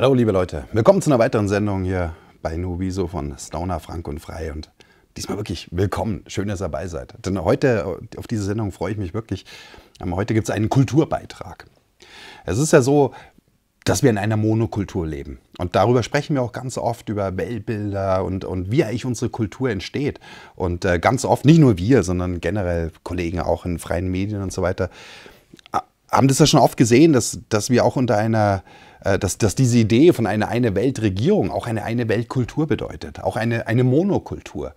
Hallo liebe Leute, willkommen zu einer weiteren Sendung hier bei Nubiso von Stauner Frank und Frei und diesmal wirklich willkommen, schön, dass ihr dabei seid. Denn heute, auf diese Sendung freue ich mich wirklich, heute gibt es einen Kulturbeitrag. Es ist ja so, dass wir in einer Monokultur leben. Und darüber sprechen wir auch ganz oft über Weltbilder und, und wie eigentlich unsere Kultur entsteht. Und äh, ganz oft, nicht nur wir, sondern generell Kollegen auch in freien Medien und so weiter, haben das ja schon oft gesehen, dass, dass wir auch unter einer, äh, dass, dass diese Idee von einer eine Weltregierung auch eine eine Weltkultur bedeutet, auch eine, eine Monokultur.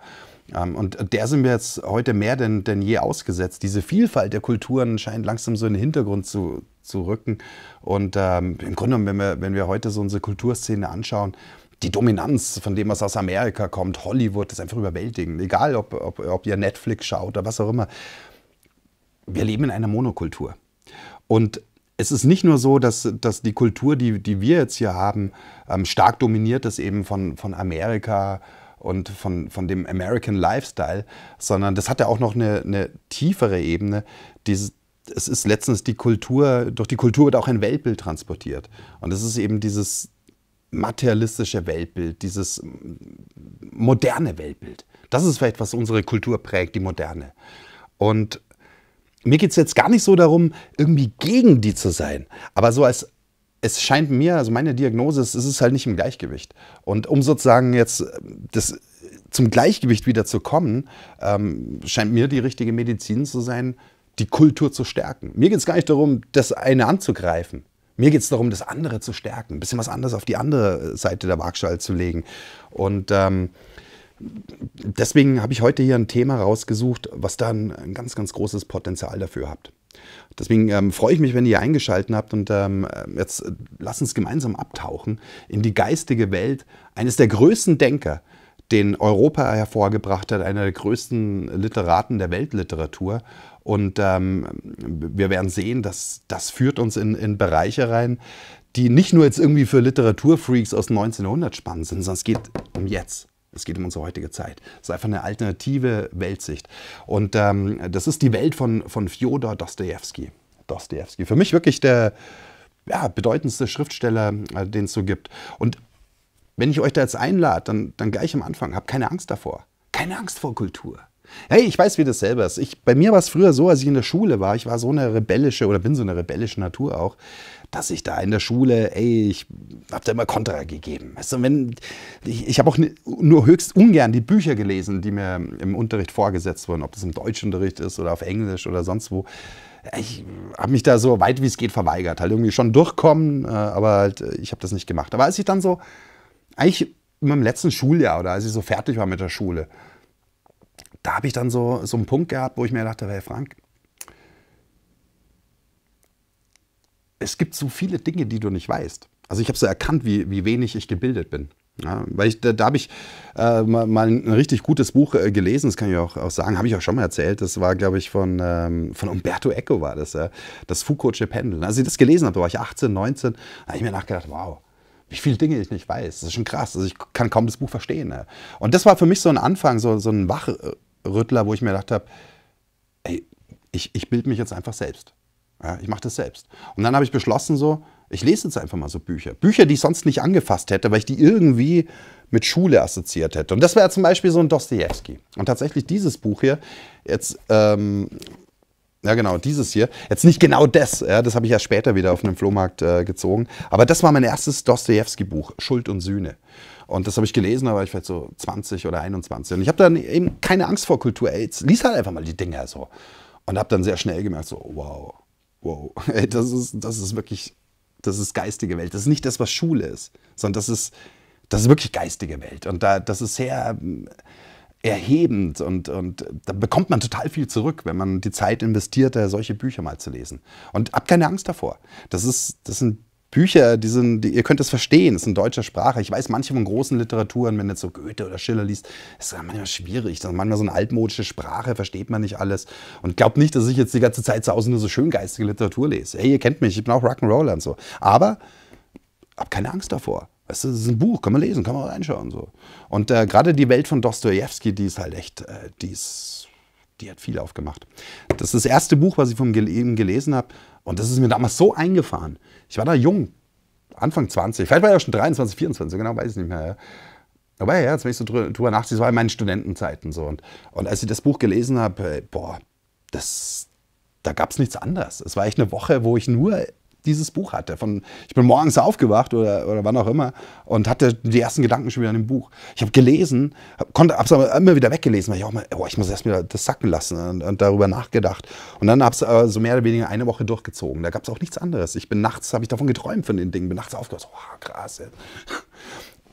Ähm, und der sind wir jetzt heute mehr denn, denn je ausgesetzt. Diese Vielfalt der Kulturen scheint langsam so in den Hintergrund zu, zu rücken. Und ähm, im Grunde genommen, wenn wir, wenn wir heute so unsere Kulturszene anschauen, die Dominanz von dem, was aus Amerika kommt, Hollywood, ist einfach überwältigend. Egal, ob, ob, ob ihr Netflix schaut oder was auch immer. Wir leben in einer Monokultur. Und es ist nicht nur so, dass, dass die Kultur, die, die wir jetzt hier haben, ähm, stark dominiert ist eben von, von Amerika und von, von dem American Lifestyle, sondern das hat ja auch noch eine, eine tiefere Ebene. Dieses, es ist letztens die Kultur, durch die Kultur wird auch ein Weltbild transportiert. Und es ist eben dieses materialistische Weltbild, dieses moderne Weltbild. Das ist vielleicht, was unsere Kultur prägt, die moderne. Und mir geht es jetzt gar nicht so darum, irgendwie gegen die zu sein, aber so als es scheint mir, also meine Diagnose ist, es ist halt nicht im Gleichgewicht. Und um sozusagen jetzt äh, das zum Gleichgewicht wieder zu kommen, ähm, scheint mir die richtige Medizin zu sein, die Kultur zu stärken. Mir geht es gar nicht darum, das eine anzugreifen. Mir geht es darum, das andere zu stärken, ein bisschen was anderes auf die andere Seite der Waagschale zu legen. Und ähm, deswegen habe ich heute hier ein Thema rausgesucht, was da ein, ganz, ganz großes Potenzial dafür hat. Deswegen ähm, freue ich mich, wenn ihr eingeschaltet habt und ähm, äh, jetzt äh, lasst uns gemeinsam abtauchen in die geistige Welt eines der größten Denker, den Europa hervorgebracht hat, einer der größten Literaten der Weltliteratur. Und ähm, wir werden sehen, dass das führt uns in, in Bereiche rein, die nicht nur jetzt irgendwie für Literaturfreaks aus 1900 spannend sind, sondern es geht um jetzt. Es geht um unsere heutige Zeit. Es ist einfach eine alternative Weltsicht. Und ähm, das ist die Welt von, von Fjodor Dostoevsky. Dostoevsky. Für mich wirklich der ja, bedeutendste Schriftsteller, äh, den es so gibt. Und wenn ich euch da jetzt einlade, dann, dann gleich am Anfang, habt keine Angst davor. Keine Angst vor Kultur. Hey, ich weiß, wie das selber ist. Ich, bei mir war es früher so, als ich in der Schule war, ich war so eine rebellische oder bin so eine rebellische Natur auch, dass ich da in der Schule, ey, ich habe da immer Kontra gegeben. Weißt wenn, ich ich habe auch ne, nur höchst ungern die Bücher gelesen, die mir im Unterricht vorgesetzt wurden, ob das im Deutschunterricht ist oder auf Englisch oder sonst wo. Ich habe mich da so weit wie es geht verweigert. Halt irgendwie schon durchkommen, äh, aber halt, äh, ich habe das nicht gemacht. Aber als ich dann so, eigentlich in meinem letzten Schuljahr oder als ich so fertig war mit der Schule, da habe ich dann so, so einen Punkt gehabt, wo ich mir dachte, hey Frank, es gibt so viele Dinge, die du nicht weißt. Also ich habe so erkannt, wie, wie wenig ich gebildet bin. Ja, weil ich, da, da habe ich äh, mal, mal, ein richtig gutes Buch äh, gelesen, das kann ich auch, auch sagen, habe ich auch schon mal erzählt. Das war, glaube ich, von, ähm, von Umberto Eco war das, äh, das Foucault'sche Pendeln. Als ich das gelesen habe, da war ich 18, 19, da habe ich mir nachgedacht, wow, wie viele Dinge ich nicht weiß. Das ist schon krass. Also ich kann kaum das Buch verstehen. Ne? Und das war für mich so ein Anfang, so, so ein Wach, äh, Rüttler, wo ich mir gedacht habe, ey, ich, ich bilde mich jetzt einfach selbst. Ja, ich mache das selbst. Und dann habe ich beschlossen, so, ich lese jetzt einfach mal so Bücher. Bücher, die ich sonst nicht angefasst hätte, weil ich die irgendwie mit Schule assoziiert hätte. Und das wäre zum Beispiel so ein Dostoevsky. Und tatsächlich dieses Buch hier, jetzt, ähm, ja genau, dieses hier, jetzt nicht genau das, ja, das habe ich ja später wieder auf einem Flohmarkt äh, gezogen, aber das war mein erstes Dostoevsky-Buch, Schuld und Sühne. Und das habe ich gelesen, da war ich vielleicht so 20 oder 21. Und ich habe dann eben keine Angst vor Kultur. AIDS. lies halt einfach mal die Dinger so. Und habe dann sehr schnell gemerkt, so, wow, wow, ey, das ist, das ist wirklich, das ist geistige Welt. Das ist nicht das, was Schule ist, sondern das ist, das ist wirklich geistige Welt. Und da, das ist sehr ähm, erhebend und, und da bekommt man total viel zurück, wenn man die Zeit investiert, äh, solche Bücher mal zu lesen. Und hab keine Angst davor. Das, ist, das sind Bücher, die sind, die, ihr könnt es verstehen, es ist in deutscher Sprache. Ich weiß, manche von großen Literaturen, wenn ihr so Goethe oder Schiller liest, ist es manchmal schwierig. Das ist manchmal so eine altmodische Sprache, versteht man nicht alles. Und glaubt nicht, dass ich jetzt die ganze Zeit zu Hause nur so schöngeistige Literatur lese. Hey, ihr kennt mich, ich bin auch Rock'n'Roller und so. Aber hab keine Angst davor. Weißt du, das ist ein Buch, kann man lesen, kann man reinschauen. So. Und äh, gerade die Welt von Dostoevsky, die ist halt echt, äh, die ist die hat viel aufgemacht. Das ist das erste Buch, was ich von ihm gelesen habe. Und das ist mir damals so eingefahren. Ich war da jung, Anfang 20, vielleicht war ich auch schon 23, 24, genau weiß ich nicht mehr. Aber ja, jetzt, wenn ich so drüber nachdenke, das war in meinen Studentenzeiten so. Und, und als ich das Buch gelesen habe, äh, boah, das, da gab es nichts anderes. Es war echt eine Woche, wo ich nur dieses Buch hatte. Von, ich bin morgens aufgewacht oder, oder wann auch immer und hatte die ersten Gedanken schon wieder an dem Buch. Ich habe gelesen, hab, konnte, habe es aber immer wieder weggelesen, weil ich auch mal, oh, ich muss erst wieder das sacken lassen und, und darüber nachgedacht. Und dann habe ich äh, es so mehr oder weniger eine Woche durchgezogen. Da gab es auch nichts anderes. Ich bin nachts, habe ich davon geträumt von den Dingen, bin nachts aufgewacht. Oh, krass. Ey.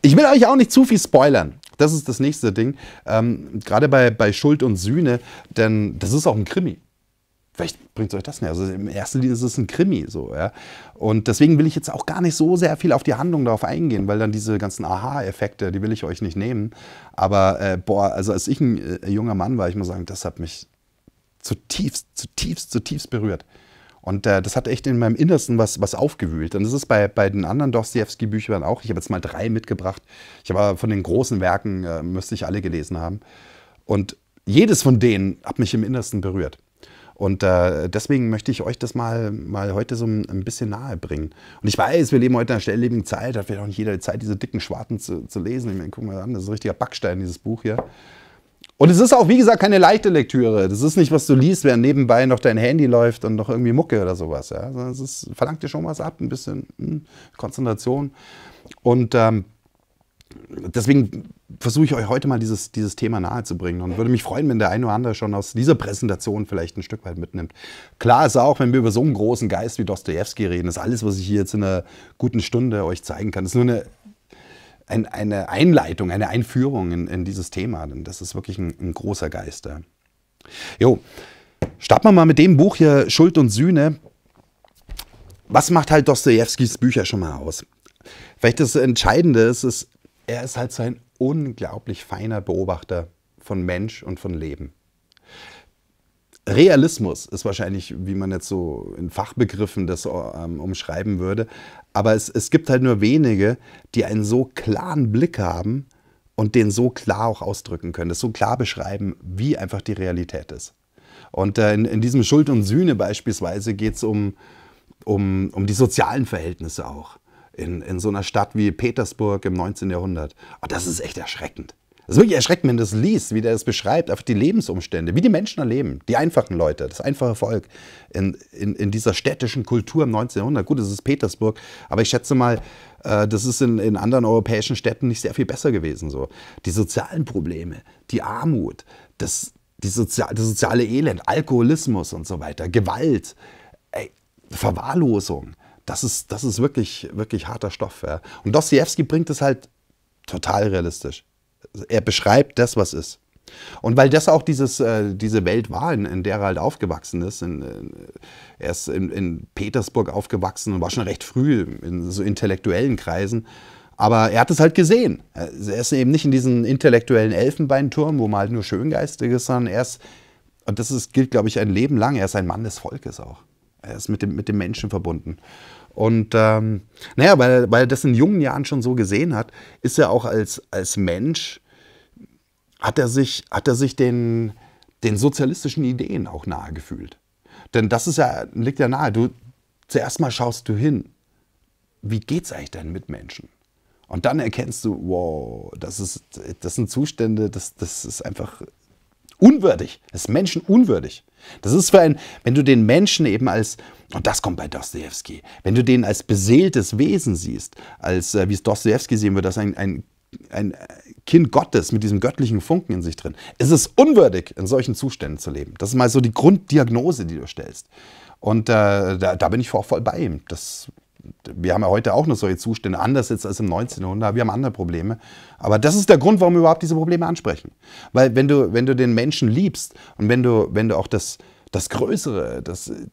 Ich will euch auch nicht zu viel spoilern. Das ist das nächste Ding. Ähm, Gerade bei, bei Schuld und Sühne, denn das ist auch ein Krimi vielleicht bringt es euch das näher. Also im ersten Linie ist es ein Krimi so, ja. Und deswegen will ich jetzt auch gar nicht so sehr viel auf die Handlung darauf eingehen, weil dann diese ganzen Aha-Effekte, die will ich euch nicht nehmen. Aber äh, boah, also als ich ein äh, junger Mann war, ich muss sagen, das hat mich zutiefst, zutiefst, zutiefst berührt. Und äh, das hat echt in meinem Innersten was, was aufgewühlt. Und das ist bei, bei den anderen Dostoevsky-Büchern auch. Ich habe jetzt mal drei mitgebracht. Ich habe äh, von den großen Werken, äh, müsste ich alle gelesen haben. Und jedes von denen hat mich im Innersten berührt. Und äh, deswegen möchte ich euch das mal, mal heute so ein, bisschen nahe bringen. Und ich weiß, wir leben heute in einer schnelllebigen Zeit, hat vielleicht auch nicht jeder die Zeit, diese dicken Schwarten zu, zu lesen. Ich meine, guck mal an, das ist ein richtiger Backstein, dieses Buch hier. Und es ist auch, wie gesagt, keine leichte Lektüre. Das ist nicht, was du liest, während nebenbei noch dein Handy läuft und noch irgendwie Mucke oder sowas. Ja? Sondern es ist, verlangt dir schon was ab, ein bisschen hm, Konzentration. Und ähm, deswegen versuche ich euch heute mal dieses, dieses Thema nahezubringen und würde mich freuen, wenn der eine oder andere schon aus dieser Präsentation vielleicht ein Stück weit mitnimmt. Klar ist auch, wenn wir über so einen großen Geist wie Dostoevsky reden, ist alles, was ich hier jetzt in einer guten Stunde euch zeigen kann, ist nur eine, ein, eine Einleitung, eine Einführung in, in, dieses Thema, denn das ist wirklich ein, ein großer Geist. Ja. Jo, starten wir mal mit dem Buch hier, Schuld und Sühne. Was macht halt Dostoevskys Bücher schon mal aus? Vielleicht das Entscheidende ist, ist er ist halt so ein unglaublich feiner Beobachter von Mensch und von Leben. Realismus ist wahrscheinlich, wie man jetzt so in Fachbegriffen das ähm, umschreiben würde, aber es, es gibt halt nur wenige, die einen so klaren Blick haben und den so klar auch ausdrücken können, das so klar beschreiben, wie einfach die Realität ist. Und äh, in, in diesem Schuld und Sühne beispielsweise geht es um, um, um die sozialen Verhältnisse auch in, in so einer Stadt wie Petersburg im 19. Jahrhundert. Oh, das ist echt erschreckend. Das ist wirklich erschreckend, wenn du das liest, wie der das beschreibt, einfach die Lebensumstände, wie die Menschen erleben, die einfachen Leute, das einfache Volk in, in, in dieser städtischen Kultur im 19. Jahrhundert. Gut, es ist Petersburg, aber ich schätze mal, äh, das ist in, in anderen europäischen Städten nicht sehr viel besser gewesen. So. Die sozialen Probleme, die Armut, das, die Sozi das soziale Elend, Alkoholismus und so weiter, Gewalt, ey, Verwahrlosung das ist, das ist wirklich, wirklich harter Stoff. Ja. Und Dostoevsky bringt es halt total realistisch. Er beschreibt das, was ist. Und weil das auch dieses, äh, diese Welt war, in, in, der er halt aufgewachsen ist. In, in, er ist in, Petersburg aufgewachsen und war schon recht früh in so intellektuellen Kreisen. Aber er hat es halt gesehen. Er ist eben nicht in diesen intellektuellen Elfenbeinturm, wo man halt nur schöngeistig ist, sondern er ist, und das ist, gilt, glaube ich, ein Leben lang, er ist ein Mann des Volkes auch. Er ist mit dem, mit dem Menschen verbunden. Und ähm, naja, weil, weil er das in jungen Jahren schon so gesehen hat, ist er auch als, als Mensch, hat er sich, hat er sich den, den sozialistischen Ideen auch nahe gefühlt. Denn das ist ja, liegt ja nahe. Du, zuerst mal schaust du hin, wie geht es eigentlich deinen Mitmenschen? Und dann erkennst du, wow, das, ist, das sind Zustände, das, das ist einfach unwürdig. Das ist Menschen unwürdig. Das ist für ein, wenn du den Menschen eben als, und das kommt bei Dostoevsky, wenn du den als beseeltes Wesen siehst, als, äh, wie es Dostoevsky sehen würde, dass ein, ein, ein Kind Gottes mit diesem göttlichen Funken in sich drin, ist es unwürdig, in solchen Zuständen zu leben. Das ist mal so die Grunddiagnose, die du stellst. Und äh, da, da, bin ich auch voll bei ihm. Das wir haben ja heute auch noch solche Zustände, anders jetzt als im 1900, wir haben andere Probleme. Aber das ist der Grund, warum wir überhaupt diese Probleme ansprechen. Weil wenn du, wenn du den Menschen liebst und wenn du, wenn du auch das, das Größere, das äh,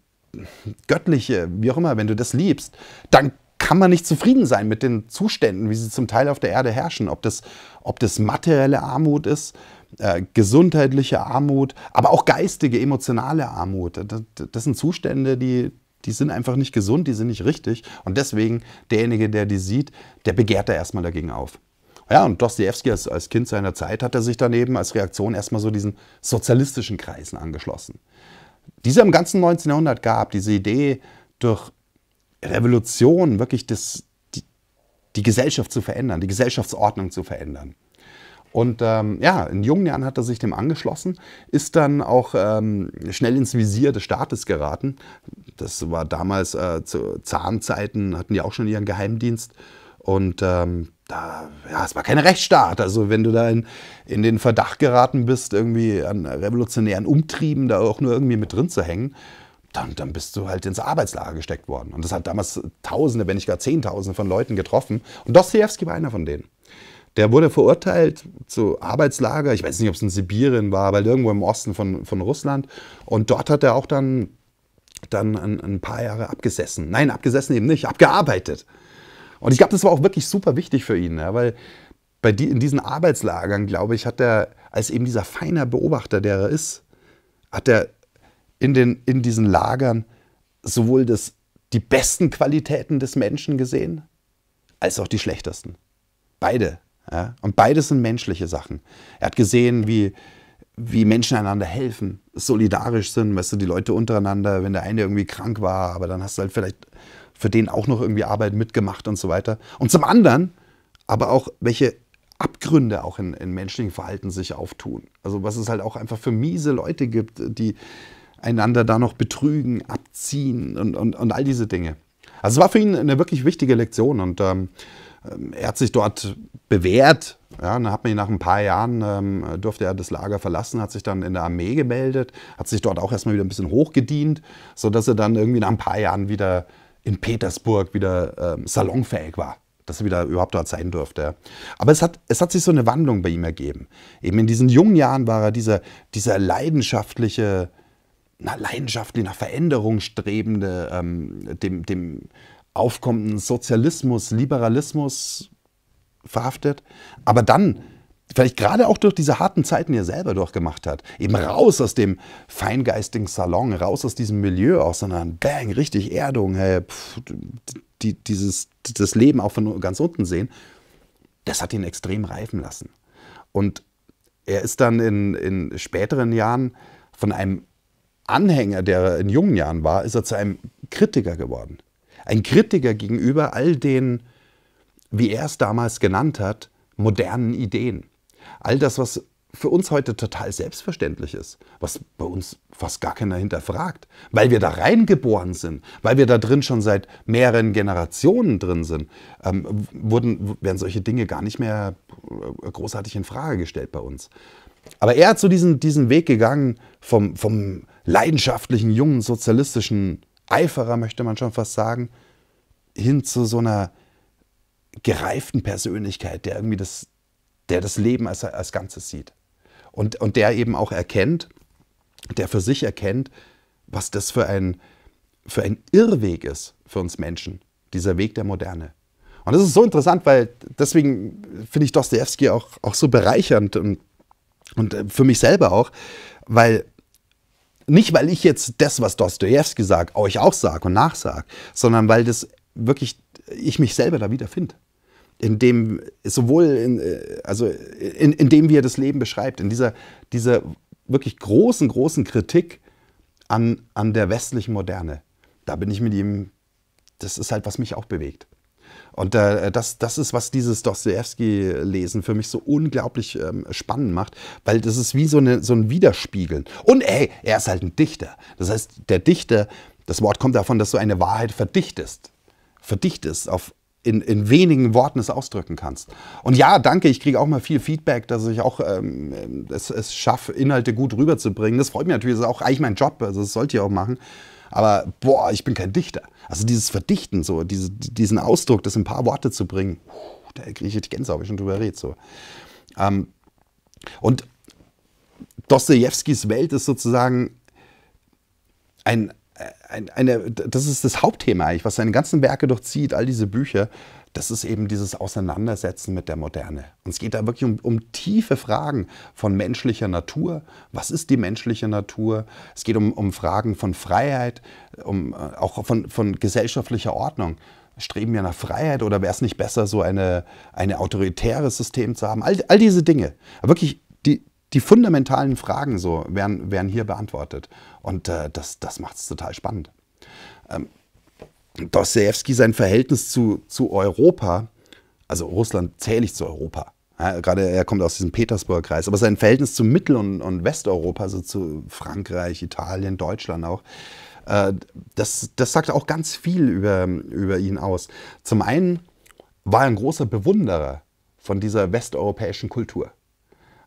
Göttliche, wie auch immer, wenn du das liebst, dann kann man nicht zufrieden sein mit den Zuständen, wie sie zum Teil auf der Erde herrschen. Ob das, ob das materielle Armut ist, äh, gesundheitliche Armut, aber auch geistige, emotionale Armut. Das, das sind Zustände, die, die sind einfach nicht gesund, die sind nicht richtig. Und deswegen, derjenige, der die sieht, der begehrt da erstmal dagegen auf. Ja, und Dostoevsky als, als Kind seiner Zeit hat er sich daneben als Reaktion erstmal so diesen sozialistischen Kreisen angeschlossen. Diese im ganzen 19. Jahrhundert gab, diese Idee, durch Revolution wirklich das, die, die Gesellschaft zu verändern, die Gesellschaftsordnung zu verändern. Und ähm, ja, in jungen Jahren hat er sich dem angeschlossen, ist dann auch ähm, schnell ins Visier des Staates geraten. Das war damals äh, zu Zahnzeiten, hatten die auch schon ihren Geheimdienst. Und ähm, da, ja, es war kein Rechtsstaat. Also wenn du da in, in den Verdacht geraten bist, irgendwie an revolutionären Umtrieben da auch nur irgendwie mit drin zu hängen, dann, dann, bist du halt ins Arbeitslager gesteckt worden. Und das hat damals Tausende, wenn nicht gar Zehntausende von Leuten getroffen. Und Dostoevsky war einer von denen. Der wurde verurteilt zu Arbeitslager, ich weiß nicht, ob es in Sibirien war, aber irgendwo im Osten von, von Russland. Und dort hat er auch dann, dann ein, ein paar Jahre abgesessen. Nein, abgesessen eben nicht, abgearbeitet. Und ich glaube, das war auch wirklich super wichtig für ihn, ja, weil bei die, in diesen Arbeitslagern, glaube ich, hat er, als eben dieser feine Beobachter, der er ist, hat er in, den, in diesen Lagern sowohl das, die besten Qualitäten des Menschen gesehen, als auch die schlechtesten. Beide. Ja? Und beides sind menschliche Sachen. Er hat gesehen, wie, wie Menschen einander helfen, solidarisch sind, weißt du, die Leute untereinander, wenn der eine irgendwie krank war, aber dann hast du halt vielleicht für den auch noch irgendwie Arbeit mitgemacht und so weiter. Und zum anderen, aber auch welche Abgründe auch in, in menschlichem Verhalten sich auftun. Also was es halt auch einfach für miese Leute gibt, die einander da noch betrügen, abziehen und, und, und all diese Dinge. Also es war für ihn eine wirklich wichtige Lektion und ähm, ähm, er hat sich dort bewährt. Ja, dann hat man ihn nach ein paar Jahren, ähm, durfte er das Lager verlassen, hat sich dann in der Armee gemeldet, hat sich dort auch erstmal wieder ein bisschen hochgedient, sodass er dann irgendwie nach ein paar Jahren wieder in Petersburg wieder ähm, salonfähig war, dass er wieder überhaupt dort sein durfte. Aber es hat, es hat sich so eine Wandlung bei ihm ergeben. Eben in diesen jungen Jahren war er dieser, dieser leidenschaftliche, na, leidenschaftlich nach Veränderung strebende, ähm, dem, dem aufkommenden Sozialismus, Liberalismus verhaftet, aber dann vielleicht gerade auch durch diese harten Zeiten, die er selber durchgemacht hat, eben raus aus dem feingeistigen Salon, raus aus diesem Milieu auch, sondern bang, richtig Erdung, hey, pff, die, dieses, das Leben auch von ganz unten sehen, das hat ihn extrem reifen lassen. Und er ist dann in, in späteren Jahren von einem Anhänger, der in jungen Jahren war, ist er zu einem Kritiker geworden ein Kritiker gegenüber all den, wie er es damals genannt hat, modernen Ideen. All das, was für uns heute total selbstverständlich ist, was bei uns fast gar keiner hinterfragt, weil wir da reingeboren sind, weil wir da drin schon seit mehreren Generationen drin sind, ähm, wurden, werden solche Dinge gar nicht mehr äh, großartig in Frage gestellt bei uns. Aber er hat so diesen, diesen Weg gegangen vom, vom leidenschaftlichen, jungen, sozialistischen Eiferer, möchte man schon fast sagen, hin zu so einer gereiften Persönlichkeit, der irgendwie das, der das Leben als, als Ganzes sieht. Und, und der eben auch erkennt, der für sich erkennt, was das für ein, für ein Irrweg ist für uns Menschen, dieser Weg der Moderne. Und das ist so interessant, weil deswegen finde ich Dostoevsky auch, auch so bereichernd und, und äh, für mich selber auch, weil nicht, weil ich jetzt das, was Dostoevsky sagt, euch auch sage und nachsage, sondern weil das wirklich ich mich selber da wiederfinde. dem, sowohl in, äh, also in, in dem, wie er das Leben beschreibt, in dieser, dieser wirklich großen, großen Kritik an, an der westlichen Moderne. Da bin ich mit ihm, das ist halt, was mich auch bewegt. Und äh, das, das ist, was dieses Dostoevsky-Lesen für mich so unglaublich ähm, spannend macht, weil das ist wie so, eine, so ein Widerspiegeln. Und ey, er ist halt ein Dichter. Das heißt, der Dichter, das Wort kommt davon, dass du eine Wahrheit verdichtest. Verdichtest auf, in, in, wenigen Worten es ausdrücken kannst. Und ja, danke, ich kriege auch mal viel Feedback, dass ich auch ähm, es, es schaffe, Inhalte gut rüberzubringen. Das freut mich natürlich, das ist auch eigentlich mein Job, also das sollte ich auch machen. Aber boah, ich bin kein Dichter. Also dieses Verdichten, so, diese, diesen Ausdruck, das in ein paar Worte zu bringen, da kriege ich die Gänsehaut, ich schon drüber rede. So. Ähm, und Dostoevskis Welt ist sozusagen ein, äh, ein, eine, das ist das Hauptthema eigentlich, was seine ganzen Werke durchzieht, all diese Bücher das ist eben dieses Auseinandersetzen mit der Moderne. Und es geht da wirklich um, um, tiefe Fragen von menschlicher Natur. Was ist die menschliche Natur? Es geht um, um Fragen von Freiheit, um, äh, auch von, von gesellschaftlicher Ordnung streben wir nach Freiheit oder wäre es nicht besser, so eine, ein autoritäres System zu haben? All, all diese Dinge. Aber wirklich die, die fundamentalen Fragen so werden, werden hier beantwortet. Und äh, das, das macht es total spannend. Ähm, Dostoevsky sein Verhältnis zu, zu Europa, also Russland zähle ich zu Europa, ja, gerade er kommt aus diesem Petersburger kreis aber sein Verhältnis zu Mittel- und, und Westeuropa, also zu Frankreich, Italien, Deutschland auch, äh, das, das sagt auch ganz viel über, über ihn aus. Zum einen war er ein großer Bewunderer von dieser westeuropäischen Kultur.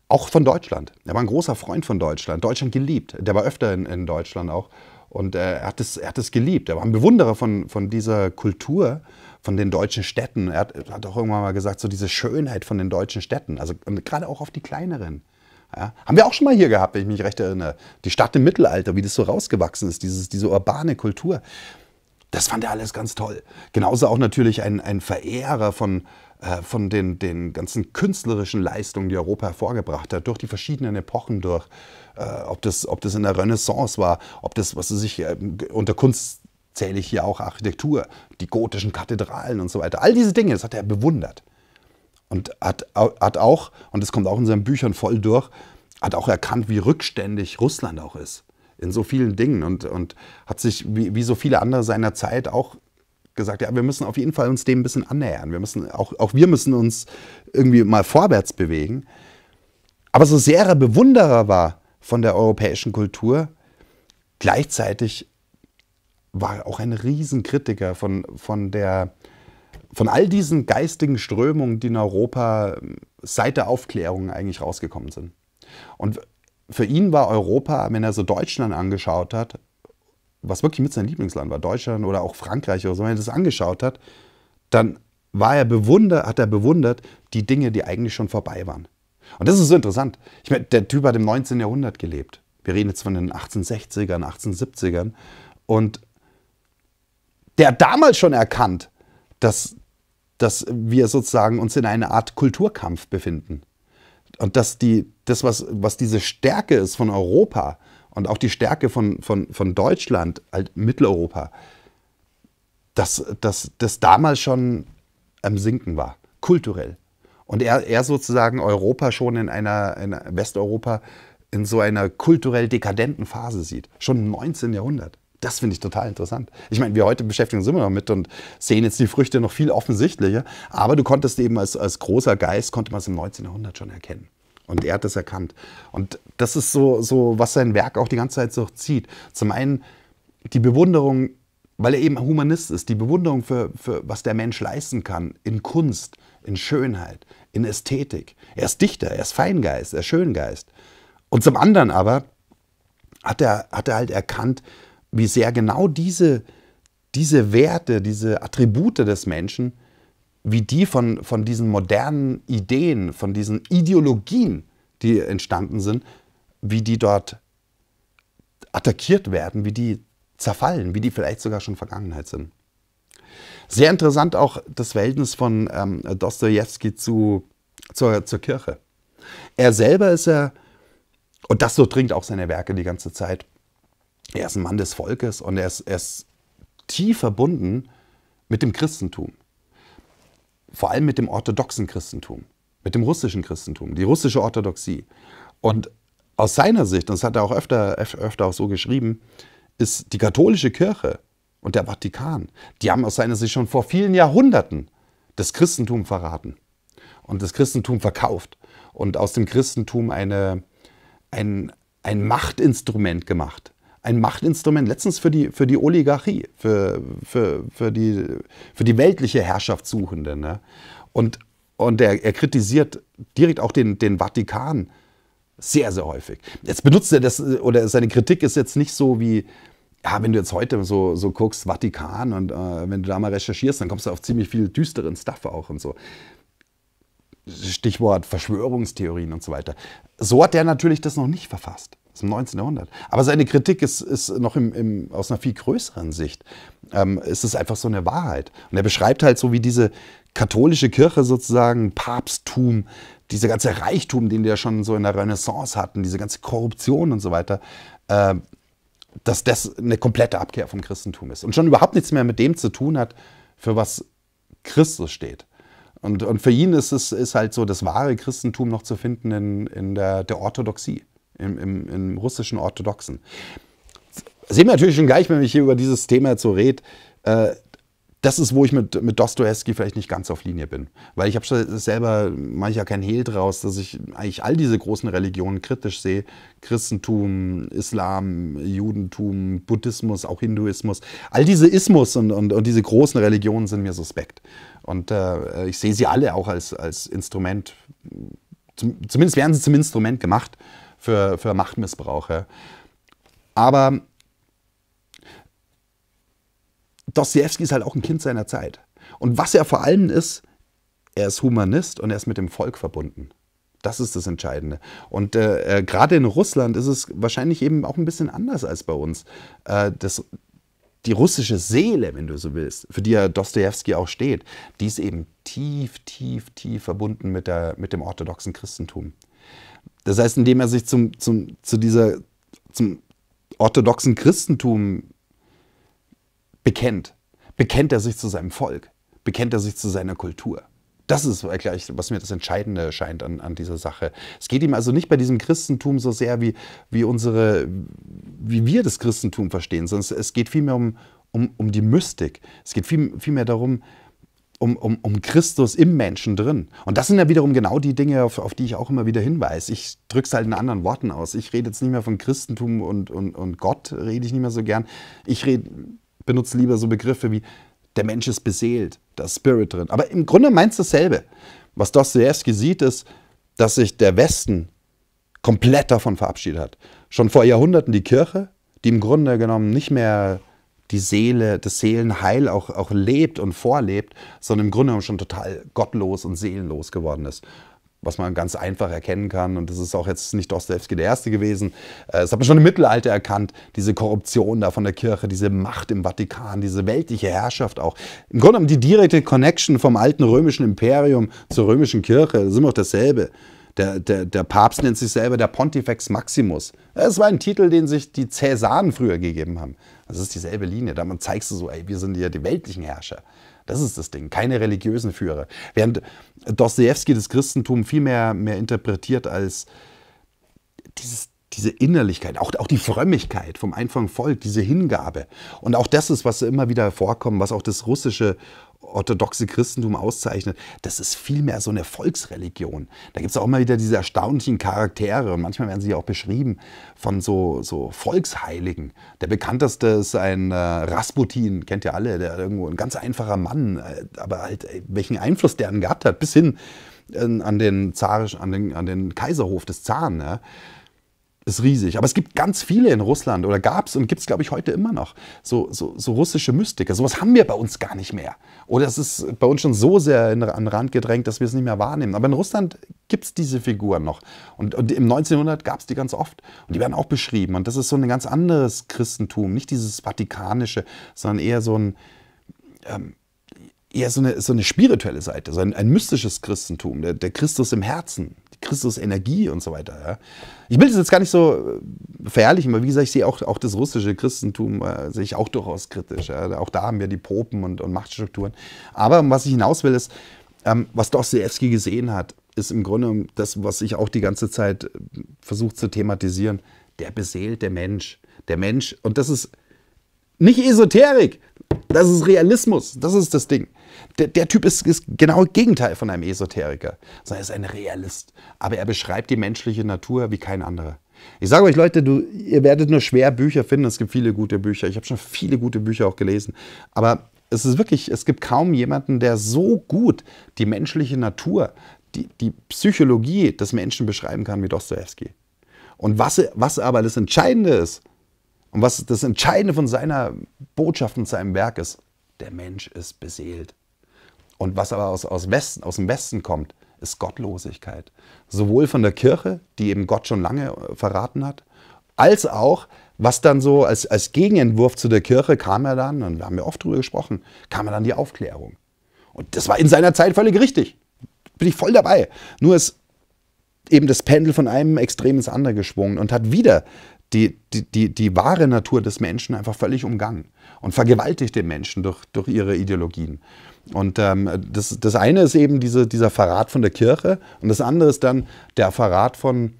Auch von Deutschland. Er war ein großer Freund von Deutschland, Deutschland geliebt. Der war öfter in, in Deutschland auch und äh, er, hat es, er hat es geliebt. Er war ein Bewunderer von, von dieser Kultur, von den deutschen Städten. Er hat, hat auch irgendwann mal gesagt, so diese Schönheit von den deutschen Städten. Also ähm, gerade auch auf die kleineren. Ja, haben wir auch schon mal hier gehabt, wenn ich mich recht erinnere. Die Stadt im Mittelalter, wie das so rausgewachsen ist, dieses, diese urbane Kultur. Das fand er alles ganz toll. Genauso auch natürlich ein, ein Verehrer von, äh, von den, den ganzen künstlerischen Leistungen, die Europa hervorgebracht hat, durch die verschiedenen Epochen durch äh, ob, das, ob das in der Renaissance war, ob das, was weiß ich, äh, unter Kunst zähle ich hier auch Architektur, die gotischen Kathedralen und so weiter. All diese Dinge, das hat er bewundert. Und hat, hat auch, und das kommt auch in seinen Büchern voll durch, hat auch erkannt, wie rückständig Russland auch ist. In so vielen Dingen. Und, und hat sich, wie, wie so viele andere seiner Zeit, auch gesagt, ja, wir müssen auf jeden Fall uns dem ein bisschen annähern. Wir müssen, auch, auch wir müssen uns irgendwie mal vorwärts bewegen. Aber so sehr er Bewunderer war von der europäischen Kultur. Gleichzeitig war er auch ein Riesenkritiker von, von, der, von all diesen geistigen Strömungen, die in Europa ähm, seit der Aufklärung eigentlich rausgekommen sind. Und für ihn war Europa, wenn er so Deutschland angeschaut hat, was wirklich mit seinem Lieblingsland war, Deutschland oder auch Frankreich oder so, wenn er das angeschaut hat, dann war er bewundert, hat er bewundert die Dinge, die eigentlich schon vorbei waren. Und das ist so interessant. Ich meine, der Typ hat im 19. Jahrhundert gelebt. Wir reden jetzt von den 1860ern, 1870ern. Und der hat damals schon erkannt, dass, dass wir sozusagen uns in einer Art Kulturkampf befinden. Und dass die, das, was, was diese Stärke ist von Europa und auch die Stärke von, von, von Deutschland, halt Mitteleuropa, dass das damals schon am Sinken war, kulturell. Und er, er sozusagen Europa schon in einer, in Westeuropa in so einer kulturell dekadenten Phase sieht. Schon im 19. Jahrhundert. Das finde ich total interessant. Ich meine, wir heute beschäftigen uns immer noch mit und sehen jetzt die Früchte noch viel offensichtlicher. Aber du konntest eben als, als großer Geist, konnte man es im 19. Jahrhundert schon erkennen. Und er hat das erkannt. Und das ist so, so, was sein Werk auch die ganze Zeit so zieht. Zum einen die Bewunderung, weil er eben Humanist ist, die Bewunderung für, für was der Mensch leisten kann in Kunst, in Schönheit, in Ästhetik. Er ist Dichter, er ist Feingeist, er ist Schöngeist. Und zum anderen aber hat er, hat er halt erkannt, wie sehr genau diese, diese Werte, diese Attribute des Menschen, wie die von, von diesen modernen Ideen, von diesen Ideologien, die entstanden sind, wie die dort attackiert werden, wie die zerfallen, wie die vielleicht sogar schon Vergangenheit sind. Sehr interessant auch das Verhältnis von ähm, Dostoevsky zu, zur, zur Kirche. Er selber ist ja, und das so dringt auch seine Werke die ganze Zeit, er ist ein Mann des Volkes und er ist, er ist tief verbunden mit dem Christentum. Vor allem mit dem orthodoxen Christentum, mit dem russischen Christentum, die russische Orthodoxie. Und aus seiner Sicht, und das hat er auch öfter, öfter auch so geschrieben, ist die katholische Kirche und der Vatikan, die haben aus seiner Sicht schon vor vielen Jahrhunderten das Christentum verraten und das Christentum verkauft und aus dem Christentum eine, ein, ein Machtinstrument gemacht. Ein Machtinstrument letztens für die, für die Oligarchie, für, für, für, die, für die weltliche Herrschaftssuchende. Ne? Und, und er, er kritisiert direkt auch den, den Vatikan sehr, sehr häufig. Jetzt benutzt er das, oder seine Kritik ist jetzt nicht so wie, ja, wenn du jetzt heute so, so guckst, Vatikan und äh, wenn du da mal recherchierst, dann kommst du auf ziemlich viel düsteren Stuff auch und so. Stichwort Verschwörungstheorien und so weiter. So hat der natürlich das noch nicht verfasst. Das ist im 19. Jahrhundert. Aber seine Kritik ist, ist noch im, im, aus einer viel größeren Sicht. Ähm, es ist einfach so eine Wahrheit. Und er beschreibt halt so, wie diese katholische Kirche sozusagen, Papsttum, dieser ganze Reichtum, den die ja schon so in der Renaissance hatten, diese ganze Korruption und so weiter, äh, dass das eine komplette Abkehr vom Christentum ist und schon überhaupt nichts mehr mit dem zu tun hat, für was Christus steht. Und, und für ihn ist es ist halt so das wahre Christentum noch zu finden in, in der, der Orthodoxie, im, im, im russischen Orthodoxen. Sehen wir natürlich schon gleich, wenn ich hier über dieses Thema so rede, äh, das ist, wo ich mit, mit Dostoevsky vielleicht nicht ganz auf Linie bin. Weil ich habe selber, mache ich ja kein Hehl draus, dass ich eigentlich all diese großen Religionen kritisch sehe. Christentum, Islam, Judentum, Buddhismus, auch Hinduismus. All diese Ismus und, und, und diese großen Religionen sind mir suspekt. Und äh, ich sehe sie alle auch als, als Instrument, zum, zumindest werden sie zum Instrument gemacht für, für Machtmissbrauch. Ja. Aber Dostoevsky ist halt auch ein Kind seiner Zeit. Und was er vor allem ist, er ist Humanist und er ist mit dem Volk verbunden. Das ist das Entscheidende. Und äh, äh, gerade in Russland ist es wahrscheinlich eben auch ein bisschen anders als bei uns. Äh, das, die russische Seele, wenn du so willst, für die ja Dostoevsky auch steht, die ist eben tief, tief, tief verbunden mit, der, mit dem orthodoxen Christentum. Das heißt, indem er sich zum, zum, zu dieser, zum orthodoxen Christentum bekennt. Bekennt er sich zu seinem Volk? Bekennt er sich zu seiner Kultur? Das ist was mir das Entscheidende erscheint an, an, dieser Sache. Es geht ihm also nicht bei diesem Christentum so sehr, wie, wie, unsere, wie wir das Christentum verstehen, sondern es geht vielmehr um, um, um die Mystik. Es geht vielmehr viel darum, um, um, um Christus im Menschen drin. Und das sind ja wiederum genau die Dinge, auf, auf die ich auch immer wieder hinweise. Ich drücke es halt in anderen Worten aus. Ich rede jetzt nicht mehr von Christentum und, und, und Gott, rede ich nicht mehr so gern. Ich rede benutzt lieber so Begriffe wie der Mensch ist beseelt, da ist Spirit drin. Aber im Grunde meint es dasselbe. Was Dostoevsky sieht, ist, dass sich der Westen komplett davon verabschiedet hat. Schon vor Jahrhunderten die Kirche, die im Grunde genommen nicht mehr die Seele, das Seelenheil auch, auch lebt und vorlebt, sondern im Grunde genommen schon total gottlos und seelenlos geworden ist was man ganz einfach erkennen kann. Und das ist auch jetzt nicht Dostoevsky der Erste gewesen. Äh, das hat man schon im Mittelalter erkannt, diese Korruption da von der Kirche, diese Macht im Vatikan, diese weltliche Herrschaft auch. Im Grunde genommen die direkte Connection vom alten römischen Imperium zur römischen Kirche, das ist immer noch dasselbe. Der, der, der Papst nennt sich selber der Pontifex Maximus. Das war ein Titel, den sich die Cäsaren früher gegeben haben. Das ist dieselbe Linie. Damit zeigst du so, ey, wir sind ja die weltlichen Herrscher. Das ist das Ding. Keine religiösen Führer. Während Dostoevsky das Christentum viel mehr, mehr interpretiert als dieses, diese Innerlichkeit, auch, auch die Frömmigkeit vom einfachen Volk, diese Hingabe. Und auch das ist, was immer wieder vorkommt, was auch das russische orthodoxe Christentum auszeichnet, das ist vielmehr so eine Volksreligion. Da gibt es auch immer wieder diese erstaunlichen Charaktere und manchmal werden sie auch beschrieben von so, so Volksheiligen. Der bekannteste ist ein äh, Rasputin, kennt ihr alle, der irgendwo ein ganz einfacher Mann, äh, aber halt äh, welchen Einfluss der gehabt hat, bis hin äh, an den, Zarisch, an, den, an den Kaiserhof des Zaren. Ja ist riesig. Aber es gibt ganz viele in Russland oder gab es und gibt es, glaube ich, heute immer noch. So, so, so, russische Mystiker. Sowas haben wir bei uns gar nicht mehr. Oder es ist bei uns schon so sehr in, an den Rand gedrängt, dass wir es nicht mehr wahrnehmen. Aber in Russland gibt es diese Figuren noch. Und, und im 1900 gab es die ganz oft. Und die werden auch beschrieben. Und das ist so ein ganz anderes Christentum. Nicht dieses Vatikanische, sondern eher so ein. Ähm, eher so eine, so eine spirituelle Seite, so ein, ein mystisches Christentum, der, der Christus im Herzen, die Christus-Energie und so weiter. Ja. Ich will das jetzt gar nicht so äh, verherrlichen, weil wie gesagt, ich sehe auch, auch das russische Christentum äh, sehe ich auch durchaus kritisch. Ja. Auch da haben wir die Popen und, und Machtstrukturen. Aber was ich hinaus will, ist, ähm, was Dostoevsky gesehen hat, ist im Grunde das, was ich auch die ganze Zeit äh, versucht zu thematisieren. Der beseelte Mensch. Der Mensch, und das ist nicht Esoterik, das ist Realismus, das ist das Ding der, der Typ ist, ist genau das Gegenteil von einem Esoteriker, er ist ein Realist. Aber er beschreibt die menschliche Natur wie kein anderer. Ich sage euch, Leute, du, ihr werdet nur schwer Bücher finden. Es gibt viele gute Bücher. Ich habe schon viele gute Bücher auch gelesen. Aber es ist wirklich, es gibt kaum jemanden, der so gut die menschliche Natur, die, die Psychologie des Menschen beschreiben kann wie Dostoevsky. Und was, was aber das Entscheidende ist, und was das Entscheidende von seiner Botschaft und seinem Werk ist, der Mensch ist beseelt. Und was aber aus, aus, Westen, aus dem Westen kommt, ist Gottlosigkeit. Sowohl von der Kirche, die eben Gott schon lange äh, verraten hat, als auch, was dann so als, als Gegenentwurf zu der Kirche kam er dann, und wir haben ja oft drüber gesprochen, kam er dann die Aufklärung. Und das war in seiner Zeit völlig richtig. Bin ich voll dabei. Nur ist eben das Pendel von einem Extrem ins andere geschwungen und hat wieder die, die, die, die wahre Natur des Menschen einfach völlig umgangen und vergewaltigt den Menschen durch, durch ihre Ideologien. Und ähm, das, das eine ist eben diese, dieser Verrat von der Kirche und das andere ist dann der Verrat von,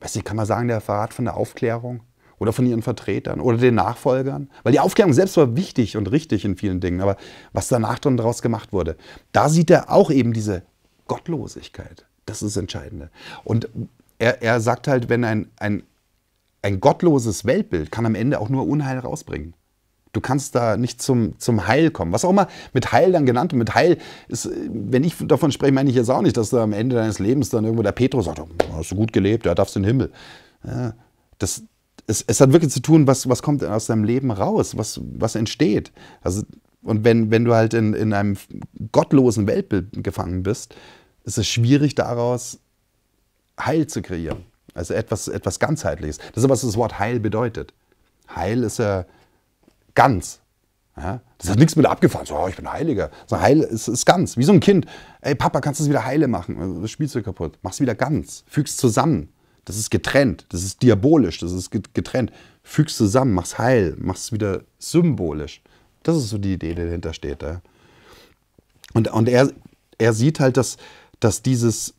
weiß ich, kann man sagen, der Verrat von der Aufklärung oder von ihren Vertretern oder den Nachfolgern. Weil die Aufklärung selbst war wichtig und richtig in vielen Dingen, aber was danach dann daraus gemacht wurde, da sieht er auch eben diese Gottlosigkeit. Das ist das Entscheidende. Und er, er sagt halt, wenn ein, ein ein gottloses Weltbild kann am Ende auch nur Unheil rausbringen. Du kannst da nicht zum, zum Heil kommen. Was auch immer mit Heil dann genannt wird. Mit Heil ist, äh, wenn ich davon spreche, meine ich jetzt auch nicht, dass du am Ende deines Lebens dann irgendwo der Petro sagt, oh, hast du gut gelebt, ja, darfst in den Himmel. Ja, das, es, es, hat wirklich zu tun, was, was kommt aus deinem Leben raus, was, was entsteht. Also, und wenn, wenn du halt in, in einem gottlosen Weltbild gefangen bist, ist es schwierig daraus Heil zu kreieren. Also etwas, etwas Ganzheitliches. Das ist, was das Wort Heil bedeutet. Heil ist ja ganz. Ja? Das hat nichts mit abgefahren. So, oh, ich bin Heiliger. So, Heil ist, ist ganz. Wie so ein Kind. Ey, Papa, kannst du es wieder heile machen? Also, das Spielzeug kaputt. Mach es wieder ganz. Füg es zusammen. Das ist getrennt. Das ist diabolisch. Das ist getrennt. Füg es zusammen. Mach es heil. Mach es wieder symbolisch. Das ist so die Idee, die dahinter steht. Ja? Und, und er, er sieht halt, dass, dass dieses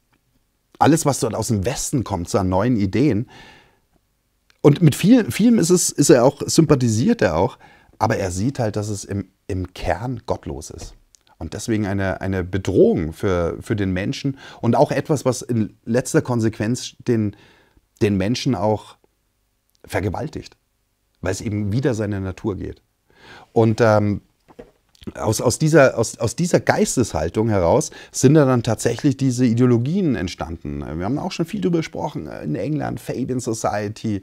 alles, was dort aus dem Westen kommt, zu neuen Ideen. Und mit viel, vielem ist, es, ist er auch, sympathisiert er auch, aber er sieht halt, dass es im, im Kern gottlos ist. Und deswegen eine, eine Bedrohung für, für den Menschen und auch etwas, was in letzter Konsequenz den, den Menschen auch vergewaltigt, weil es eben wieder seine Natur geht. Und ähm, aus, aus, dieser, aus, aus dieser Geisteshaltung heraus sind dann tatsächlich diese Ideologien entstanden. Wir haben auch schon viel darüber gesprochen, äh, in England, Fabian Society,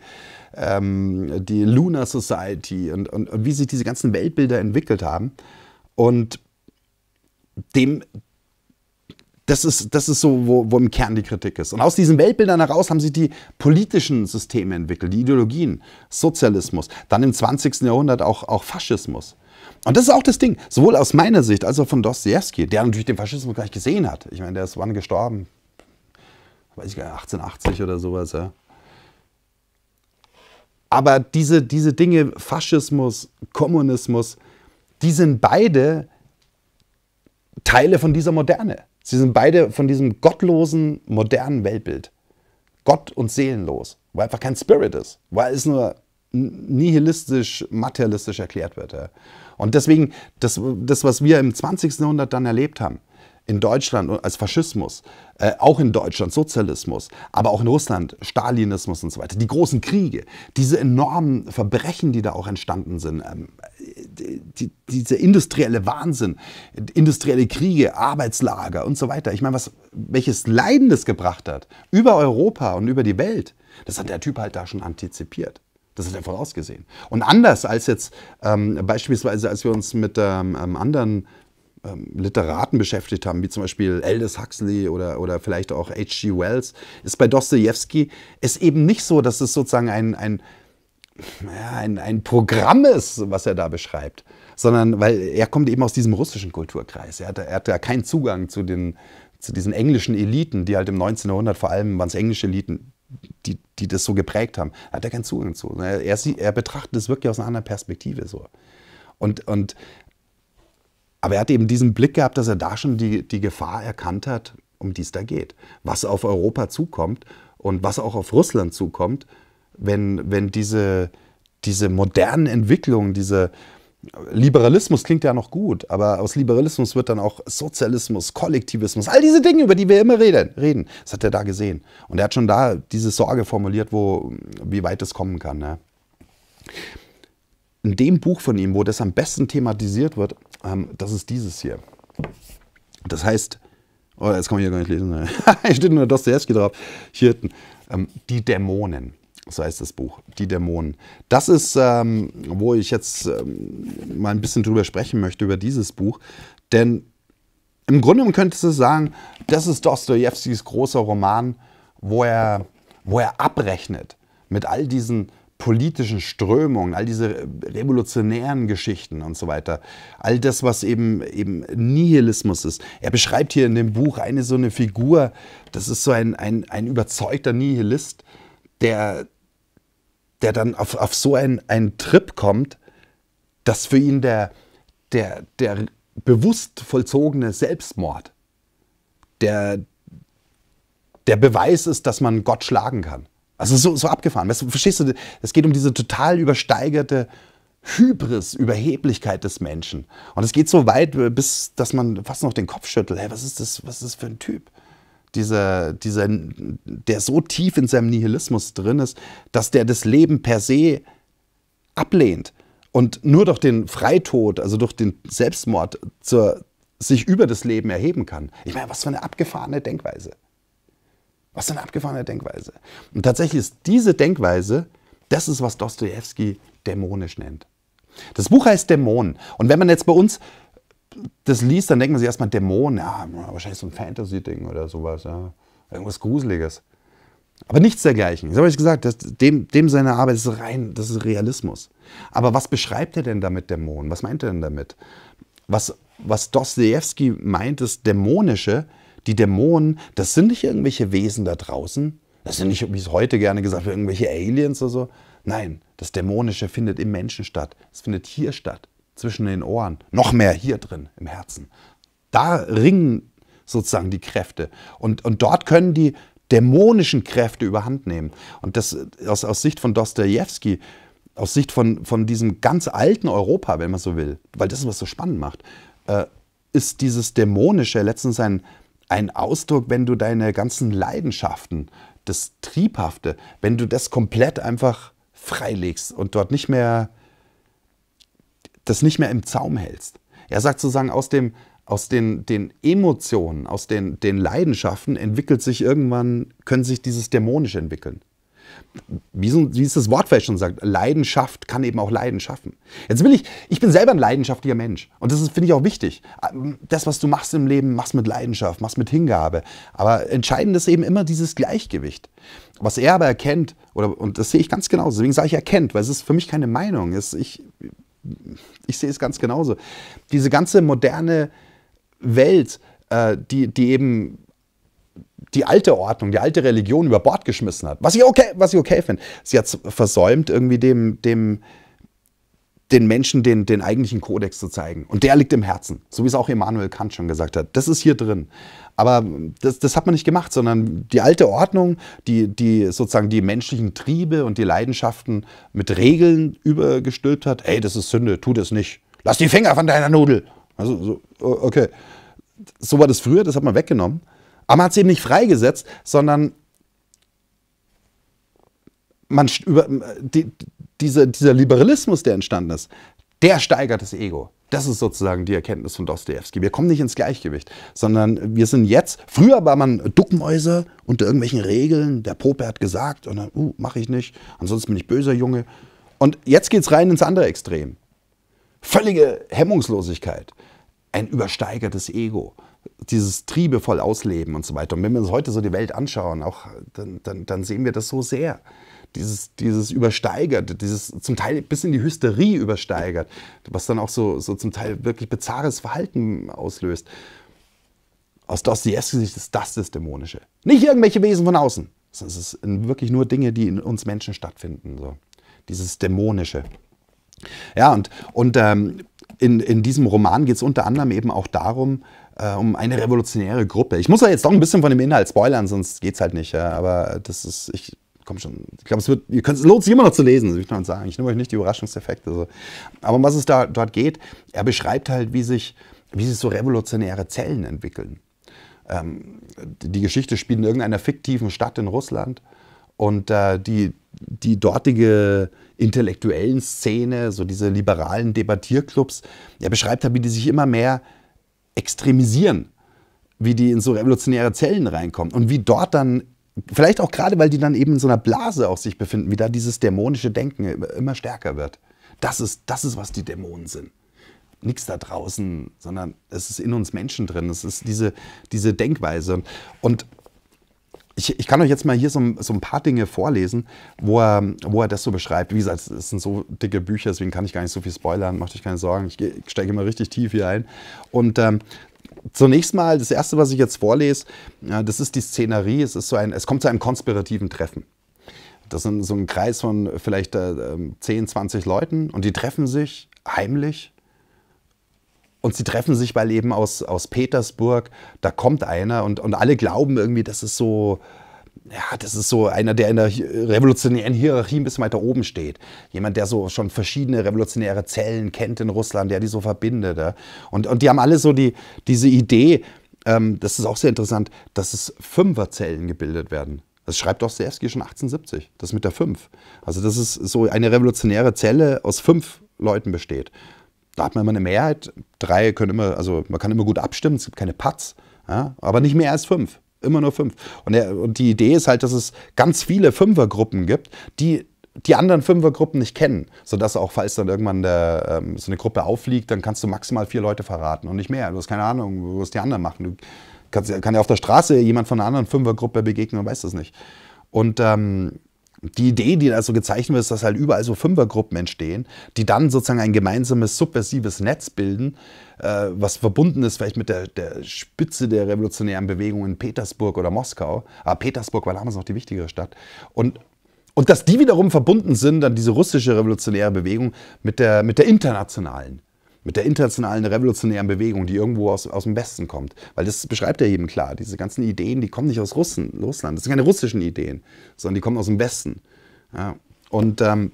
ähm, die Lunar Society und, und, und wie sich diese ganzen Weltbilder entwickelt haben. Und dem, das ist, das ist so, wo, wo, im Kern die Kritik ist. Und aus diesen Weltbildern heraus haben sich die politischen Systeme entwickelt, die Ideologien, Sozialismus, dann im 20. Jahrhundert auch, auch Faschismus. Und das ist auch das Ding, sowohl aus meiner Sicht als auch von Dostoevsky, der natürlich den Faschismus gleich gesehen hat. Ich meine, der ist wann gestorben? Weiß ich gar nicht, 1880 oder sowas, ja. Aber diese, diese Dinge, Faschismus, Kommunismus, die sind beide Teile von dieser Moderne. Sie sind beide von diesem gottlosen, modernen Weltbild. Gott und seelenlos, wo einfach kein Spirit ist, weil es nur nihilistisch, materialistisch erklärt wird. Ja. Und deswegen, das, das, was wir im 20. Jahrhundert dann erlebt haben, in Deutschland als Faschismus, äh, auch in Deutschland Sozialismus, aber auch in Russland Stalinismus und so weiter, die großen Kriege, diese enormen Verbrechen, die da auch entstanden sind, ähm, die, dieser industrielle Wahnsinn, industrielle Kriege, Arbeitslager und so weiter. Ich meine, was, welches Leiden das gebracht hat über Europa und über die Welt, das hat der Typ halt da schon antizipiert. Das ist er vorausgesehen. Und anders als jetzt ähm, beispielsweise, als wir uns mit ähm, ähm, anderen ähm, Literaten beschäftigt haben, wie zum Beispiel Aldous Huxley oder, oder vielleicht auch H.G. Wells, ist bei Dostoevsky es eben nicht so, dass es sozusagen ein, ein, ja, ein, ein Programm ist, was er da beschreibt, sondern weil er kommt eben aus diesem russischen Kulturkreis. Er hat, er hat da keinen Zugang zu den, zu diesen englischen Eliten, die halt im 19. Jahrhundert vor allem waren es englische Eliten, die, die das so geprägt haben, hat er keinen Zugang zu. Ne? Er, er betrachtet es wirklich aus einer anderen Perspektive so. Und, und, aber er hat eben diesen Blick gehabt, dass er da schon die, die Gefahr erkannt hat, um die es da geht. Was auf Europa zukommt und was auch auf Russland zukommt, wenn, wenn diese, diese modernen Entwicklungen, diese, Liberalismus klingt ja noch gut, aber aus Liberalismus wird dann auch Sozialismus, Kollektivismus, all diese Dinge, über die wir immer reden. reden. Das hat er da gesehen. Und er hat schon da diese Sorge formuliert, wo, wie weit es kommen kann. Ne? In dem Buch von ihm, wo das am besten thematisiert wird, ähm, das ist dieses hier. Das heißt, oh, das kann man hier gar nicht lesen. Ne? hier steht nur Dostoevsky drauf. Hier, ähm, die Dämonen so heißt das Buch, Die Dämonen. Das ist, ähm, wo ich jetzt ähm, mal ein bisschen drüber sprechen möchte, über dieses Buch. Denn im Grunde genommen könntest du sagen, das ist Dostoevskis großer Roman, wo er, wo er abrechnet mit all diesen politischen Strömungen, all diese revolutionären Geschichten und so weiter, all das, was eben, eben Nihilismus ist. Er beschreibt hier in dem Buch eine so eine Figur, das ist so ein, ein, ein überzeugter Nihilist, der, der dann auf, auf so einen, einen Trip kommt, dass für ihn der, der, der bewusst vollzogene Selbstmord der, der Beweis ist, dass man Gott schlagen kann. Also so, so abgefahren. verstehst du, es geht um diese total übersteigerte Hybris, Überheblichkeit des Menschen. Und es geht so weit, äh, bis dass man fast noch den Kopf schüttelt. Hey, was ist das, was ist das für ein Typ? dieser, dieser, der so tief in seinem Nihilismus drin ist, dass der das Leben per se ablehnt und nur durch den Freitod, also durch den Selbstmord, zur, sich über das Leben erheben kann. Ich meine, was für eine abgefahrene Denkweise. Was für eine abgefahrene Denkweise. Und tatsächlich ist diese Denkweise, das ist, was Dostoevsky dämonisch nennt. Das Buch heißt Dämon. Und wenn man jetzt bei uns das liest, dann denkt man sich erstmal Dämonen, ja, wahrscheinlich so ein Fantasy-Ding oder sowas, ja. Irgendwas Gruseliges. Aber nichts dergleichen. Das habe ich gesagt, das, dem, dem seine Arbeit ist rein, das ist Realismus. Aber was beschreibt er denn damit Dämonen? Was meint er denn damit? Was, was Dostoevsky meint, ist Dämonische, die Dämonen, das sind nicht irgendwelche Wesen da draußen. Das sind nicht, wie es heute gerne gesagt wird, irgendwelche Aliens oder so. Nein, das Dämonische findet im Menschen statt. Es findet hier statt zwischen den Ohren, noch mehr hier drin im Herzen. Da ringen sozusagen die Kräfte. Und, und dort können die dämonischen Kräfte überhand nehmen. Und das aus, aus Sicht von Dostoevsky, aus Sicht von, von diesem ganz alten Europa, wenn man so will, weil das ist, was so spannend macht, äh, ist dieses Dämonische letztens ein, ein Ausdruck, wenn du deine ganzen Leidenschaften, das Triebhafte, wenn du das komplett einfach freilegst und dort nicht mehr das nicht mehr im Zaum hältst. Er sagt sozusagen, aus, dem, aus den, den Emotionen, aus den, den Leidenschaften entwickelt sich irgendwann, können sich dieses Dämonische entwickeln. Wie, so, wie es das Wort vielleicht schon sagt, Leidenschaft kann eben auch Leiden schaffen. Jetzt will ich, ich bin selber ein leidenschaftlicher Mensch und das finde ich auch wichtig. Das, was du machst im Leben, machst mit Leidenschaft, machst mit Hingabe. Aber entscheidend ist eben immer dieses Gleichgewicht. Was er aber erkennt, oder, und das sehe ich ganz genau, deswegen sage ich erkennt, weil es ist für mich keine Meinung. Es, ich, ich sehe es ganz genauso. Diese ganze moderne Welt, äh, die, die eben die alte Ordnung, die alte Religion über Bord geschmissen hat, was ich okay, was ich okay finde. Sie hat versäumt, irgendwie dem, dem, den Menschen den, den eigentlichen Kodex zu zeigen. Und der liegt im Herzen, so wie es auch Immanuel Kant schon gesagt hat. Das ist hier drin. Aber das, das hat man nicht gemacht, sondern die alte Ordnung, die, die sozusagen die menschlichen Triebe und die Leidenschaften mit Regeln übergestülpt hat, ey, das ist Sünde, tu das nicht. Lass die Finger von deiner Nudel. Also, so, okay. So war das früher, das hat man weggenommen. Aber man hat es eben nicht freigesetzt, sondern man über, die, dieser, dieser Liberalismus, der entstanden ist, der steigert das Ego. Das ist sozusagen die Erkenntnis von Dostoevsky. Wir kommen nicht ins Gleichgewicht, sondern wir sind jetzt. Früher war man Duckmäuse unter irgendwelchen Regeln. Der Pope hat gesagt, und dann, uh, mach ich nicht. Ansonsten bin ich böser Junge. Und jetzt geht es rein ins andere Extrem. Völlige Hemmungslosigkeit, ein übersteigertes Ego, dieses Triebe voll ausleben und so weiter. Und wenn wir uns heute so die Welt anschauen, auch, dann, dann, dann sehen wir das so sehr dieses, dieses übersteigert, dieses zum Teil bis in die Hysterie übersteigert, was dann auch so, so zum Teil wirklich bizarres Verhalten auslöst. Aus Dostoevsky Sicht ist das das Dämonische. Nicht irgendwelche Wesen von außen. Es sind wirklich nur Dinge, die in uns Menschen stattfinden. So. Dieses Dämonische. Ja, und, und ähm, in, in diesem Roman geht es unter anderem eben auch darum, äh, um eine revolutionäre Gruppe. Ich muss ja jetzt doch ein bisschen von dem Inhalt spoilern, sonst geht es halt nicht. Ja? Aber das ist, ich komm schon, ich glaube, es wird, ihr könnt, lohnt sich immer noch zu lesen, würde ich mal sagen. Ich nehme euch nicht die Überraschungseffekte. So. Aber um was es da dort geht, er beschreibt halt, wie sich, wie sich so revolutionäre Zellen entwickeln. Ähm, die Geschichte spielt in irgendeiner fiktiven Stadt in Russland und äh, die, die dortige intellektuellen Szene, so diese liberalen Debattierclubs, er beschreibt halt, wie die sich immer mehr extremisieren, wie die in so revolutionäre Zellen reinkommen und wie dort dann Vielleicht auch gerade, weil die dann eben in so einer Blase auch sich befinden, wie da dieses dämonische Denken immer stärker wird. Das ist, das ist, was die Dämonen sind. Nichts da draußen, sondern es ist in uns Menschen drin. Es ist diese, diese Denkweise. Und ich, ich kann euch jetzt mal hier so, so, ein paar Dinge vorlesen, wo er, wo er das so beschreibt. Wie gesagt, es sind so dicke Bücher, deswegen kann ich gar nicht so viel spoilern. Macht euch keine Sorgen, ich, ich steige immer richtig tief hier ein. Und ähm, Zunächst mal, das erste, was ich jetzt vorlese, das ist die Szenerie. Es, ist so ein, es kommt zu einem konspirativen Treffen. Das sind so ein Kreis von vielleicht äh, 10, ähm, 20 Leuten und die treffen sich heimlich. Und sie treffen sich, weil eben aus, aus Petersburg, da kommt einer und, und alle glauben irgendwie, das ist so, ja, das ist so einer, der in der revolutionären Hierarchie ein bisschen weiter oben steht. Jemand, der so schon verschiedene revolutionäre Zellen kennt in Russland, der die so verbindet. Ja. Und, und die haben alle so die, diese Idee, ähm, das ist auch sehr interessant, dass es Fünferzellen gebildet werden. Das schreibt auch Dostoevsky schon 1870, das mit der Fünf. Also dass es so eine revolutionäre Zelle aus fünf Leuten besteht. Da hat man immer eine Mehrheit, drei können immer, also man kann immer gut abstimmen, es gibt keine Patz, ja, aber nicht mehr als fünf. Immer nur fünf. Und, der, und die Idee ist halt, dass es ganz viele Fünfergruppen gibt, die die anderen Fünfergruppen nicht kennen, sodass auch, falls dann irgendwann der, ähm, so eine Gruppe aufliegt, dann kannst du maximal vier Leute verraten und nicht mehr. Du hast keine Ahnung, was die anderen machen. Du kannst, kann ja auf der Straße jemand von einer anderen Fünfergruppe begegnen und weißt das nicht. Und ähm, die Idee, die da so gezeichnet wird, ist, dass halt überall so Fünfergruppen entstehen, die dann sozusagen ein gemeinsames subversives Netz bilden, äh, was verbunden ist vielleicht mit der, der, Spitze der revolutionären Bewegung in Petersburg oder Moskau. Aber Petersburg war damals noch die wichtigere Stadt. Und, und dass die wiederum verbunden sind, dann diese russische revolutionäre Bewegung, mit der, mit der internationalen mit der internationalen revolutionären Bewegung, die irgendwo aus, aus dem Westen kommt. Weil das beschreibt er eben klar. Diese ganzen Ideen, die kommen nicht aus Russen, Russland. Das sind keine russischen Ideen, sondern die kommen aus dem Westen. Ja. Und ähm,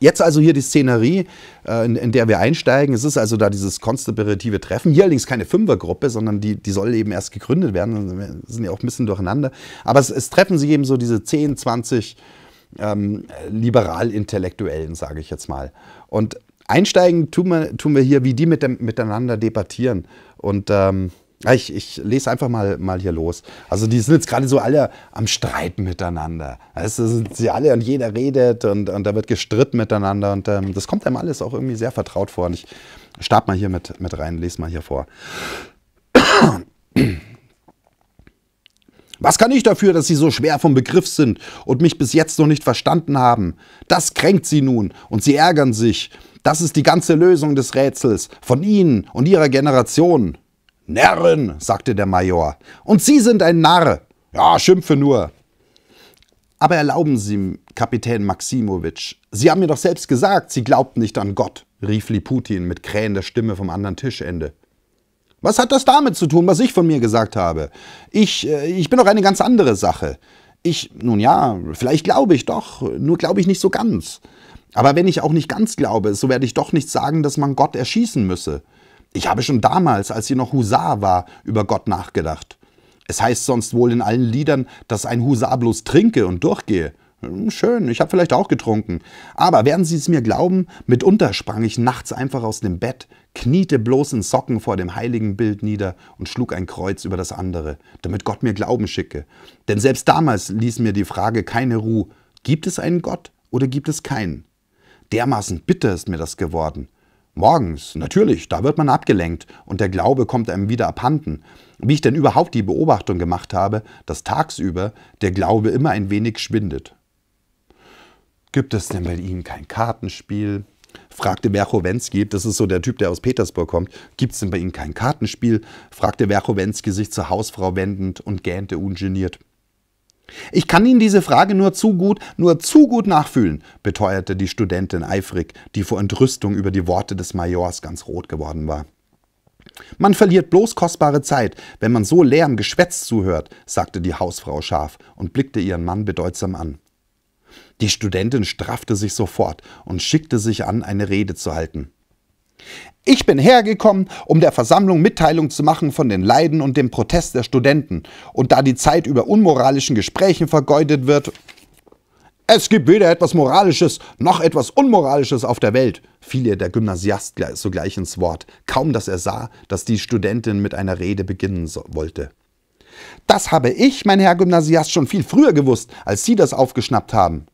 jetzt also hier die Szenerie, äh, in, in, der wir einsteigen. Es ist also da dieses konspirative Treffen. Hier allerdings keine Fünfergruppe, sondern die, die soll eben erst gegründet werden. Also wir sind ja auch ein bisschen durcheinander. Aber es, es treffen sich eben so diese 10, 20 ähm, liberal-intellektuellen, sage ich jetzt mal. Und einsteigen tun wir, tun wir hier, wie die mit dem, miteinander debattieren. Und ähm, ich, ich, lese einfach mal, mal hier los. Also die sind jetzt gerade so alle am Streiten miteinander. Also sind sie alle und jeder redet und, und da wird gestritten miteinander. Und ähm, das kommt einem alles auch irgendwie sehr vertraut vor. Und ich starte mal hier mit, mit rein, lese mal hier vor. Was kann ich dafür, dass Sie so schwer vom Begriff sind und mich bis jetzt noch nicht verstanden haben? Das kränkt Sie nun und Sie ärgern sich. Das ist die ganze Lösung des Rätsels von Ihnen und Ihrer Generation. Närrin, sagte der Major. Und Sie sind ein Narr. Ja, schimpfe nur. Aber erlauben Sie, Kapitän Maximowitsch, Sie haben mir doch selbst gesagt, Sie glaubten nicht an Gott, rief Liputin mit krähender Stimme vom anderen Tischende. Was hat das damit zu tun, was ich von mir gesagt habe? Ich, äh, ich bin doch eine ganz andere Sache. Ich, nun ja, vielleicht glaube ich doch, nur glaube ich nicht so ganz. Aber wenn ich auch nicht ganz glaube, so werde ich doch nicht sagen, dass man Gott erschießen müsse. Ich habe schon damals, als sie noch Husar war, über Gott nachgedacht. Es heißt sonst wohl in allen Liedern, dass ein Husar bloß trinke und durchgehe. Hm, schön, ich habe vielleicht auch getrunken. Aber werden Sie es mir glauben, mitunter sprang ich nachts einfach aus dem Bett, kniete bloß in Socken vor dem heiligen Bild nieder und schlug ein Kreuz über das andere, damit Gott mir Glauben schicke. Denn selbst damals ließ mir die Frage keine Ruhe, gibt es einen Gott oder gibt es keinen? Dermaßen bitter ist mir das geworden. Morgens, natürlich, da wird man abgelenkt und der Glaube kommt einem wieder abhanden. Wie ich denn überhaupt die Beobachtung gemacht habe, dass tagsüber der Glaube immer ein wenig schwindet. Gibt es denn bei Ihnen kein Kartenspiel, fragte Werchowensky, das ist so der Typ, der aus Petersburg kommt, gibt es denn bei Ihnen kein Kartenspiel? fragte Werchowensky sich zur Hausfrau wendend und gähnte ungeniert. Ich kann Ihnen diese Frage nur zu gut, nur zu gut nachfühlen, beteuerte die Studentin eifrig, die vor Entrüstung über die Worte des Majors ganz rot geworden war. Man verliert bloß kostbare Zeit, wenn man so leerem Geschwätz zuhört, sagte die Hausfrau scharf und blickte ihren Mann bedeutsam an. Die Studentin straffte sich sofort und schickte sich an, eine Rede zu halten. Ich bin hergekommen, um der Versammlung Mitteilung zu machen von den Leiden und dem Protest der Studenten. Und da die Zeit über unmoralischen Gesprächen vergeudet wird. Es gibt weder etwas Moralisches noch etwas Unmoralisches auf der Welt, fiel ihr der Gymnasiast sogleich ins Wort, kaum dass er sah, dass die Studentin mit einer Rede beginnen wollte. Das habe ich, mein Herr Gymnasiast, schon viel früher gewusst, als Sie das aufgeschnappt haben.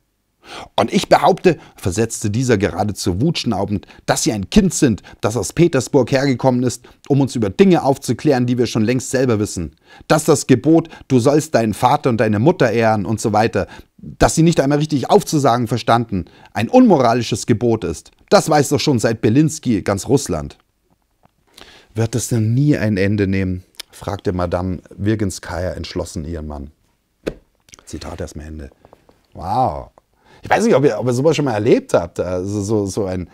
Und ich behaupte, versetzte dieser geradezu wutschnaubend, dass Sie ein Kind sind, das aus Petersburg hergekommen ist, um uns über Dinge aufzuklären, die wir schon längst selber wissen. Dass das Gebot, du sollst deinen Vater und deine Mutter ehren und so weiter, dass sie nicht einmal richtig aufzusagen verstanden, ein unmoralisches Gebot ist. Das weiß doch schon seit Belinsky ganz Russland. Wird es denn nie ein Ende nehmen? fragte Madame Wirgenskaya entschlossen ihren Mann. Zitat erstmal Ende. Wow, ich weiß nicht, ob ihr, ob ihr sowas schon mal erlebt habt. Also so, so ein,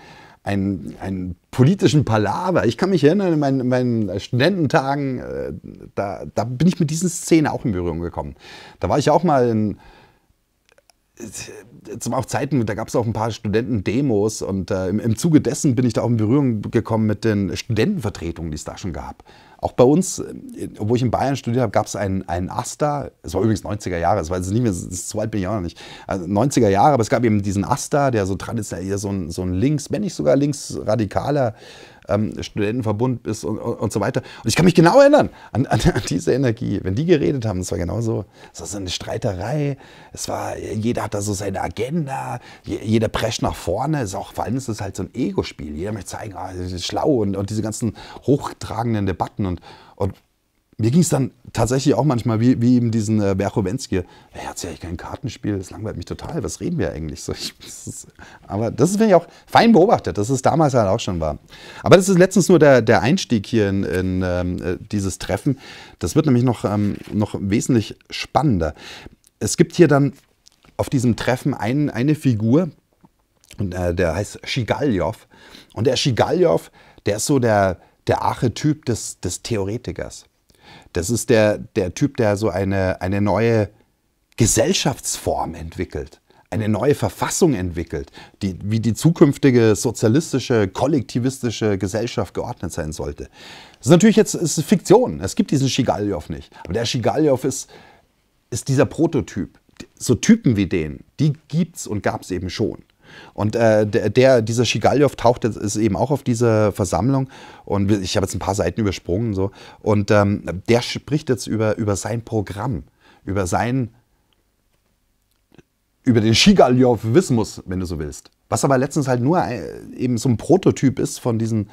ein, ein politischen Palaver. Ich kann mich erinnern, in meinen, in meinen Studententagen, äh, da, da bin ich mit diesen Szenen auch in Berührung gekommen. Da war ich auch mal in es auch Zeiten, da gab es auch ein paar Studentendemos und äh, im, im, Zuge dessen bin ich da auch in Berührung gekommen mit den Studentenvertretungen, die es da schon gab. Auch bei uns, äh, wo ich in Bayern studiert habe, gab es einen, einen Asta, es war übrigens 90er Jahre, es war jetzt nicht mehr, so alt bin ich auch noch nicht, also 90er Jahre, aber es gab eben diesen Asta, der so traditionell, so ein, so ein links, wenn nicht sogar linksradikaler ähm, Studentenverbund bist und, und, und, so weiter. Und ich kann mich genau erinnern an, an, an diese Energie. Wenn die geredet haben, das war genau so. Es war so eine Streiterei. Es war, jeder hat da so seine Agenda. Jeder prescht nach vorne. ist auch, vor allem ist es halt so ein Ego-Spiel. Jeder möchte zeigen, ah, ist schlau und, und diese ganzen hochtragenden Debatten und, und mir ging es dann tatsächlich auch manchmal wie, wie eben diesen äh, Berchowensky. Er hat ja eigentlich kein Kartenspiel, das langweilt mich total. Was reden wir eigentlich? So, ich, das ist, aber das ist, finde ich, auch fein beobachtet, dass es damals halt auch schon war. Aber das ist letztens nur der, der Einstieg hier in, in ähm, äh, dieses Treffen. Das wird nämlich noch, ähm, noch wesentlich spannender. Es gibt hier dann auf diesem Treffen ein, eine Figur, und, äh, der heißt Shigaljov. Und der Shigaljov, der ist so der, der Archetyp des, des Theoretikers. Das ist der, der Typ, der so eine, eine neue Gesellschaftsform entwickelt, eine neue Verfassung entwickelt, die, wie die zukünftige sozialistische, kollektivistische Gesellschaft geordnet sein sollte. Das ist natürlich jetzt ist Fiktion. Es gibt diesen Schigaljow nicht. Aber der Schigaljow ist, ist dieser Prototyp. So Typen wie den, die gibt es und gab es eben schon. Und äh, der, der, dieser Shigaljov taucht ist eben auch auf diese Versammlung und ich habe jetzt ein paar Seiten übersprungen so und ähm, der spricht jetzt über, über sein Programm, über sein über den Shigaljowismus, wenn du so willst. Was aber letztens halt nur äh, eben so ein Prototyp ist von diesen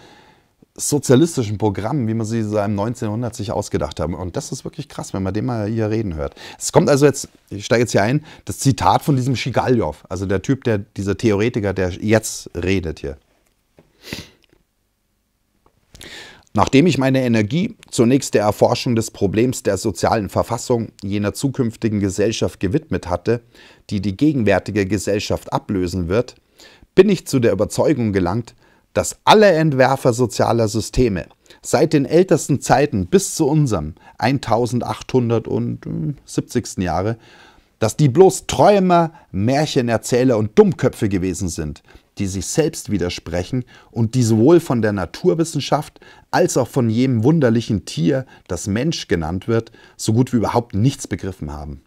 sozialistischen Programm, wie man sie so im 1900 sich ausgedacht haben. Und das ist wirklich krass, wenn man den mal hier reden hört. Es kommt also jetzt, ich steige jetzt hier ein, das Zitat von diesem Schigaljow, also der Typ, der, dieser Theoretiker, der jetzt redet hier. Nachdem ich meine Energie zunächst der Erforschung des Problems der sozialen Verfassung jener zukünftigen Gesellschaft gewidmet hatte, die die gegenwärtige Gesellschaft ablösen wird, bin ich zu der Überzeugung gelangt, dass alle Entwerfer sozialer Systeme seit den ältesten Zeiten bis zu unserem 1870. Jahre, dass die bloß Träumer, Märchenerzähler und Dummköpfe gewesen sind, die sich selbst widersprechen und die sowohl von der Naturwissenschaft als auch von jedem wunderlichen Tier, das Mensch genannt wird, so gut wie überhaupt nichts begriffen haben.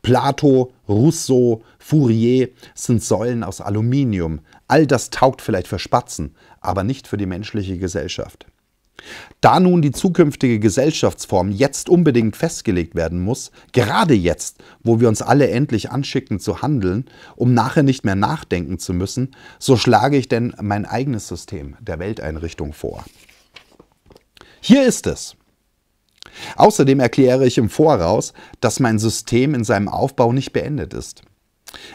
Plato, Rousseau, Fourier sind Säulen aus Aluminium, All das taugt vielleicht für Spatzen, aber nicht für die menschliche Gesellschaft. Da nun die zukünftige Gesellschaftsform jetzt unbedingt festgelegt werden muss, gerade jetzt, wo wir uns alle endlich anschicken zu handeln, um nachher nicht mehr nachdenken zu müssen, so schlage ich denn mein eigenes System der Welteinrichtung vor. Hier ist es. Außerdem erkläre ich im Voraus, dass mein System in seinem Aufbau nicht beendet ist.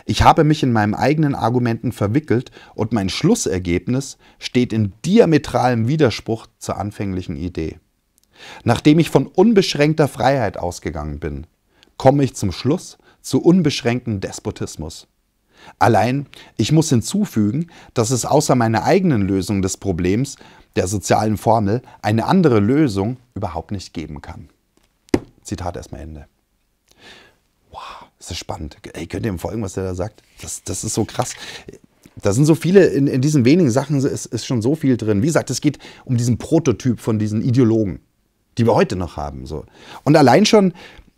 Ich habe mich in meinen eigenen Argumenten verwickelt und mein Schlussergebnis steht in diametralem Widerspruch zur anfänglichen Idee. Nachdem ich von unbeschränkter Freiheit ausgegangen bin, komme ich zum Schluss zu unbeschränktem Despotismus. Allein, ich muss hinzufügen, dass es außer meiner eigenen Lösung des Problems, der sozialen Formel, eine andere Lösung überhaupt nicht geben kann. Zitat erstmal Ende. Das ist spannend. Ey, könnt ihr ihm folgen, was er da sagt? Das, das ist so krass. Da sind so viele, in, in diesen wenigen Sachen ist, ist schon so viel drin. Wie gesagt, es geht um diesen Prototyp von diesen Ideologen, die wir heute noch haben. So. Und allein schon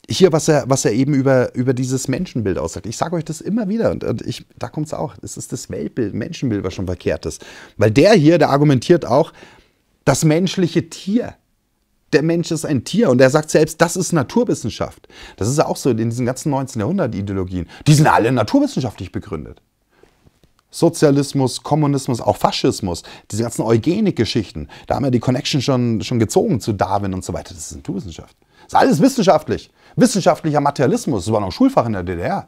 hier, was er, was er eben über, über dieses Menschenbild aussagt. Ich sage euch das immer wieder und, und ich, da kommt es auch. Es ist das Weltbild, Menschenbild, was schon verkehrt ist. Weil der hier, der argumentiert auch, das menschliche Tier der Mensch ist ein Tier und er sagt selbst, das ist Naturwissenschaft. Das ist ja auch so in diesen ganzen 19. Jahrhundert-Ideologien. Die sind alle naturwissenschaftlich begründet. Sozialismus, Kommunismus, auch Faschismus, diese ganzen Eugenik-Geschichten, da haben wir die Connection schon, schon gezogen zu Darwin und so weiter. Das ist Naturwissenschaft. Das ist alles wissenschaftlich. Wissenschaftlicher Materialismus, das war noch Schulfach in der DDR.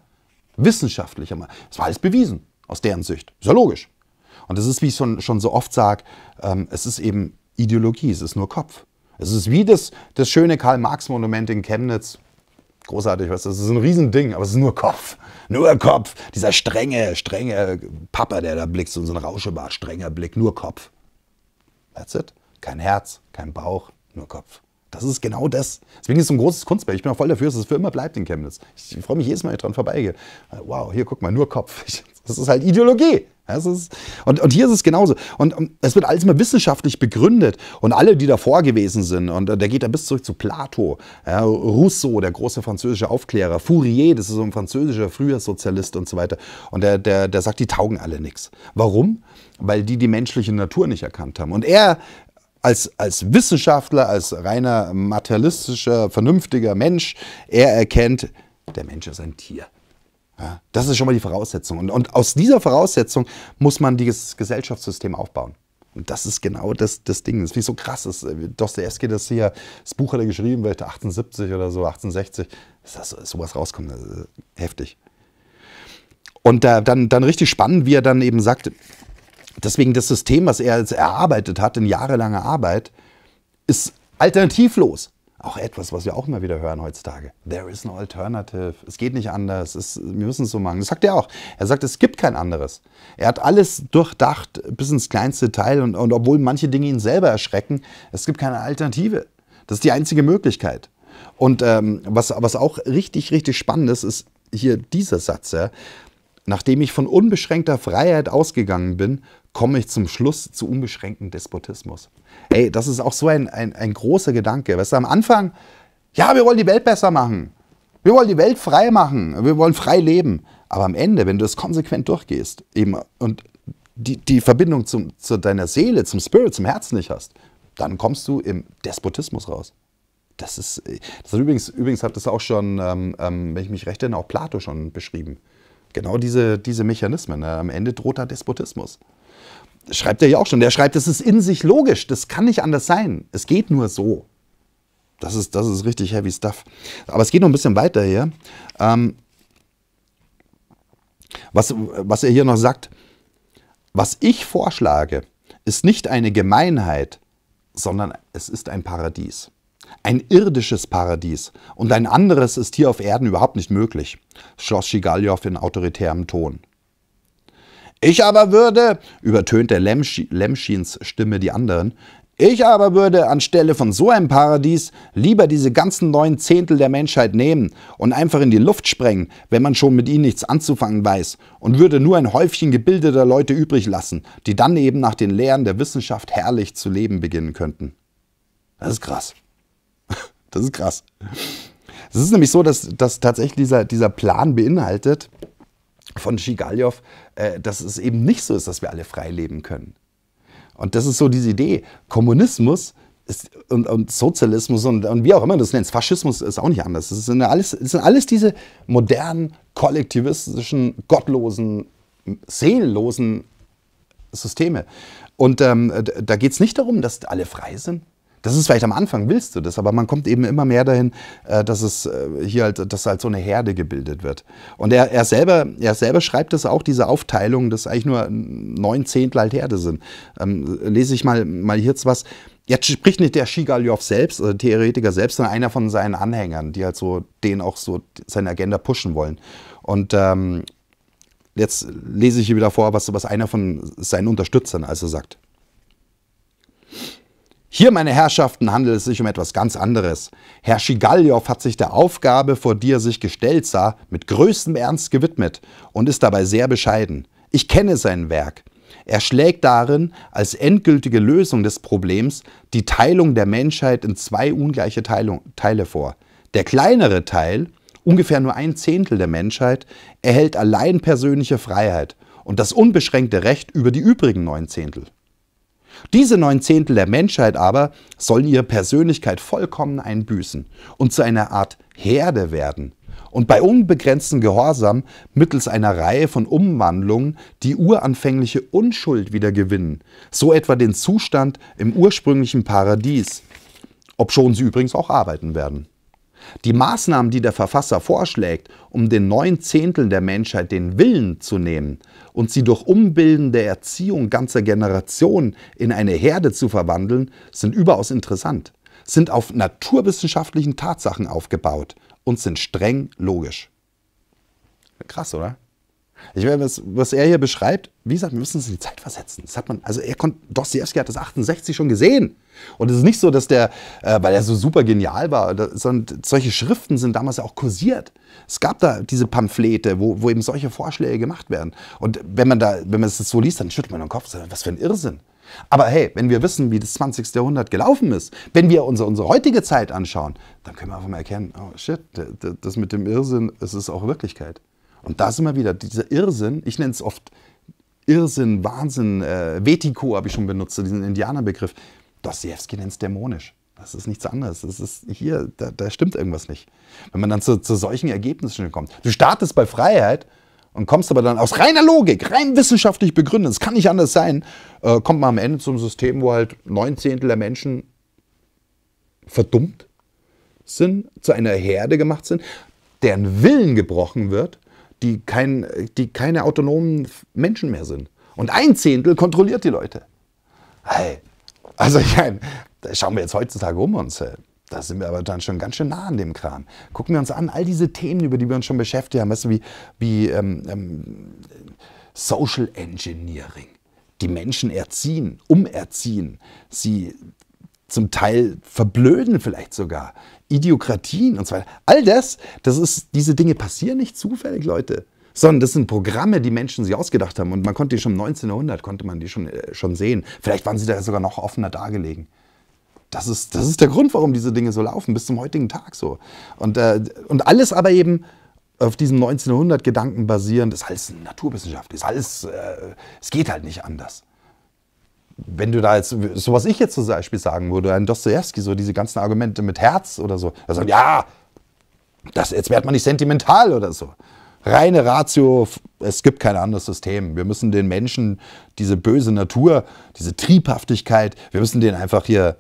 Wissenschaftlicher Materialismus. Das war alles bewiesen, aus deren Sicht. Ist ja logisch. Und das ist, wie ich schon, schon so oft sage, ähm, es ist eben Ideologie, es ist nur Kopf. Es ist wie das, das schöne Karl-Marx-Monument in Chemnitz. Großartig, was das ist ein Riesending, aber es ist nur Kopf. Nur Kopf. Dieser strenge, strenge Papa, der da blickt, so ein Rauschebar, strenger Blick, nur Kopf. That's it. Kein Herz, kein Bauch, nur Kopf. Das ist genau das. Deswegen ist es ein großes Kunstwerk. Ich bin auch voll dafür, dass es für immer bleibt in Chemnitz. Ich freue mich jedes Mal, wenn ich dran vorbeigehe. Wow, hier, guck mal, nur Kopf. Das ist halt Ideologie. Das ist, und, und hier ist es genauso. Und, es wird alles immer wissenschaftlich begründet. Und alle, die davor gewesen sind, und äh, der geht da bis zurück zu Plato, ja, Rousseau, der große französische Aufklärer, Fourier, das ist so ein französischer Frühjahrssozialist und so weiter. Und der, der, der sagt, die taugen alle nichts. Warum? Weil die die menschliche Natur nicht erkannt haben. Und er als, als Wissenschaftler, als reiner materialistischer, vernünftiger Mensch, er erkennt, der Mensch ist ein Tier. Ja, das ist schon mal die Voraussetzung. Und, und aus dieser Voraussetzung muss man dieses Gesellschaftssystem aufbauen. Und das ist genau das, das Ding. Das ist wie so krass. Ist. Äh, Dostoevsky, das hier, das Buch hat er geschrieben, vielleicht 1870 oder so, 1860. Dass sowas rauskommt, das ist heftig. Und da, dann, dann richtig spannend, wie er dann eben sagt, deswegen das System, was er jetzt erarbeitet hat in jahrelanger Arbeit, ist alternativlos. Auch etwas, was wir auch immer wieder hören heutzutage. There is no alternative. Es geht nicht anders. Es, wir müssen es so machen. Das sagt er auch. Er sagt, es gibt kein anderes. Er hat alles durchdacht bis ins kleinste Teil. Und, und obwohl manche Dinge ihn selber erschrecken, es gibt keine Alternative. Das ist die einzige Möglichkeit. Und ähm, was, was auch richtig, richtig spannend ist, ist hier dieser Satz. Ja. Nachdem ich von unbeschränkter Freiheit ausgegangen bin, komme ich zum Schluss zu unbeschränktem Despotismus. Ey, das ist auch so ein, ein, ein großer Gedanke. Weißt du, am Anfang, ja, wir wollen die Welt besser machen. Wir wollen die Welt frei machen. Wir wollen frei leben. Aber am Ende, wenn du es konsequent durchgehst eben, und die, die Verbindung zum, zu deiner Seele, zum Spirit, zum Herzen nicht hast, dann kommst du im Despotismus raus. Das ist, das hat übrigens, übrigens hat das auch schon, ähm, ähm wenn ich mich recht erinnere, auch Plato schon beschrieben. Genau diese, diese Mechanismen. Ne? Am Ende droht da Despotismus schreibt er ja auch schon. Der schreibt, das ist in sich logisch. Das kann nicht anders sein. Es geht nur so. Das ist, das ist richtig heavy stuff. Aber es geht noch ein bisschen weiter hier. Ähm, was, was er hier noch sagt, was ich vorschlage, ist nicht eine Gemeinheit, sondern es ist ein Paradies. Ein irdisches Paradies. Und ein anderes ist hier auf Erden überhaupt nicht möglich. Schloss Schigaljow in autoritärem Ton. Ich aber würde, übertönte Lemschins Stimme die anderen, ich aber würde anstelle von so einem Paradies lieber diese ganzen neun Zehntel der Menschheit nehmen und einfach in die Luft sprengen, wenn man schon mit ihnen nichts anzufangen weiß, und würde nur ein Häufchen gebildeter Leute übrig lassen, die dann eben nach den Lehren der Wissenschaft herrlich zu leben beginnen könnten. Das ist krass. Das ist krass. Es ist nämlich so, dass, dass tatsächlich dieser, dieser Plan beinhaltet, von Shigaljow, äh, dass es eben nicht so ist, dass wir alle frei leben können. Und das ist so diese Idee. Kommunismus ist, und, und, Sozialismus und, und, wie auch immer du es nennst, Faschismus ist auch nicht anders. Es sind alles, es sind alles diese modernen, kollektivistischen, gottlosen, seelenlosen Systeme. Und ähm, da geht es nicht darum, dass alle frei sind, das ist vielleicht am Anfang willst du das, aber man kommt eben immer mehr dahin, äh, dass es äh, hier halt, dass halt so eine Herde gebildet wird. Und er, er, selber, er selber schreibt das auch, diese Aufteilung, dass eigentlich nur neun Zehntel halt Herde sind. Ähm, lese ich mal, mal hier was. Jetzt spricht nicht der Shigaljov selbst, also Theoretiker selbst, sondern einer von seinen Anhängern, die halt so den auch so seine Agenda pushen wollen. Und ähm, jetzt lese ich hier wieder vor, was, was einer von seinen Unterstützern also sagt. Hier, meine Herrschaften, handelt es sich um etwas ganz anderes. Herr Schigaljow hat sich der Aufgabe, vor die er sich gestellt sah, mit größtem Ernst gewidmet und ist dabei sehr bescheiden. Ich kenne sein Werk. Er schlägt darin als endgültige Lösung des Problems die Teilung der Menschheit in zwei ungleiche Teilung, Teile vor. Der kleinere Teil, ungefähr nur ein Zehntel der Menschheit, erhält allein persönliche Freiheit und das unbeschränkte Recht über die übrigen neun Zehntel. Diese neun Zehntel der Menschheit aber sollen ihre Persönlichkeit vollkommen einbüßen und zu einer Art Herde werden und bei unbegrenztem Gehorsam mittels einer Reihe von Umwandlungen die uranfängliche Unschuld wieder gewinnen, so etwa den Zustand im ursprünglichen Paradies, obschon sie übrigens auch arbeiten werden. Die Maßnahmen, die der Verfasser vorschlägt, um den neun Zehnteln der Menschheit den Willen zu nehmen und sie durch umbildende Erziehung ganzer Generationen in eine Herde zu verwandeln, sind überaus interessant, sind auf naturwissenschaftlichen Tatsachen aufgebaut und sind streng logisch. Krass, oder? Ich meine, was, was er hier beschreibt, wie gesagt, wir müssen uns in die Zeit versetzen. Das hat man, also er konnte, Dostoevsky hat das 68 schon gesehen. Und es ist nicht so, dass der, äh, weil er so super genial war, das, sondern solche Schriften sind damals ja auch kursiert. Es gab da diese Pamphlete, wo, wo eben solche Vorschläge gemacht werden. Und wenn man da, wenn man es so liest, dann schüttelt man den Kopf, sagt, was für ein Irrsinn. Aber hey, wenn wir wissen, wie das 20. Jahrhundert gelaufen ist, wenn wir unsere, unsere heutige Zeit anschauen, dann können wir einfach mal erkennen, oh shit, das mit dem Irrsinn, es ist auch Wirklichkeit. Und da sind wir wieder, dieser Irrsinn, ich nenne es oft Irrsinn, Wahnsinn, äh, Vetiko habe ich schon benutzt, diesen Indianerbegriff. Dostoevsky nennt es dämonisch. Das ist nichts anderes. Das ist hier, da, da stimmt irgendwas nicht. Wenn man dann zu, zu solchen Ergebnissen kommt. Du startest bei Freiheit und kommst aber dann aus reiner Logik, rein wissenschaftlich begründet, es kann nicht anders sein, äh, kommt man am Ende zum System, wo halt neun Zehntel der Menschen verdummt sind, zu einer Herde gemacht sind, deren Willen gebrochen wird die, kein, die keine autonomen Menschen mehr sind. Und ein Zehntel kontrolliert die Leute. Hey, also ich meine, da schauen wir jetzt heutzutage um uns. Hey. Da sind wir aber dann schon ganz schön nah an dem Kram. Gucken wir uns an, all diese Themen, über die wir uns schon beschäftigt haben, weißt du, wie, wie ähm, ähm, Social Engineering. Die Menschen erziehen, umerziehen, sie zum Teil verblöden vielleicht sogar, Idiokratien und so weiter. All das, das ist, diese Dinge passieren nicht zufällig, Leute. Sondern das sind Programme, die Menschen sich ausgedacht haben. Und man konnte die schon im 1900, konnte man die schon, äh, schon sehen. Vielleicht waren sie da sogar noch offener dargelegen. Das ist, das ist der Grund, warum diese Dinge so laufen, bis zum heutigen Tag so. Und, äh, und alles aber eben auf diesem 1900-Gedanken basierend, ist alles Naturwissenschaft, ist alles, äh, es geht halt nicht anders wenn du da jetzt, so was ich jetzt zum Beispiel sagen würde, ein Dostoevsky, so diese ganzen Argumente mit Herz oder so, da sagt, ja, das, jetzt wird man nicht sentimental oder so. Reine Ratio, es gibt kein anderes System. Wir müssen den Menschen diese böse Natur, diese Triebhaftigkeit, wir müssen den einfach hier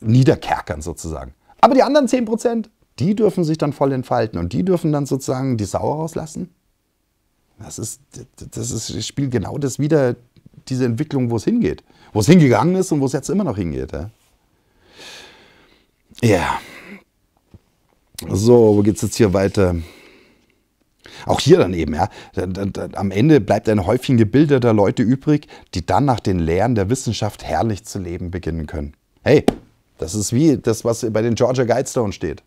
niederkerkern sozusagen. Aber die anderen 10 Prozent, die dürfen sich dann voll entfalten und die dürfen dann sozusagen die Sau rauslassen. Das ist, das ist, spielt genau das wieder, diese Entwicklung, wo es hingeht. Wo es hingegangen ist und wo es jetzt immer noch hingeht. Ja. Yeah. So, wo geht es jetzt hier weiter? Auch hier dann eben, ja. Am Ende bleibt ein Häufchen gebildeter Leute übrig, die dann nach den Lehren der Wissenschaft herrlich zu leben beginnen können. Hey, das ist wie das, was bei den Georgia Guidestones steht.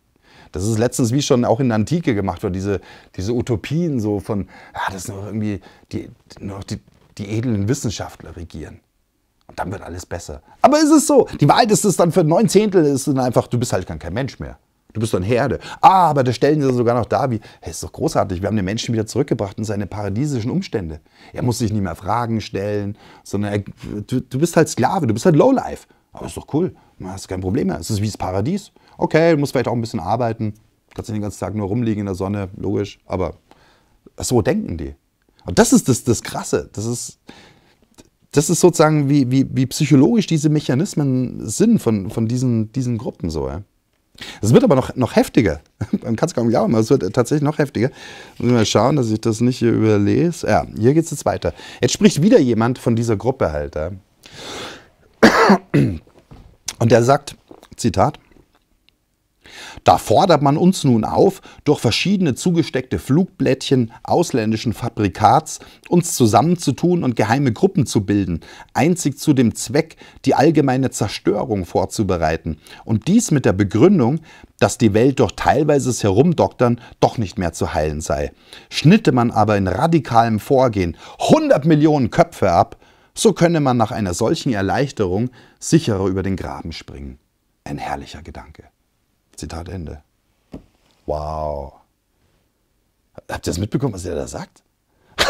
Das ist letztens wie schon auch in der Antike gemacht worden, diese, diese Utopien so von, ja, ah, das sind noch irgendwie die, noch die, die edlen Wissenschaftler regieren. Und dann wird alles besser. Aber ist es so? Die Wahrheit ist es dann für neun Zehntel, ist dann einfach, du bist halt gar kein Mensch mehr. Du bist dann Herde. Ah, aber da stellen sie sogar noch da, wie, hey, ist doch großartig, wir haben den Menschen wieder zurückgebracht in seine paradiesischen Umstände. Er muss sich nicht mehr Fragen stellen, sondern er, du, du bist halt Sklave, du bist halt Lowlife. Aber ist doch cool, du hast kein Problem mehr. Es ist wie das Paradies. Okay, du musst vielleicht auch ein bisschen arbeiten, Du kannst nicht den ganzen Tag nur rumliegen in der Sonne, logisch, aber so denken die. Und das ist das, das Krasse. Das ist, das ist sozusagen, wie, wie, wie psychologisch diese Mechanismen sind von, von diesen, diesen Gruppen so. Ja. wird aber noch, noch heftiger. Man kann es kaum glauben, aber es wird tatsächlich noch heftiger. Müssen wir schauen, dass ich das nicht hier überlese. Ja, hier geht es jetzt weiter. Jetzt spricht wieder jemand von dieser Gruppe halt. Ja. Und der sagt, Zitat, da fordert man uns nun auf, durch verschiedene zugesteckte Flugblättchen ausländischen Fabrikats uns zusammenzutun und geheime Gruppen zu bilden, einzig zu dem Zweck, die allgemeine Zerstörung vorzubereiten. Und dies mit der Begründung, dass die Welt durch teilweises Herumdoktern doch nicht mehr zu heilen sei. Schnitte man aber in radikalem Vorgehen 100 Millionen Köpfe ab, so könne man nach einer solchen Erleichterung sicherer über den Graben springen. Ein herrlicher Gedanke. Zitat Ende. Wow. Habt ihr das mitbekommen, was er da sagt?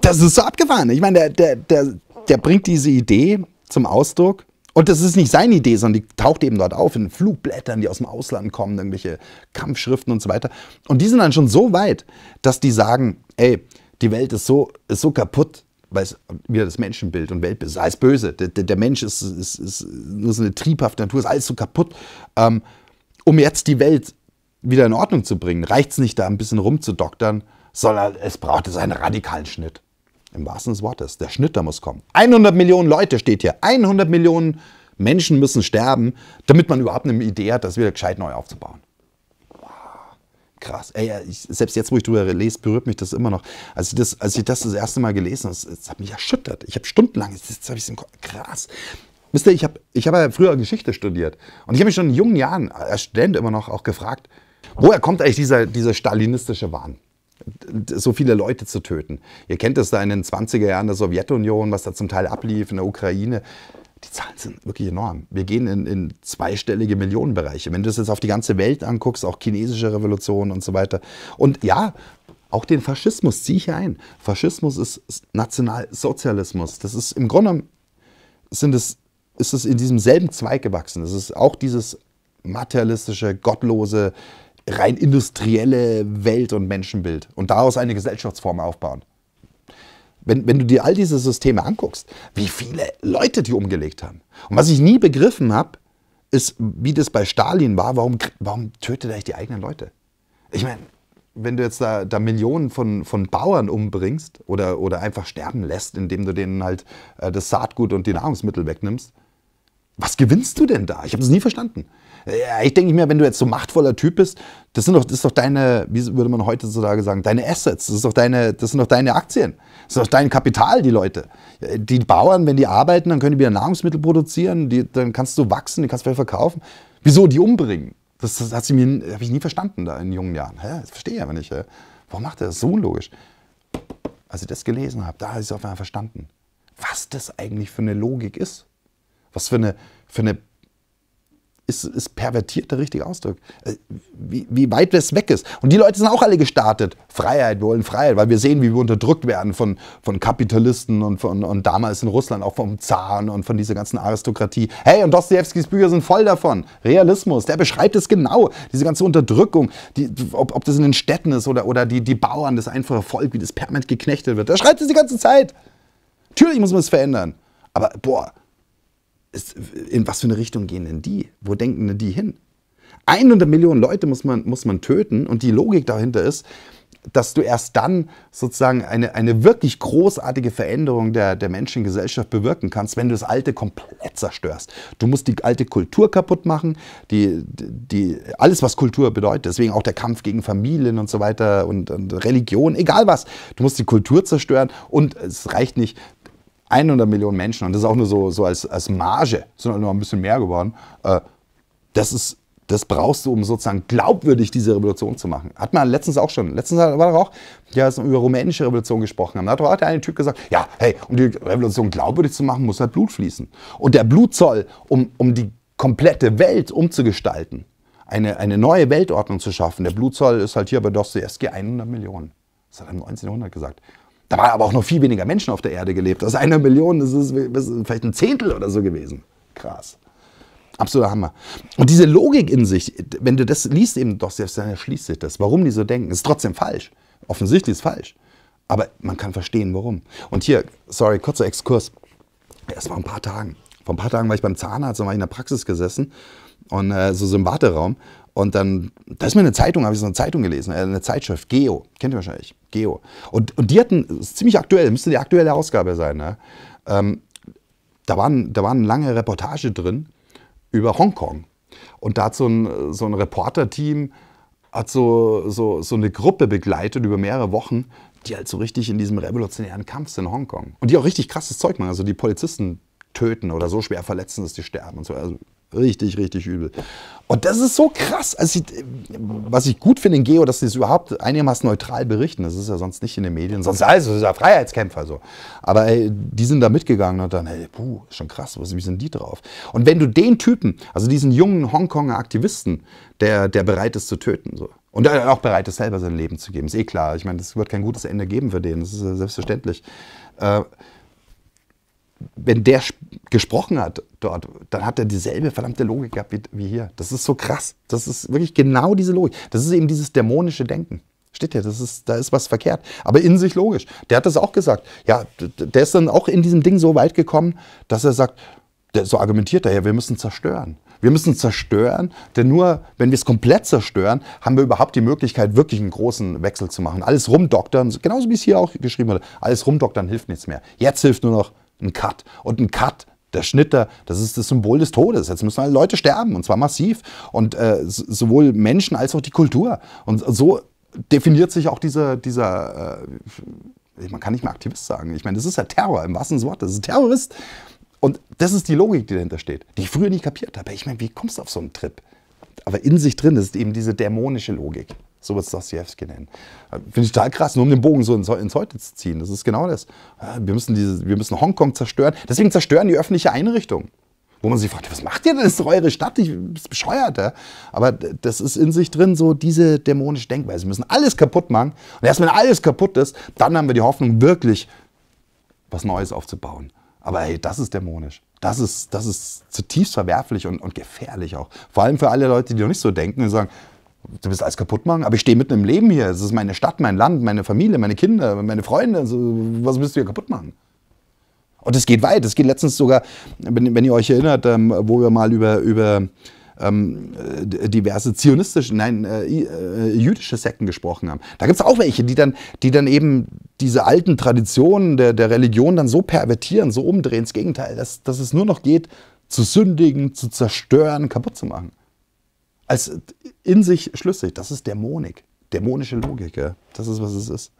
Das ist so abgefahren. Ich meine, der, der, der, der bringt diese Idee zum Ausdruck. Und das ist nicht seine Idee, sondern die taucht eben dort auf in Flugblättern, die aus dem Ausland kommen, irgendwelche Kampfschriften und so weiter. Und die sind dann schon so weit, dass die sagen, ey, die Welt ist so, ist so kaputt, weil es wieder das Menschenbild und Weltbild ist alles böse. Der, der, der Mensch ist, ist, ist, nur so eine triebhafte Natur, ist alles so kaputt. Ähm, um jetzt die Welt wieder in Ordnung zu bringen, reicht es nicht, da ein bisschen rumzudoktern, sondern es braucht es einen radikalen Schnitt. Im wahrsten des Wortes. Der Schnitt, da muss kommen. 100 Millionen Leute steht hier. 100 Millionen Menschen müssen sterben, damit man überhaupt eine Idee hat, das wieder gescheit neu aufzubauen. Wow, krass. Ey, ich, selbst jetzt, wo ich drüber lese, berührt mich das immer noch. Als ich das, als ich das, das erste Mal gelesen habe, das, es hat mich erschüttert. Ich habe stundenlang, jetzt habe ich es im Kopf. Krass. Wisst ihr, ich habe ich hab ja früher Geschichte studiert. Und ich habe mich schon in jungen Jahren, als Student immer noch, auch gefragt, woher kommt eigentlich dieser, dieser stalinistische Wahn? so viele Leute zu töten. Ihr kennt das da in den 20er Jahren der Sowjetunion, was da zum Teil ablief in der Ukraine. Die Zahlen sind wirklich enorm. Wir gehen in, in zweistellige Millionenbereiche. Wenn du es jetzt auf die ganze Welt anguckst, auch chinesische Revolutionen und so weiter. Und ja, auch den Faschismus ziehe ich hier ein. Faschismus ist Nationalsozialismus. Das ist im Grunde sind es ist es in diesem selben Zweig gewachsen. Es ist auch dieses materialistische, gottlose, rein industrielle Welt- und Menschenbild und daraus eine Gesellschaftsform aufbauen. Wenn, wenn du dir all diese Systeme anguckst, wie viele Leute die umgelegt haben. Und was ich nie begriffen habe, ist, wie das bei Stalin war, warum, warum tötet er die eigenen Leute? Ich meine, wenn du jetzt da, da Millionen von, von Bauern umbringst oder, oder einfach sterben lässt, indem du denen halt äh, das Saatgut und die Nahrungsmittel wegnimmst, was gewinnst du denn da? Ich habe das nie verstanden. Ich denke mir, wenn du jetzt so machtvoller Typ bist, das sind doch, das ist doch deine, wie würde man heute heutzutage sagen, deine Assets, das, ist doch deine, das sind doch deine Aktien, das ist doch dein Kapital, die Leute. Die Bauern, wenn die arbeiten, dann können die wieder Nahrungsmittel produzieren, die, dann kannst du wachsen, die kannst du verkaufen. Wieso die umbringen? Das, das, das habe ich nie verstanden da in jungen Jahren. Hä? Das verstehe ich aber nicht. Hä? Warum macht er das so unlogisch? Als ich das gelesen habe, da habe ich es auf einmal verstanden, was das eigentlich für eine Logik ist was für eine, für eine ist, ist pervertiert der richtige Ausdruck. Äh, wie, wie weit das weg ist. Und die Leute sind auch alle gestartet. Freiheit, wir wollen Freiheit, weil wir sehen, wie wir unterdrückt werden von, von Kapitalisten und, von, und damals in Russland auch vom Zaren und von dieser ganzen Aristokratie. Hey, und Dostoevskis Bücher sind voll davon. Realismus, der beschreibt es genau. Diese ganze Unterdrückung, die, ob, ob das in den Städten ist oder, oder die, die Bauern, das einfache Volk, wie das permanent geknechtet wird. Der schreibt es die ganze Zeit. Natürlich muss man es verändern. Aber boah, ist, in was für eine Richtung gehen denn die? Wo denken denn die hin? 100 Millionen Leute muss man, muss man töten und die Logik dahinter ist, dass du erst dann sozusagen eine, eine wirklich großartige Veränderung der, der menschlichen bewirken kannst, wenn du das Alte komplett zerstörst. Du musst die alte Kultur kaputt machen, die, die, alles, was Kultur bedeutet, deswegen auch der Kampf gegen Familien und so weiter und, und Religion, egal was. Du musst die Kultur zerstören und es reicht nicht, 100 Millionen Menschen, und das ist auch nur so, so als, als Marge, sondern halt noch ein bisschen mehr geworden, äh, das ist das brauchst du, um sozusagen glaubwürdig diese Revolution zu machen. Hat man letztens auch schon. Letztens war doch auch, ja, als über rumänische Revolution gesprochen haben. Da hat doch auch der eine Typ gesagt, ja, hey, um die Revolution glaubwürdig zu machen, muss halt Blut fließen. Und der Blutzoll, um, um die komplette Welt umzugestalten, eine, eine neue Weltordnung zu schaffen, der Blutzoll ist halt hier bei Dostoevsky 100 Millionen. Das hat er im 1900 gesagt. Da waren aber auch noch viel weniger Menschen auf der Erde gelebt. Aus einer Million das ist es vielleicht ein Zehntel oder so gewesen. Krass. Absoluter Hammer. Und diese Logik in sich, wenn du das liest, eben doch selbst dann erschließt sich das. Warum die so denken, ist trotzdem falsch. Offensichtlich ist falsch. Aber man kann verstehen, warum. Und hier, sorry, kurzer Exkurs. Erst vor ein paar Tagen. Vor ein paar Tagen war ich beim Zahnarzt und war ich in der Praxis gesessen und äh, so im Warteraum. Und dann, da ist mir eine Zeitung, habe ich so eine Zeitung gelesen, äh, eine Zeitschrift, Geo, kennt ihr wahrscheinlich, Geo. Und, und die hatten, das ist ziemlich aktuell, müsste die aktuelle Ausgabe sein, ne? ähm, da, waren, da war eine lange Reportage drin über Hongkong. Und da hat so ein, so ein Reporter-Team hat so, so, so eine Gruppe begleitet über mehrere Wochen, die halt so richtig in diesem revolutionären Kampf sind in Hongkong. Und die auch richtig krasses Zeug machen. Also die Polizisten töten oder so schwer verletzen, dass die sterben und so. Also Richtig, richtig übel. Und das ist so krass. Also, was ich gut finde in Geo, dass sie es überhaupt einigermaßen neutral berichten. Das ist ja sonst nicht in den Medien. Sonst alles, das ist ja Freiheitskämpfer so. Aber ey, die sind da mitgegangen und dann, hey, puh, ist schon krass, was, wie sind die drauf? Und wenn du den Typen, also diesen jungen Hongkonger Aktivisten, der, der bereit ist zu töten, so. Und der auch bereit ist, selber sein Leben zu geben. Ist eh klar. Ich meine, es wird kein gutes Ende geben für den. Das ist ja selbstverständlich. Äh, wenn der gesprochen hat dort, dann hat er dieselbe verdammte Logik gehabt wie hier. Das ist so krass. Das ist wirklich genau diese Logik. Das ist eben dieses dämonische Denken. Steht ja, das ist, da ist was verkehrt. Aber in sich logisch. Der hat das auch gesagt. Ja, der ist dann auch in diesem Ding so weit gekommen, dass er sagt, so argumentiert er ja, wir müssen zerstören. Wir müssen zerstören, denn nur wenn wir es komplett zerstören, haben wir überhaupt die Möglichkeit, wirklich einen großen Wechsel zu machen. Alles rumdoktern, genauso wie es hier auch geschrieben wurde, alles rumdoktern hilft nichts mehr. Jetzt hilft nur noch ein Cut. Und ein Cut, der Schnitter, das ist das Symbol des Todes. Jetzt müssen alle Leute sterben und zwar massiv. Und äh, sowohl Menschen als auch die Kultur. Und so definiert sich auch dieser, dieser äh, man kann nicht mehr Aktivist sagen. Ich meine, das ist ja Terror im wahrsten Wort. Das ist ein Terrorist. Und das ist die Logik, die dahinter steht, die ich früher nicht kapiert habe. Ich meine, wie kommst du auf so einen Trip? Aber in sich drin ist eben diese dämonische Logik. So wird es Dostoevsky nennen. Finde ich total krass, nur um den Bogen so ins Heute zu ziehen. Das ist genau das. Wir müssen, diese, wir müssen Hongkong zerstören. Deswegen zerstören die öffentliche Einrichtung. Wo man sich fragt, was macht ihr denn? Das ist doch eure Stadt, ich bin bescheuert. Ja? Aber das ist in sich drin, so diese dämonische Denkweise. Wir müssen alles kaputt machen. Und erst wenn alles kaputt ist, dann haben wir die Hoffnung, wirklich was Neues aufzubauen. Aber hey, das ist dämonisch. Das ist, das ist zutiefst verwerflich und, und gefährlich auch. Vor allem für alle Leute, die noch nicht so denken und sagen, du willst alles kaputt machen, aber ich stehe mitten im Leben hier. Es ist meine Stadt, mein Land, meine Familie, meine Kinder, meine Freunde. Also, was willst du hier kaputt machen? Und es geht weit. Es geht letztens sogar, wenn, wenn ihr euch erinnert, ähm, wo wir mal über, über ähm, diverse zionistische, nein, äh, äh, jüdische Sekten gesprochen haben. Da gibt es auch welche, die dann, die dann eben diese alten Traditionen der, der Religion dann so pervertieren, so umdrehen, Das Gegenteil, dass, dass es nur noch geht, zu sündigen, zu zerstören, kaputt zu machen als in sich schlüssig. Das ist Dämonik. Dämonische Logik, ja. Das ist, was es ist.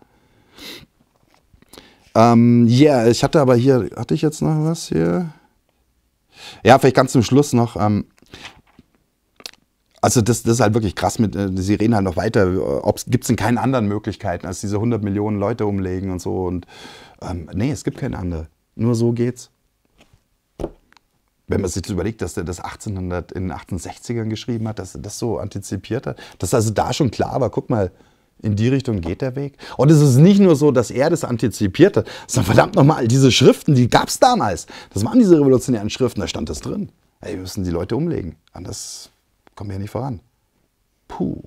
Ja, ähm, yeah, ich hatte aber hier, hatte ich jetzt noch was hier? Ja, vielleicht ganz zum Schluss noch. Ähm, also das, das, ist halt wirklich krass. Mit, äh, sie reden halt noch weiter. Äh, gibt es denn keine anderen Möglichkeiten, als diese 100 Millionen Leute umlegen und so? Und ähm, nee, es gibt keine andere. Nur so geht's wenn man sich das überlegt, dass er das 1800 in den 1860ern geschrieben hat, dass er das so antizipiert hat, dass also da schon klar war, guck mal, in die Richtung geht der Weg. Und es ist nicht nur so, dass er das antizipiert hat, sondern verdammt nochmal, diese Schriften, die gab es damals. Das waren diese revolutionären Schriften, da stand das drin. Ey, wir müssen die Leute umlegen, anders kommen wir nicht voran. Puh.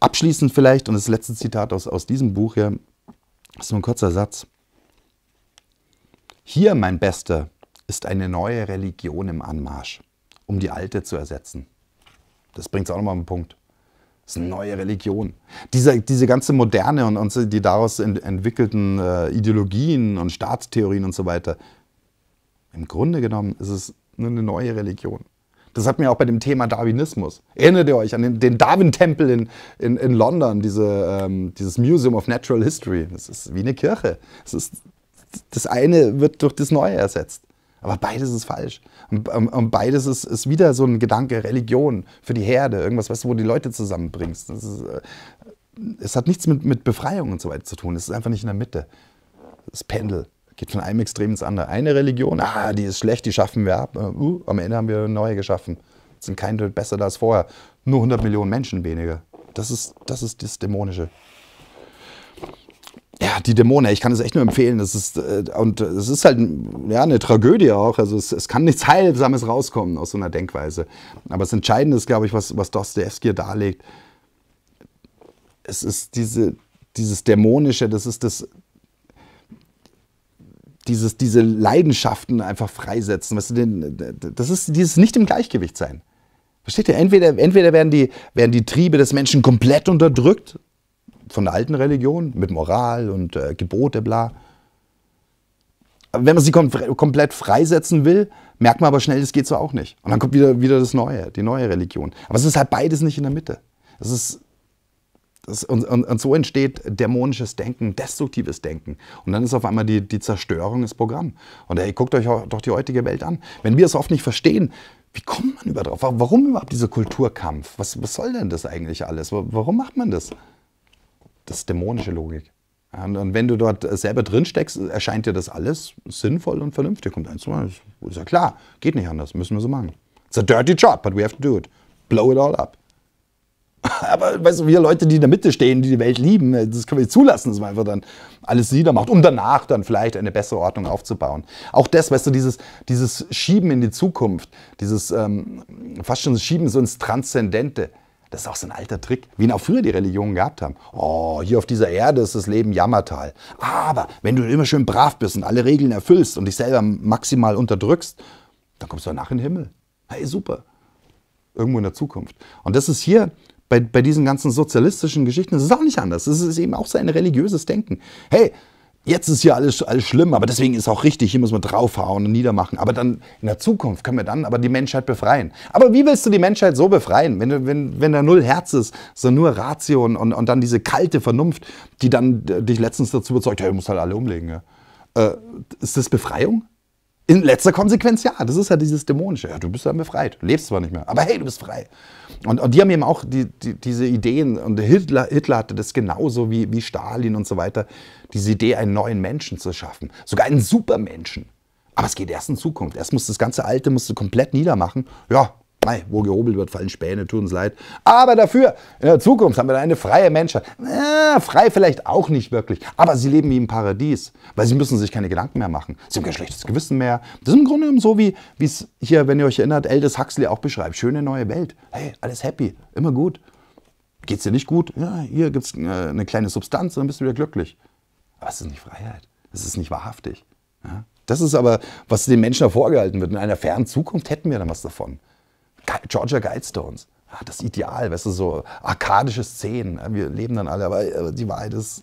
Abschließend vielleicht, und das letzte Zitat aus, aus diesem Buch hier, ist nur ein kurzer Satz. Hier, mein Bester, ist eine neue Religion im Anmarsch, um die alte zu ersetzen. Das bringt es auch nochmal auf den Punkt. Das ist eine neue Religion. Diese, diese ganze moderne und, und die daraus ent entwickelten äh, Ideologien und Staatstheorien und so weiter. Im Grunde genommen ist es nur eine neue Religion. Das hat mir auch bei dem Thema Darwinismus. Erinnert ihr euch an den, den Darwin-Tempel in, in, in, London, diese, ähm, dieses Museum of Natural History? Das ist wie eine Kirche. Das, ist, das eine wird durch das Neue ersetzt. Aber beides ist falsch. Und, ähm, und beides ist, ist, wieder so ein Gedanke, Religion für die Herde, irgendwas, weißt du, wo du die Leute zusammenbringst. Ist, äh, es hat nichts mit, mit Befreiung und so weiter zu tun. Es ist einfach nicht in der Mitte. Das Pendel geht von einem Extrem ins andere. Eine Religion, ah, die ist schlecht, die schaffen wir ab. Äh, uh, am Ende haben wir eine neue geschaffen. Sind kein Tod besser als vorher. Nur 100 Millionen Menschen weniger. Das ist das, ist das Dämonische ja, die Dämonen, ich kann es echt nur empfehlen. Das ist, äh, und es ist halt ja, eine Tragödie auch. Also es, es kann nichts Heilsames rauskommen aus so einer Denkweise. Aber das Entscheidende ist, glaube ich, was, was Dostoevsky darlegt. Es ist diese, dieses Dämonische, das ist das, dieses, diese Leidenschaften einfach freisetzen. Weißt du, das ist dieses Nicht im Gleichgewicht sein. Versteht ihr? Entweder, entweder werden, die, werden die Triebe des Menschen komplett unterdrückt von der alten Religion mit Moral und äh, Gebote, bla. Wenn man sie kom komplett freisetzen will, merkt man aber schnell, das geht so auch nicht. Und dann kommt wieder, wieder das Neue, die neue Religion. Aber es ist halt beides nicht in der Mitte. Es ist, das, und, und, und, so entsteht dämonisches Denken, destruktives Denken. Und dann ist auf einmal die, die Zerstörung das Programm. Und ey, guckt euch doch die heutige Welt an. Wenn wir es oft nicht verstehen, wie kommt man überhaupt drauf? Warum überhaupt dieser Kulturkampf? Was, was soll denn das eigentlich alles? Warum macht man das? Das ist dämonische Logik. Und, wenn du dort äh, selber drin steckst, erscheint dir das alles sinnvoll und vernünftig. Und eins zu mal, ist ja klar, geht nicht anders, müssen wir so machen. It's a dirty job, but we have to do it. Blow it all up. Aber weißt du, wir Leute, die in der Mitte stehen, die die Welt lieben, äh, das können wir nicht zulassen, dass man einfach dann alles niedermacht, um danach dann vielleicht eine bessere Ordnung aufzubauen. Auch das, weißt du, dieses, dieses Schieben in die Zukunft, dieses ähm, fast schon Schieben so ins Transzendente. Das ist auch so ein alter Trick, wie ihn auch früher die Religionen gehabt haben. Oh, hier auf dieser Erde ist das Leben Jammertal. Aber wenn du immer schön brav bist und alle Regeln erfüllst und dich selber maximal unterdrückst, dann kommst du danach in den Himmel. Hey, super. Irgendwo in der Zukunft. Und das ist hier bei, bei diesen ganzen sozialistischen Geschichten, das ist auch nicht anders. Das ist eben auch sein religiöses Denken. Hey, jetzt ist ja alles, alles schlimm, aber deswegen ist auch richtig, hier muss man draufhauen und niedermachen. Aber dann in der Zukunft können wir dann aber die Menschheit befreien. Aber wie willst du die Menschheit so befreien, wenn, wenn, wenn da null Herz ist, sondern nur Ratio und, und, und dann diese kalte Vernunft, die dann äh, dich letztens dazu überzeugt, ja, hey, ihr müsst halt alle umlegen. Ja. Äh, ist das Befreiung? In letzter Konsequenz ja. Das ist ja dieses Dämonische. Ja, du bist dann befreit. Du lebst zwar nicht mehr, aber hey, du bist frei. Und, und die haben eben auch die, die, diese Ideen, und Hitler, Hitler hatte das genauso wie, wie Stalin und so weiter, diese Idee, einen neuen Menschen zu schaffen. Sogar einen Supermenschen. Aber es geht erst in Zukunft. Erst musst du das ganze Alte musst du komplett niedermachen. Ja, Nein, wo gehobelt wird, fallen Späne, tut uns leid. Aber dafür, in der Zukunft haben wir dann eine freie Menschheit. Äh, frei vielleicht auch nicht wirklich, aber sie leben wie im Paradies, weil sie müssen sich keine Gedanken mehr machen. Sie haben kein schlechtes Gewissen mehr. Das ist im Grunde genommen so, wie es hier, wenn ihr euch erinnert, Aldous Huxley auch beschreibt. Schöne neue Welt. Hey, alles happy, immer gut. Geht's dir nicht gut? Ja, hier gibt's äh, eine kleine Substanz, dann bist du wieder glücklich. Aber es ist nicht Freiheit. Es ist nicht wahrhaftig. Ja? Das ist aber, was den Menschen da vorgehalten wird. In einer fernen Zukunft hätten wir dann was davon. Georgia Guidestones. Ja, ah, das Ideal, weißt du, so arkadische Szenen. Ne? Wir leben dann alle, aber die Wahrheit ist,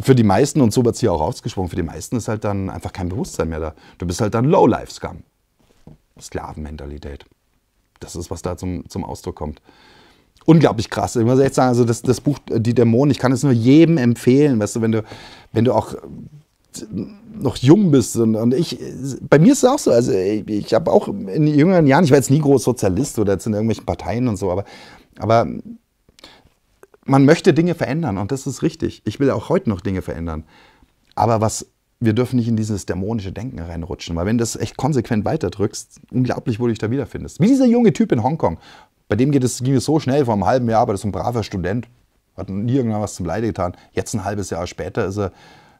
für die meisten, und so wird es hier auch rausgesprochen, für die meisten ist halt dann einfach kein Bewusstsein mehr da. Du bist halt dann Low-Life-Scum. Sklavenmentalität. Das ist, was da zum, zum Ausdruck kommt. Unglaublich krass. Ich muss echt sagen, also das, das Buch äh, Die Dämonen, ich kann es nur jedem empfehlen, weißt du, wenn du, wenn du auch noch jung bist. Und, und ich, bei mir ist es auch so. Also ich, ich habe auch in jüngeren Jahren, ich war jetzt nie groß Sozialist oder jetzt in irgendwelchen Parteien und so, aber, aber man möchte Dinge verändern und das ist richtig. Ich will auch heute noch Dinge verändern. Aber was, wir dürfen nicht in dieses dämonische Denken reinrutschen, weil wenn du das echt konsequent weiterdrückst, unglaublich, wo du dich da wiederfindest. Wie dieser junge Typ in Hongkong. Bei dem geht es, ging es so schnell vor einem halben Jahr, aber das ist ein braver Student, hat nie irgendwann was zum Leide getan. Jetzt ein halbes Jahr später ist er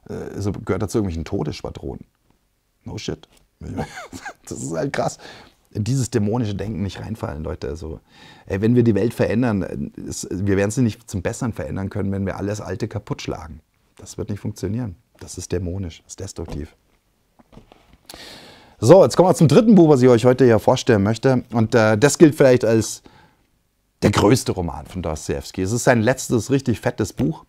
also gehört dazu irgendwelchen Todesschwadronen. No shit. Das ist halt krass. Dieses dämonische Denken nicht reinfallen, Leute. Also, ey, wenn wir die Welt verändern, ist, äh, wir werden sie nicht zum Besseren verändern können, wenn wir alles Alte kaputt schlagen. Das wird nicht funktionieren. Das ist dämonisch, das ist destruktiv. So, jetzt kommen wir zum dritten Buch, was ich euch heute hier vorstellen möchte. Und äh, das gilt vielleicht als der größte Roman von Dostoevsky. Es ist sein letztes richtig fettes Buch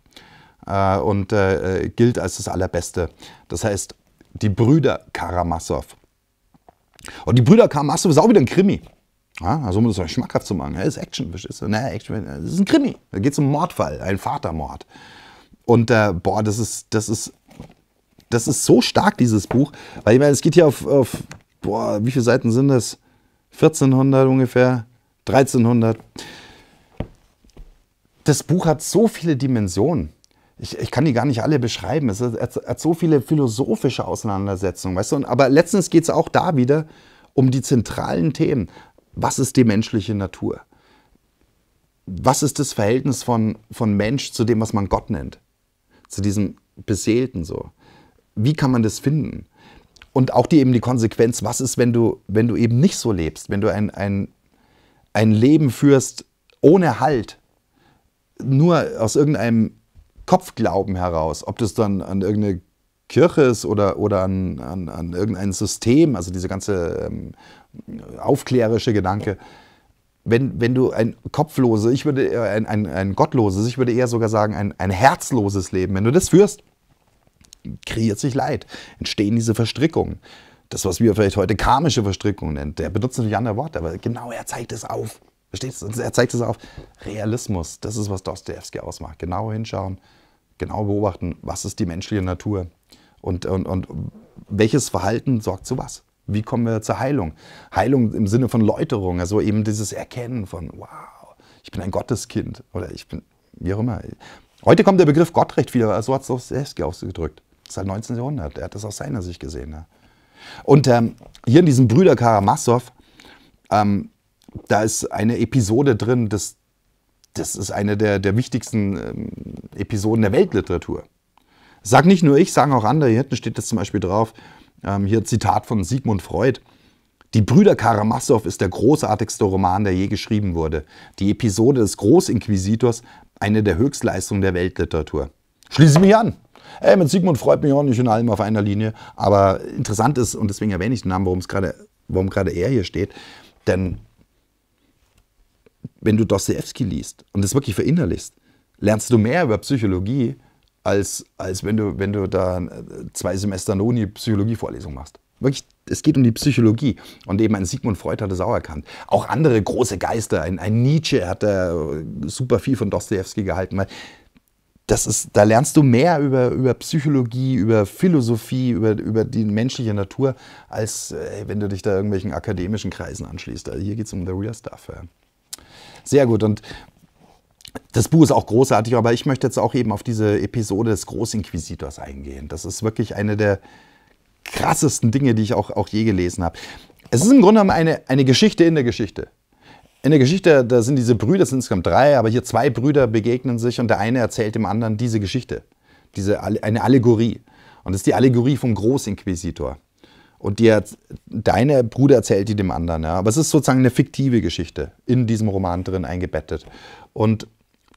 äh, und äh, äh, gilt als das Allerbeste. Das heißt, die Brüder Karamassow. Und die Brüder Karamassow ist auch wieder ein Krimi. Ja, also um das mal schmackhaft zu machen. Ja, ist Action, verstehst du? Na, Action, äh, das ist ein Krimi. Da geht es um Mordfall, einen Vatermord. Und äh, boah, das ist, das ist, das ist so stark, dieses Buch. Weil ich meine, es geht hier auf, auf boah, wie viele Seiten sind das? 1400 ungefähr, 1300. Das Buch hat so viele Dimensionen ich, ich kann die gar nicht alle beschreiben. Es hat, so viele philosophische Auseinandersetzungen, weißt du? Und, aber letztens geht es auch da wieder um die zentralen Themen. Was ist die menschliche Natur? Was ist das Verhältnis von, von Mensch zu dem, was man Gott nennt? Zu diesem Beseelten so. Wie kann man das finden? Und auch die eben die Konsequenz, was ist, wenn du, wenn du eben nicht so lebst, wenn du ein, ein, ein Leben führst ohne Halt, nur aus irgendeinem Kopfglauben heraus, ob das dann an irgendeine Kirche ist oder, oder an, an, an irgendein System, also diese ganze ähm, aufklärerische Gedanke. Wenn, wenn du ein kopfloses, ich würde, ein, ein, ein gottloses, ich würde eher sogar sagen, ein, ein herzloses Leben, wenn du das führst, kreiert sich Leid, entstehen diese Verstrickungen. Das, was wir vielleicht heute karmische Verstrickungen nennen, der benutzt natürlich andere Worte, aber genau er zeigt es auf. Verstehst du? Er zeigt es auf. Realismus, das ist, was Dostoevsky ausmacht. Genau hinschauen, genau beobachten, was ist die menschliche Natur und, und, und welches Verhalten sorgt zu was. Wie kommen wir zur Heilung? Heilung im Sinne von Läuterung, also eben dieses Erkennen von, wow, ich bin ein Gotteskind oder ich bin, wie auch immer. Heute kommt der Begriff Gott recht wieder, also so hat es Dostoevsky ausgedrückt. Seit 19. Jahrhundert, er hat das aus seiner Sicht gesehen. Ne? Und ähm, hier in diesem Brüder Karamassow, ähm, da ist eine Episode drin des das ist eine der, der wichtigsten ähm, Episoden der Weltliteratur. Sag nicht nur ich, sagen auch andere. Hier hinten steht das zum Beispiel drauf. Ähm, hier Zitat von Sigmund Freud. Die Brüder Karamassow ist der großartigste Roman, der je geschrieben wurde. Die Episode des Großinquisitors, eine der Höchstleistungen der Weltliteratur. Schließe mich an. Ey, mit Sigmund Freud mich auch nicht in allem auf einer Linie. Aber interessant ist, und deswegen erwähne ich den Namen, warum gerade er hier steht, denn wenn du Dostoevsky liest und das wirklich verinnerlichst, lernst du mehr über Psychologie, als, als wenn, du, wenn du da äh, zwei Semester Noni Psychologie-Vorlesung machst. Wirklich, es geht um die Psychologie. Und eben ein Sigmund Freud hat es auch erkannt. Auch andere große Geister, ein, ein Nietzsche hat da äh, super viel von Dostoevsky gehalten. Weil das ist, da lernst du mehr über, über Psychologie, über Philosophie, über, über die menschliche Natur, als ey, äh, wenn du dich da irgendwelchen akademischen Kreisen anschließt. Also hier geht es um the real stuff. Ja. Sehr gut. Und das Buch ist auch großartig, aber ich möchte jetzt auch eben auf diese Episode des Großinquisitors eingehen. Das ist wirklich eine der krassesten Dinge, die ich auch, auch je gelesen habe. Es ist im Grunde genommen eine, eine Geschichte in der Geschichte. In der Geschichte, da sind diese Brüder, es sind insgesamt drei, aber hier zwei Brüder begegnen sich und der eine erzählt dem anderen diese Geschichte, diese, eine Allegorie. Und das ist die Allegorie vom Großinquisitor und dir deine Bruder erzählt die dem anderen. Ja? Aber es ist sozusagen eine fiktive Geschichte in diesem Roman drin eingebettet. Und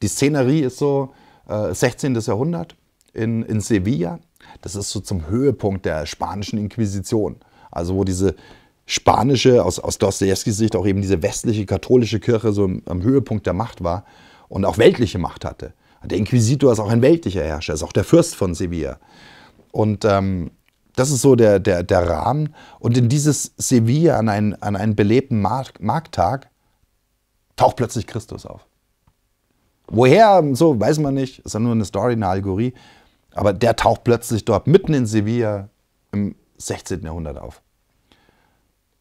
die Szenerie ist so äh, 16. Jahrhundert in, in Sevilla. Das ist so zum Höhepunkt der spanischen Inquisition. Also wo diese spanische, aus, aus Dostojewskis Sicht auch eben diese westliche katholische Kirche so im, am Höhepunkt der Macht war und auch weltliche Macht hatte. Der Inquisitor ist auch ein weltlicher Herrscher, ist auch der Fürst von Sevilla. Und ähm, das ist so der, der, der Rahmen. Und in dieses Sevilla an, einen, an einen belebten Mark Markttag taucht plötzlich Christus auf. Woher, so weiß man nicht, ist ja nur eine Story, eine Allegorie. Aber der taucht plötzlich dort mitten in Sevilla im 16. Jahrhundert auf.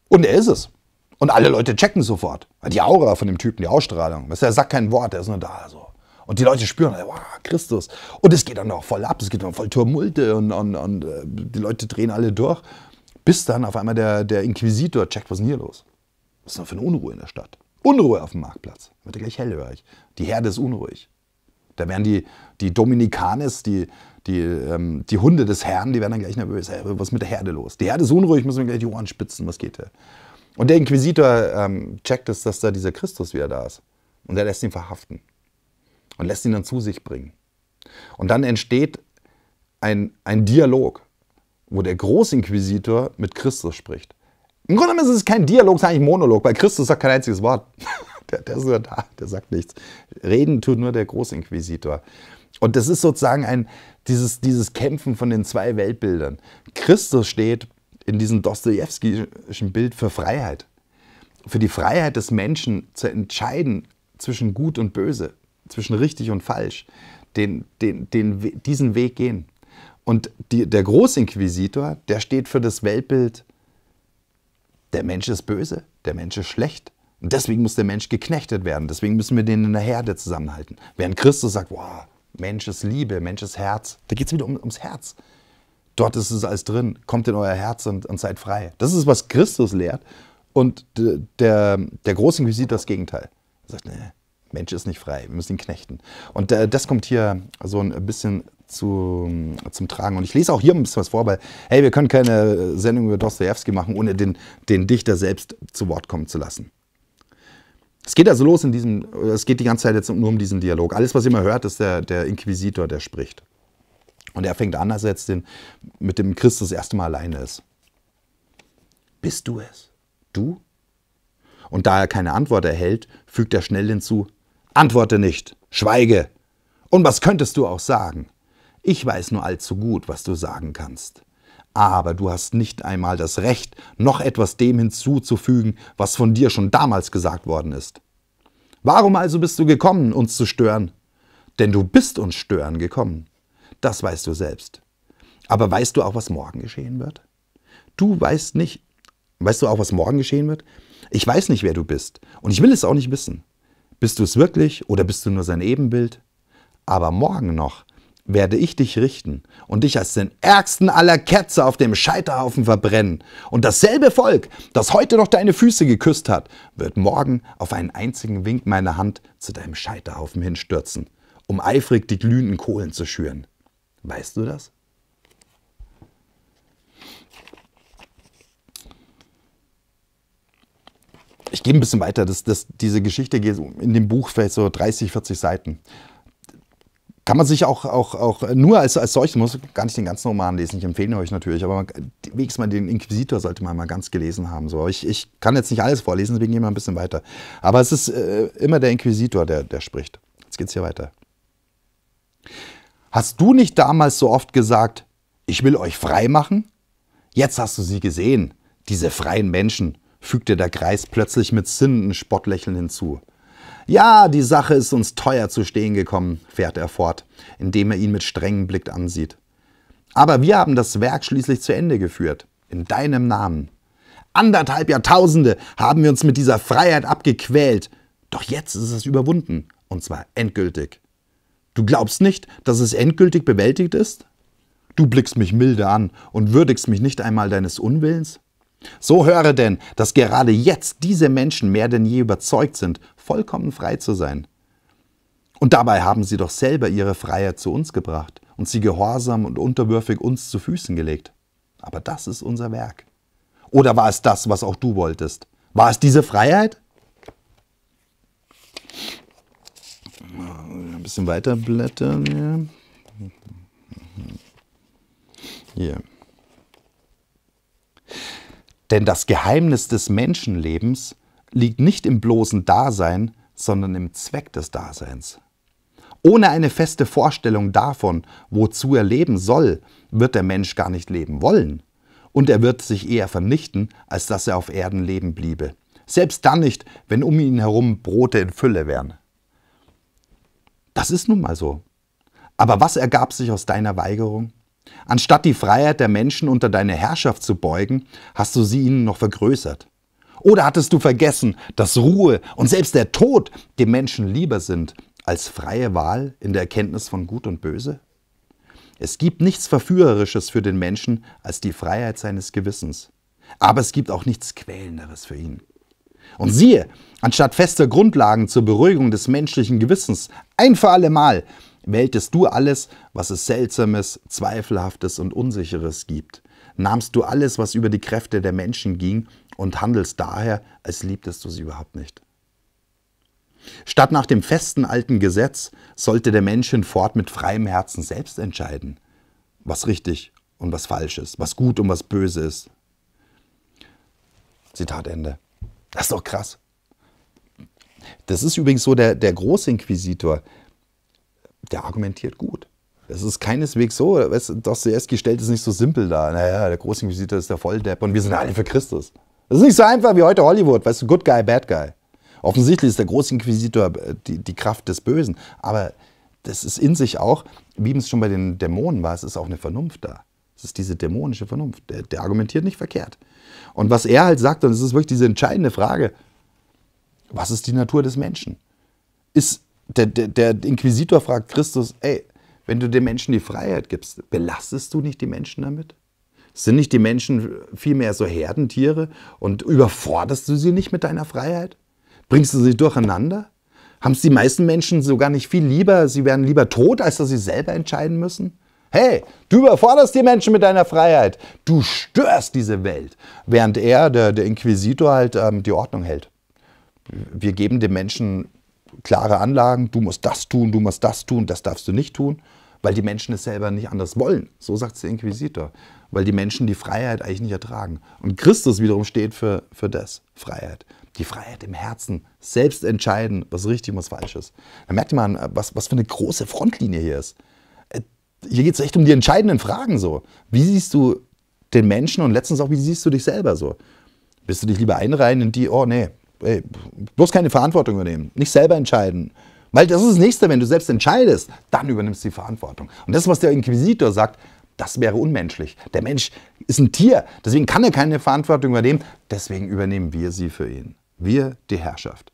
Und er ist es. Und alle Leute checken sofort. Die Aura von dem Typen, die Ausstrahlung. Er sagt kein Wort, er ist nur da so. Und die Leute spüren, wow, Christus. Und es geht dann auch voll ab, es geht dann voll Tumulte und, und, und äh, die Leute drehen alle durch. Bis dann auf einmal der, der Inquisitor checkt, was ist denn hier los? Was ist denn für eine Unruhe in der Stadt? Unruhe auf dem Marktplatz. Wird ja gleich hellhörig. Die Herde ist unruhig. Da werden die, die Dominikanes, die, die, ähm, die Hunde des Herrn, die werden dann gleich nervös. Hey, was ist mit der Herde los? Die Herde ist unruhig, müssen wir gleich die Ohren spitzen. Was geht hier? Und der Inquisitor ähm, checkt es, dass da dieser Christus wieder da ist. Und er lässt ihn verhaften und lässt ihn dann zu sich bringen. Und dann entsteht ein, ein Dialog, wo der Großinquisitor mit Christus spricht. Im Grunde genommen ist es kein Dialog, es ist eigentlich ein Monolog, weil Christus sagt kein einziges Wort. der, der ist nur da, der sagt nichts. Reden tut nur der Großinquisitor. Und das ist sozusagen ein, dieses, dieses Kämpfen von den zwei Weltbildern. Christus steht in diesem Dostoevskischen Bild für Freiheit. Für die Freiheit des Menschen zu entscheiden zwischen Gut und Böse, zwischen richtig und falsch, den, den, den, diesen Weg gehen. Und die, der Großinquisitor, der steht für das Weltbild, der Mensch ist böse, der Mensch ist schlecht. Und deswegen muss der Mensch geknechtet werden. Deswegen müssen wir den in der Herde zusammenhalten. Während Christus sagt, wow, Mensch ist Liebe, Mensch ist Herz. Da geht es wieder um, ums Herz. Dort ist es alles drin. Kommt in euer Herz und, und seid frei. Das ist, was Christus lehrt. Und der, der Großinquisitor das Gegenteil. Er sagt, nee, Mensch ist nicht frei, wir müssen ihn knechten. Und äh, das kommt hier so ein bisschen zu, zum Tragen. Und ich lese auch hier ein bisschen was vor, weil, hey, wir können keine äh, Sendung über Dostoevsky machen, ohne den, den Dichter selbst zu Wort kommen zu lassen. Es geht also los in diesem, äh, es geht die ganze Zeit jetzt nur um diesen Dialog. Alles, was ihr immer hört, ist der, der Inquisitor, der spricht. Und er fängt an, als er jetzt den, mit dem Christus das erste Mal alleine ist. Bist du es? Du? Und da er keine Antwort erhält, fügt er schnell hinzu, Antworte nicht, schweige. Und was könntest du auch sagen? Ich weiß nur allzu gut, was du sagen kannst. Aber du hast nicht einmal das Recht, noch etwas dem hinzuzufügen, was von dir schon damals gesagt worden ist. Warum also bist du gekommen, uns zu stören? Denn du bist uns stören gekommen. Das weißt du selbst. Aber weißt du auch, was morgen geschehen wird? Du weißt nicht, weißt du auch, was morgen geschehen wird? Ich weiß nicht, wer du bist. Und ich will es auch nicht wissen. Bist du es wirklich oder bist du nur sein Ebenbild? Aber morgen noch werde ich dich richten und dich als den ärgsten aller Ketzer auf dem Scheiterhaufen verbrennen. Und dasselbe Volk, das heute noch deine Füße geküsst hat, wird morgen auf einen einzigen Wink meiner Hand zu deinem Scheiterhaufen hinstürzen, um eifrig die glühenden Kohlen zu schüren. Weißt du das? ich gehe ein bisschen weiter. Das, das, diese Geschichte geht in dem Buch vielleicht so 30, 40 Seiten. Kann man sich auch, auch, auch nur als, als solches, muss gar nicht den ganzen Roman lesen, ich empfehle euch natürlich, aber wenigstens mal den Inquisitor sollte man mal ganz gelesen haben. So. Ich, ich kann jetzt nicht alles vorlesen, deswegen gehen wir ein bisschen weiter. Aber es ist äh, immer der Inquisitor, der, der spricht. Jetzt geht's hier weiter. Hast du nicht damals so oft gesagt, ich will euch frei machen? Jetzt hast du sie gesehen, diese freien Menschen fügte der Greis plötzlich mit zündendem Spottlächeln hinzu. Ja, die Sache ist uns teuer zu stehen gekommen, fährt er fort, indem er ihn mit strengem Blick ansieht. Aber wir haben das Werk schließlich zu Ende geführt, in deinem Namen. Anderthalb Jahrtausende haben wir uns mit dieser Freiheit abgequält, doch jetzt ist es überwunden, und zwar endgültig. Du glaubst nicht, dass es endgültig bewältigt ist? Du blickst mich milde an und würdigst mich nicht einmal deines Unwillens? So höre denn, dass gerade jetzt diese Menschen mehr denn je überzeugt sind, vollkommen frei zu sein. Und dabei haben sie doch selber ihre Freiheit zu uns gebracht und sie gehorsam und unterwürfig uns zu Füßen gelegt. Aber das ist unser Werk. Oder war es das, was auch du wolltest? War es diese Freiheit? Ein bisschen weiter blättern. Hier. Yeah. Denn das Geheimnis des Menschenlebens liegt nicht im bloßen Dasein, sondern im Zweck des Daseins. Ohne eine feste Vorstellung davon, wozu er leben soll, wird der Mensch gar nicht leben wollen. Und er wird sich eher vernichten, als dass er auf Erden leben bliebe. Selbst dann nicht, wenn um ihn herum Brote in Fülle wären. Das ist nun mal so. Aber was ergab sich aus deiner Weigerung? Anstatt die Freiheit der Menschen unter deine Herrschaft zu beugen, hast du sie ihnen noch vergrößert. Oder hattest du vergessen, dass Ruhe und selbst der Tod dem Menschen lieber sind als freie Wahl in der Erkenntnis von Gut und Böse? Es gibt nichts Verführerisches für den Menschen als die Freiheit seines Gewissens. Aber es gibt auch nichts Quälenderes für ihn. Und siehe, anstatt fester Grundlagen zur Beruhigung des menschlichen Gewissens ein für alle Mal Wähltest du alles, was es Seltsames, Zweifelhaftes und Unsicheres gibt? Nahmst du alles, was über die Kräfte der Menschen ging und handelst daher, als liebtest du sie überhaupt nicht? Statt nach dem festen alten Gesetz sollte der Mensch hinfort mit freiem Herzen selbst entscheiden, was richtig und was falsch ist, was gut und was böse ist. Zitat Ende. Das ist doch krass. Das ist übrigens so der, der Großinquisitor, der argumentiert gut. Es ist keineswegs so. Dostoevsky stellt es nicht so simpel dar. Naja, der Großinquisitor ist der Volldepp und wir sind alle für Christus. Das ist nicht so einfach wie heute Hollywood. Weißt du, Good Guy, Bad Guy. Offensichtlich ist der Großinquisitor äh, die, die Kraft des Bösen. Aber das ist in sich auch, wie es schon bei den Dämonen war, es ist auch eine Vernunft da. Es ist diese dämonische Vernunft. Der, der argumentiert nicht verkehrt. Und was er halt sagt, und es ist wirklich diese entscheidende Frage, was ist die Natur des Menschen? Ist der, der, der Inquisitor fragt Christus, ey, wenn du den Menschen die Freiheit gibst, belastest du nicht die Menschen damit? Sind nicht die Menschen vielmehr so Herdentiere und überforderst du sie nicht mit deiner Freiheit? Bringst du sie durcheinander? Haben es die meisten Menschen sogar nicht viel lieber, sie wären lieber tot, als dass sie selber entscheiden müssen? Hey, du überforderst die Menschen mit deiner Freiheit. Du störst diese Welt. Während er, der, der Inquisitor, halt ähm, die Ordnung hält. Wir geben den Menschen klare Anlagen, du musst das tun, du musst das tun, das darfst du nicht tun, weil die Menschen es selber nicht anders wollen. So sagt es der Inquisitor. Weil die Menschen die Freiheit eigentlich nicht ertragen. Und Christus wiederum steht für, für das, Freiheit. Die Freiheit im Herzen, selbst entscheiden, was richtig und was falsch ist. Da merkt man, äh, was, was für eine große Frontlinie hier ist. Äh, hier geht es echt um die entscheidenden Fragen so. Wie siehst du den Menschen und letztens auch, wie siehst du dich selber so? Willst du dich lieber einreihen in die, oh nee, ey, bloß keine Verantwortung übernehmen, nicht selber entscheiden. Weil das ist das Nächste, wenn du selbst entscheidest, dann übernimmst du die Verantwortung. Und das, was der Inquisitor sagt, das wäre unmenschlich. Der Mensch ist ein Tier, deswegen kann er keine Verantwortung übernehmen, deswegen übernehmen wir sie für ihn. Wir die Herrschaft.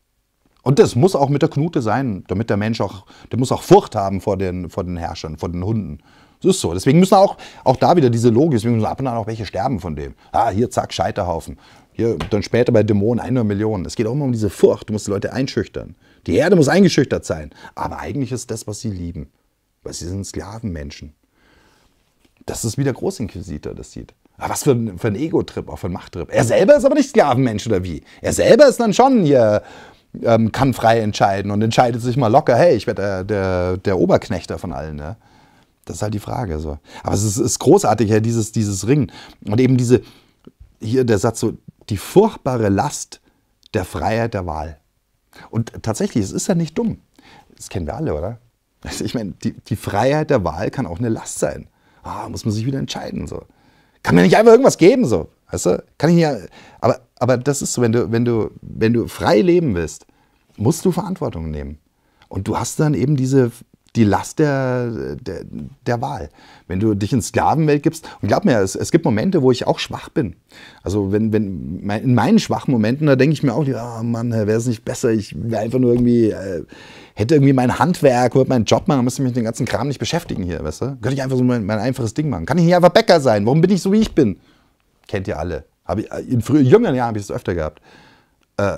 Und das muss auch mit der Knute sein, damit der Mensch auch, der muss auch Furcht haben vor den, vor den Herrschern, vor den Hunden. Das ist so. Deswegen müssen auch, auch da wieder diese Logik, deswegen müssen ab und an auch welche sterben von dem. Ah, hier, zack, Scheiterhaufen. Hier, dann später bei Dämonen 100 Millionen. Es geht auch immer um diese Furcht. Du musst die Leute einschüchtern. Die Herde muss eingeschüchtert sein. Aber eigentlich ist das, was sie lieben. Weil sie sind Sklavenmenschen. Das ist wie der Großinquisitor das sieht. Aber ah, was für ein, für ein Ego-Trip, auch für ein Macht-Trip. Er selber ist aber nicht Sklavenmensch oder wie? Er selber ist dann schon hier, ähm, kann frei entscheiden und entscheidet sich mal locker, hey, ich werde der, der, der Oberknechter von allen. Ne? Das ist halt die Frage. So. Aber es ist, ist großartig, ja, dieses, dieses Ringen. Und eben diese, hier der Satz so, die furchtbare Last der Freiheit der Wahl. Und tatsächlich, es ist ja nicht dumm. Das kennen wir alle, oder? Also ich meine, die, die Freiheit der Wahl kann auch eine Last sein. Ah, muss man sich wieder entscheiden. So. Kann mir nicht einfach irgendwas geben, so. Weißt du? Kann ich ja. Aber, aber das ist so, wenn du, wenn, du, wenn du frei leben willst, musst du Verantwortung nehmen. Und du hast dann eben diese die Last der, der, der Wahl. Wenn du dich in Sklavenwelt gibst, und glaub mir, es, es gibt Momente, wo ich auch schwach bin. Also wenn, wenn mein, in meinen schwachen Momenten, da denke ich mir auch, ja Mann, wäre es nicht besser, ich wäre einfach nur irgendwie, äh, hätte irgendwie mein Handwerk oder meinen Job machen, dann müsste ich mich mit dem ganzen Kram nicht beschäftigen hier, weißt du? Könnte ich einfach so mein, mein einfaches Ding machen. Kann ich nicht einfach Bäcker sein? Warum bin ich so, wie ich bin? Kennt ihr alle. ich, äh, in früher, jüngeren Jahren habe ich das öfter gehabt. Äh,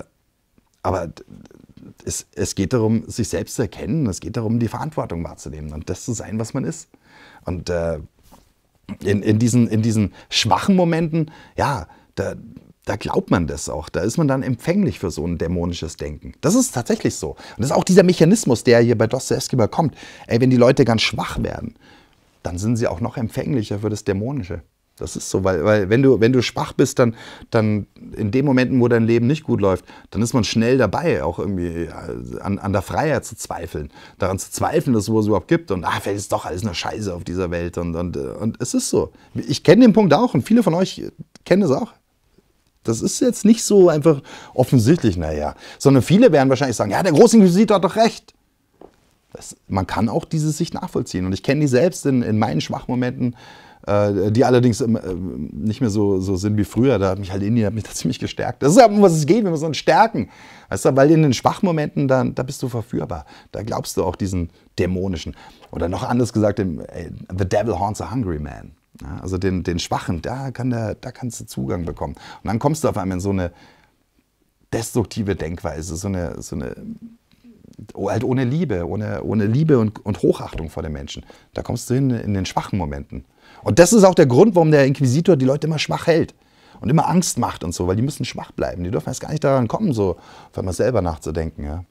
aber es, es geht darum, sich selbst zu erkennen, es geht darum, die Verantwortung wahrzunehmen und das zu sein, was man ist. Und äh, in, in, diesen, in diesen schwachen Momenten, ja, da, da glaubt man das auch. Da ist man dann empfänglich für so ein dämonisches Denken. Das ist tatsächlich so. Und das ist auch dieser Mechanismus, der hier bei Dostoevsky überkommt. Ey, wenn die Leute ganz schwach werden, dann sind sie auch noch empfänglicher für das Dämonische. Das ist so, weil, weil wenn, du, wenn du schwach bist, dann, dann in den Momenten, wo dein Leben nicht gut läuft, dann ist man schnell dabei, auch irgendwie äh, an, an der Freiheit zu zweifeln, daran zu zweifeln, dass es sowas überhaupt gibt und ah, vielleicht ist doch alles eine Scheiße auf dieser Welt und, und, äh, und es ist so. Ich kenne den Punkt auch und viele von euch kennen es auch. Das ist jetzt nicht so einfach offensichtlich, naja, sondern viele werden wahrscheinlich sagen, ja, der große Inquisitor hat doch recht. Das, man kann auch diese Sicht nachvollziehen und ich kenne die selbst in, in meinen Schwachmomenten. Momenten äh, die allerdings ähm, äh, nicht mehr so, so sind wie früher. Da hat mich halt Indien hat mich da ziemlich gestärkt. Das ist aber, was es geht, wir müssen uns stärken. Weißt du, weil in den Schwachmomenten, dann, da bist du verführbar. Da glaubst du auch diesen dämonischen. Oder noch anders gesagt, dem, äh, The Devil Haunts a Hungry Man. Ja, also den, den Schwachen, da, kann der, da kannst du Zugang bekommen. Und dann kommst du auf einmal in so eine destruktive Denkweise, so eine, so eine oh, halt ohne Liebe, ohne, ohne Liebe und, und Hochachtung vor den Menschen. Da kommst du hin in den schwachen Momenten. Und das ist auch der Grund, warum der Inquisitor die Leute immer schwach hält und immer Angst macht und so, weil die müssen schwach bleiben. Die dürfen erst gar nicht daran kommen, so auf einmal selber nachzudenken. Ja.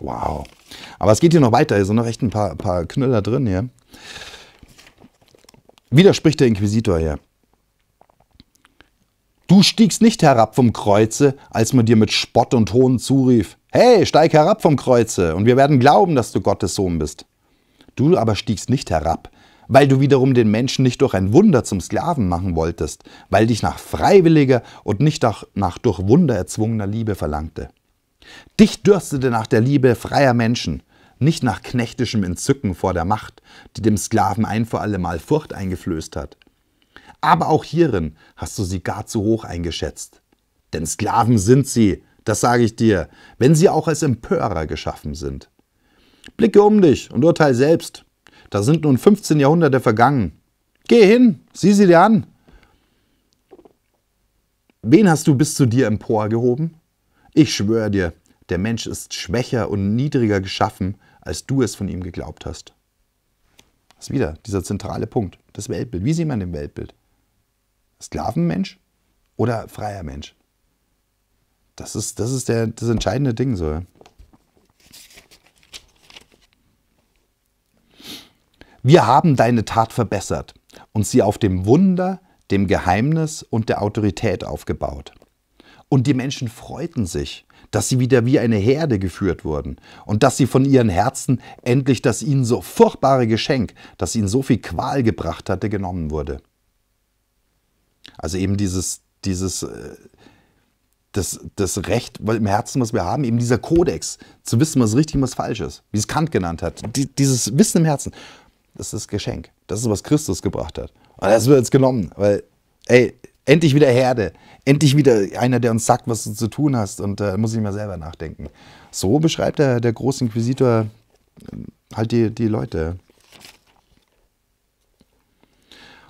Wow. Aber es geht hier noch weiter. Hier sind noch echt ein paar, paar Knüller drin hier. Wieder der Inquisitor hier. Du stiegst nicht herab vom Kreuze, als man dir mit Spott und Hohn zurief. Hey, steig herab vom Kreuze, und wir werden glauben, dass du Gottes Sohn bist. Du aber stiegst nicht herab, weil du wiederum den Menschen nicht durch ein Wunder zum Sklaven machen wolltest, weil dich nach freiwilliger und nicht nach, nach durch Wunder erzwungener Liebe verlangte. Dich dürstete nach der Liebe freier Menschen, nicht nach knechtischem Entzücken vor der Macht, die dem Sklaven ein für allemal Furcht eingeflößt hat. Aber auch hierin hast du sie gar zu hoch eingeschätzt. Denn Sklaven sind sie, das sage ich dir, wenn sie auch als Empörer geschaffen sind. Blicke um dich und urteil selbst, da sind nun 15 Jahrhunderte vergangen. Geh hin, sieh sie dir an. Wen hast du bis zu dir emporgehoben? Ich schwöre dir, der Mensch ist schwächer und niedriger geschaffen, als du es von ihm geglaubt hast. Das ist wieder dieser zentrale Punkt, das Weltbild. Wie sieht man dem Weltbild? Sklavenmensch oder freier Mensch? Das ist, das ist der, das entscheidende Ding so. Wir haben deine Tat verbessert und sie auf dem Wunder, dem Geheimnis und der Autorität aufgebaut. Und die Menschen freuten sich, dass sie wieder wie eine Herde geführt wurden und dass sie von ihren Herzen endlich das ihnen so furchtbare Geschenk, das ihnen so viel Qual gebracht hatte, genommen wurde. Also eben dieses, dieses, äh, das, das Recht im Herzen, was wir haben, eben dieser Kodex, zu wissen, was richtig und was falsch ist, wie es Kant genannt hat, dieses Wissen im Herzen. Das ist Geschenk. Das ist, was Christus gebracht hat. Und das wird jetzt genommen, weil, ey, endlich wieder Herde. Endlich wieder einer, der uns sagt, was du zu tun hast und äh, muss ich mal selber nachdenken. So beschreibt der, der Großinquisitor äh, halt die, die Leute.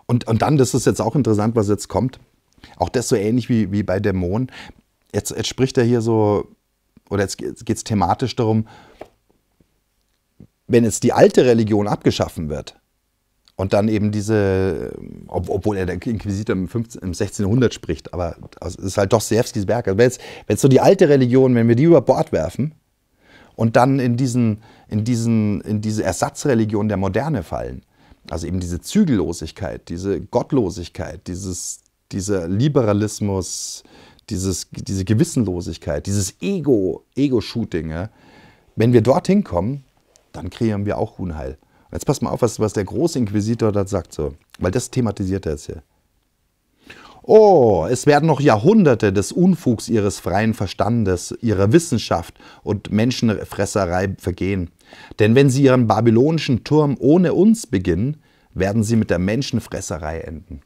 Und, und dann, das ist jetzt auch interessant, was jetzt kommt. Auch das so ähnlich wie, wie bei Dämonen. Jetzt, jetzt spricht er hier so, oder jetzt geht es thematisch darum, wenn jetzt die alte Religion abgeschaffen wird und dann eben diese, ob, obwohl er der Inquisitor im, 15, im 1600 spricht, aber es ist halt Dostojewskis Werk. Also wenn jetzt, wenn jetzt so die alte Religion, wenn wir die über Bord werfen und dann in, diesen, in, diesen, in diese Ersatzreligion der Moderne fallen, also eben diese Zügellosigkeit, diese Gottlosigkeit, dieses, dieser Liberalismus, dieses, diese Gewissenlosigkeit, dieses Ego, Ego-Shooting, ja? wenn wir dorthin kommen, dann kreieren wir auch Unheil. jetzt pass mal auf, was, was der Großinquisitor da sagt, so, weil das thematisiert er jetzt hier. Oh, es werden noch Jahrhunderte des Unfugs ihres freien Verstandes, ihrer Wissenschaft und Menschenfresserei vergehen. Denn wenn sie ihren babylonischen Turm ohne uns beginnen, werden sie mit der Menschenfresserei enden.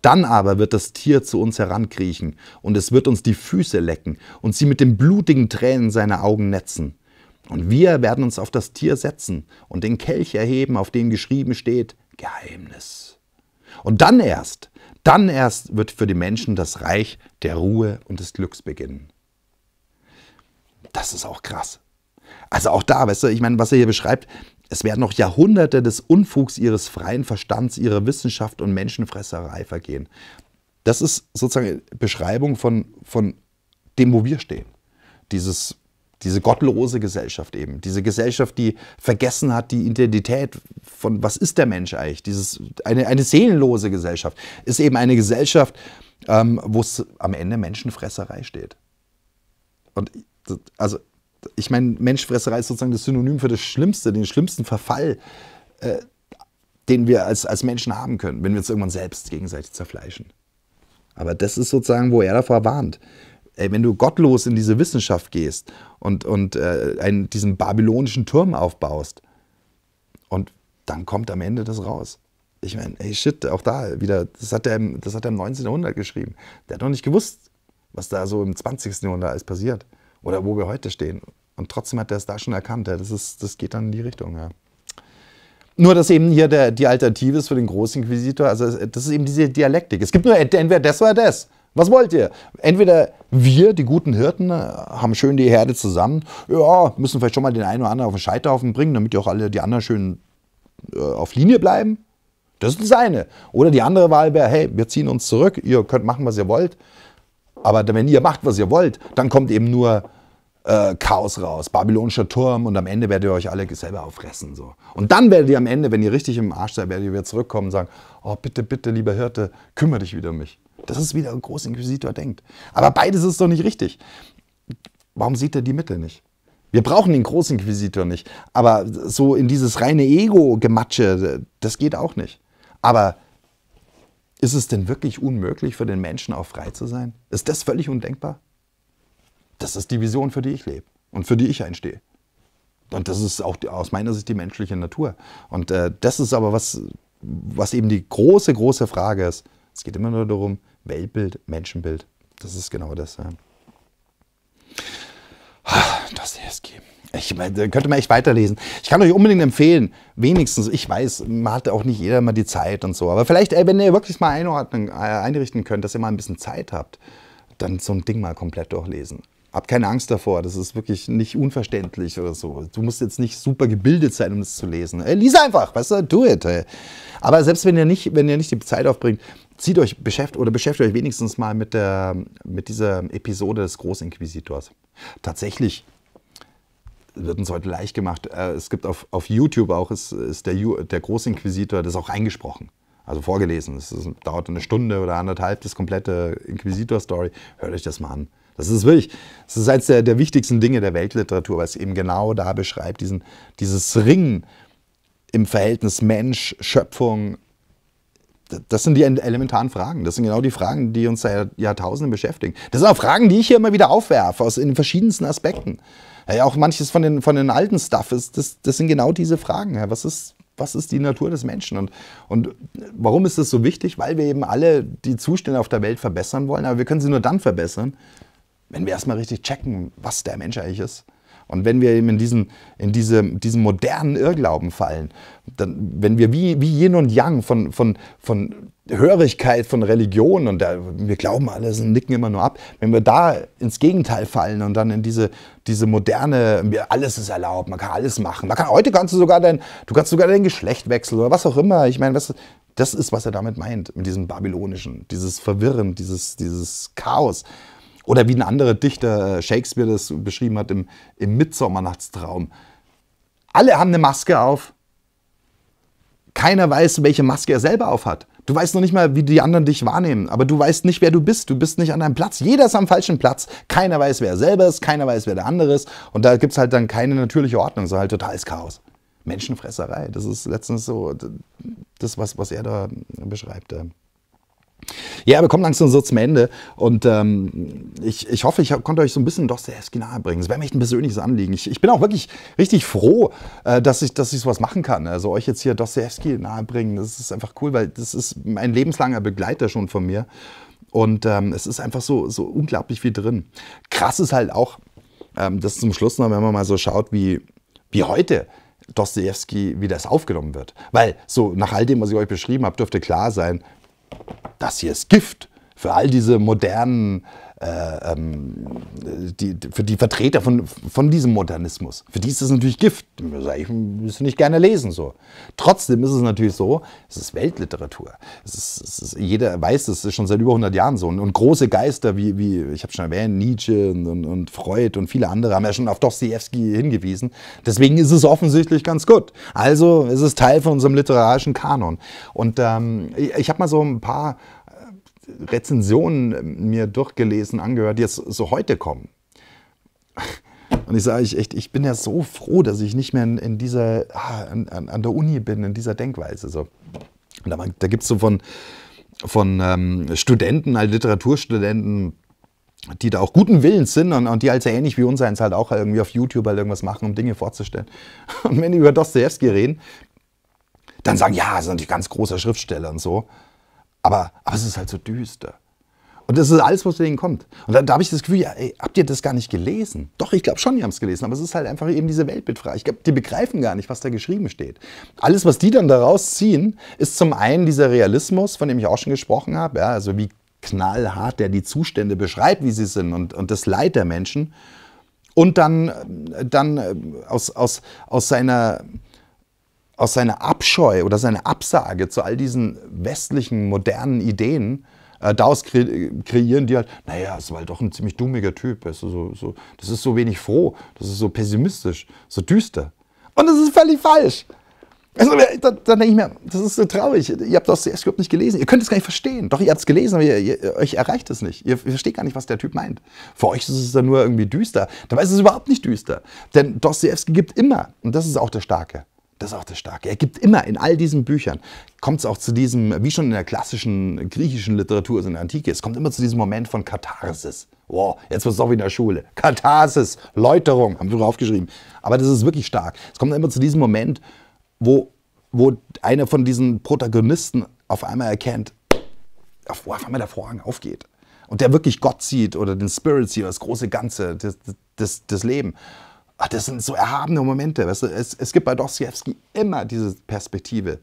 Dann aber wird das Tier zu uns herankriechen und es wird uns die Füße lecken und sie mit den blutigen Tränen seiner Augen netzen. Und wir werden uns auf das Tier setzen und den Kelch erheben, auf dem geschrieben steht Geheimnis. Und dann erst, dann erst wird für die Menschen das Reich der Ruhe und des Glücks beginnen. Das ist auch krass. Also auch da, weißt du, ich meine, was er hier beschreibt, es werden noch Jahrhunderte des Unfugs ihres freien Verstands, ihrer Wissenschaft und Menschenfresserei vergehen. Das ist sozusagen Beschreibung von, von dem, wo wir stehen. Dieses diese gottlose Gesellschaft eben. Diese Gesellschaft, die vergessen hat, die Identität von was ist der Mensch eigentlich? Dieses, eine, eine seelenlose Gesellschaft ist eben eine Gesellschaft, ähm, wo es am Ende Menschenfresserei steht. Und also, ich meine, Menschenfresserei ist sozusagen das Synonym für das Schlimmste, den schlimmsten Verfall, äh, den wir als, als Menschen haben können, wenn wir uns irgendwann selbst gegenseitig zerfleischen. Aber das ist sozusagen, wo er davor warnt. Ey, wenn du gottlos in diese Wissenschaft gehst und, und äh, einen, diesen babylonischen Turm aufbaust und dann kommt am Ende das raus. Ich meine, ey, shit, auch da wieder, das hat, er im, das hat er im 19. Jahrhundert geschrieben. Der hat noch nicht gewusst, was da so im 20. Jahrhundert alles passiert oder wo wir heute stehen. Und trotzdem hat er es da schon erkannt. Ja. Das, ist, das geht dann in die Richtung, ja. Nur, dass eben hier der, die Alternative ist für den Großinquisitor, also das ist eben diese Dialektik. Es gibt nur entweder das oder das. Was wollt ihr? Entweder wir, die guten Hirten, äh, haben schön die Herde zusammen. Ja, müssen vielleicht schon mal den einen oder anderen auf den Scheiterhaufen bringen, damit die auch alle die anderen schön äh, auf Linie bleiben. Das ist das eine. Oder die andere Wahl wäre, hey, wir ziehen uns zurück, ihr könnt machen, was ihr wollt. Aber wenn ihr macht, was ihr wollt, dann kommt eben nur äh, Chaos raus, babylonischer Turm und am Ende werdet ihr euch alle selber auffressen. So. Und dann werdet ihr am Ende, wenn ihr richtig im Arsch seid, werdet ihr wieder zurückkommen und sagen, oh bitte, bitte, lieber Hirte, kümmere dich wieder um mich. Das ist wie der Großinquisitor denkt. Aber beides ist doch nicht richtig. Warum sieht er die Mittel nicht? Wir brauchen den Großinquisitor nicht. Aber so in dieses reine Ego-Gematsche, das geht auch nicht. Aber ist es denn wirklich unmöglich für den Menschen auch frei zu sein? Ist das völlig undenkbar? Das ist die Vision, für die ich lebe und für die ich einstehe. Und das ist auch aus meiner Sicht die menschliche Natur. Und äh, das ist aber was, was eben die große, große Frage ist. Es geht immer nur darum, Weltbild, Menschenbild. Das ist genau das. Ja. Dostoevsky. Ich könnte man echt weiterlesen. Ich kann euch unbedingt empfehlen, wenigstens, ich weiß, man hat auch nicht jeder mal die Zeit und so, aber vielleicht, äh, wenn ihr wirklich mal einordnen, äh, einrichten könnt, dass ihr mal ein bisschen Zeit habt, dann so ein Ding mal komplett durchlesen. Habt keine Angst davor, das ist wirklich nicht unverständlich oder so. Du musst jetzt nicht super gebildet sein, um das zu lesen. Äh, lies einfach, weißt du, do it. Aber selbst wenn ihr, nicht, wenn ihr nicht die Zeit aufbringt, zieht euch, beschäftigt oder beschäftigt euch wenigstens mal mit, der, mit dieser Episode des Großinquisitors. Tatsächlich wird uns heute leicht gemacht. Äh, es gibt auf, auf YouTube auch, ist, ist der, der Großinquisitor, das ist auch eingesprochen. Also vorgelesen. Es dauert eine Stunde oder anderthalb, das komplette Inquisitor-Story. Hört euch das mal an. Das ist wirklich, das ist eines der, der wichtigsten Dinge der Weltliteratur, weil es eben genau da beschreibt, diesen, dieses Ringen im Verhältnis Mensch, Schöpfung das sind die elementaren Fragen. Das sind genau die Fragen, die uns seit Jahrtausenden beschäftigen. Das sind auch Fragen, die ich hier immer wieder aufwerfe, aus den verschiedensten Aspekten. Ja, auch manches von den, von den alten Stuff ist, das, das sind genau diese Fragen. Ja, was ist, was ist die Natur des Menschen und, und warum ist das so wichtig? Weil wir eben alle die Zustände auf der Welt verbessern wollen, aber wir können sie nur dann verbessern, wenn wir erstmal richtig checken, was der Mensch eigentlich ist. Und wenn wir eben in diesen, in diese, diesen modernen Irrglauben fallen, dann, wenn wir wie, wie Yin und Yang von, von, von Hörigkeit von Religion und da, wir glauben alles und nicken immer nur ab. Wenn wir da ins Gegenteil fallen und dann in diese, diese moderne, alles ist erlaubt, man kann alles machen. Man kann, heute kannst du sogar dein, du kannst sogar dein Geschlecht wechseln oder was auch immer. Ich meine, was, das ist, was er damit meint, mit diesem babylonischen, dieses Verwirren, dieses, dieses Chaos. Oder wie ein anderer Dichter äh, Shakespeare das beschrieben hat im, im Mittsommernachtstraum. Alle haben eine Maske auf. Keiner weiß, welche Maske er selber aufhat. Du weißt noch nicht mal, wie die anderen dich wahrnehmen, aber du weißt nicht, wer du bist. Du bist nicht an deinem Platz. Jeder ist am falschen Platz. Keiner weiß, wer er selber ist, keiner weiß, wer der andere ist. Und da gibt es halt dann keine natürliche Ordnung, Es ist halt totales Chaos. Menschenfresserei, das ist letztens so das, was, was er da beschreibt. Ähm. Ja, wir kommen langsam so zum Ende und ähm, ich, ich hoffe, ich konnte euch so ein bisschen Dostoevsky nahebringen. Es wäre mir echt ein persönliches Anliegen. Ich, ich bin auch wirklich richtig froh, äh, dass, ich, dass ich sowas machen kann. Also euch jetzt hier Dostoevsky nahebringen, das ist einfach cool, weil das ist mein lebenslanger Begleiter schon von mir. Und ähm, es ist einfach so, so unglaublich viel drin. Krass ist halt auch, ähm, dass zum Schluss noch, wenn man mal so schaut, wie, wie heute Dostoevsky, wieder aufgenommen wird. Weil so nach all dem, was ich euch beschrieben habe, dürfte klar sein, das hier ist Gift für all diese modernen äh, ähm, die, für die Vertreter von, von diesem Modernismus. Für die ist das natürlich Gift. ich müsste nicht gerne lesen. so. Trotzdem ist es natürlich so, es ist Weltliteratur. Es ist, es ist, jeder weiß, das ist schon seit über 100 Jahren so. Und, und große Geister wie, wie ich habe schon erwähnt, Nietzsche und, und, und, Freud und viele andere haben ja schon auf Dostoevsky hingewiesen. Deswegen ist es offensichtlich ganz gut. Also es ist Teil von unserem literarischen Kanon. Und ähm, ich, ich habe mal so ein paar Rezensionen mir durchgelesen, angehört, die jetzt so heute kommen. Und ich sage ich echt, ich bin ja so froh, dass ich nicht mehr in, in dieser, ah, an, an, der Uni bin, in dieser Denkweise. So. Und da, da gibt es so von, von ähm, Studenten, halt Literaturstudenten, die da auch guten Willens sind und, und die halt sehr ähnlich wie uns eins halt auch irgendwie auf YouTube halt irgendwas machen, um Dinge vorzustellen. Und wenn die über Dostoevsky reden, dann sagen, ja, das ist natürlich ganz großer Schriftsteller und so. Aber, aber es ist halt so düster. Und das ist alles, was denen kommt. Und da, da habe ich das Gefühl, ja, ey, habt ihr das gar nicht gelesen? Doch, ich glaube schon, die haben es gelesen, aber es ist halt einfach eben diese Weltbildfrage. Ich glaube, die begreifen gar nicht, was da geschrieben steht. Alles, was die dann daraus ziehen, ist zum einen dieser Realismus, von dem ich auch schon gesprochen habe, ja, also wie knallhart der die Zustände beschreibt, wie sie sind und, und das Leid der Menschen. Und dann, dann äh, aus, aus, aus seiner aus seiner Abscheu oder seiner Absage zu all diesen westlichen, modernen Ideen, äh, daraus kre kreieren die halt, naja, es war halt doch ein ziemlich dummiger Typ. Weißt so, so, das ist so wenig froh, das ist so pessimistisch, so düster. Und das ist völlig falsch. Also, da, äh, da denke ich mir, das ist so traurig. Ihr habt das überhaupt nicht gelesen. Ihr könnt es gar nicht verstehen. Doch, ihr habt es gelesen, aber ihr, ihr, euch erreicht es nicht. Ihr, ihr, versteht gar nicht, was der Typ meint. Für euch ist es dann nur irgendwie düster. Dabei ist es überhaupt nicht düster. Denn Dostoevsky gibt immer, und das ist auch der Starke, das ist auch das Starke. Er gibt immer in all diesen Büchern, kommt es auch zu diesem, wie schon in der klassischen griechischen Literatur, also in der Antike, es kommt immer zu diesem Moment von Katharsis. Wow, jetzt wird es auch wie in der Schule. Katharsis, Läuterung, haben wir draufgeschrieben. Aber das ist wirklich stark. Es kommt immer zu diesem Moment, wo, wo einer von diesen Protagonisten auf einmal erkennt, wo auf einmal der Vorhang aufgeht. Und der wirklich Gott sieht oder den Spirit sieht, das große Ganze, das, das, das Leben ach, das sind so erhabene Momente. Weißt du? es, es gibt bei Dostoevsky immer diese Perspektive,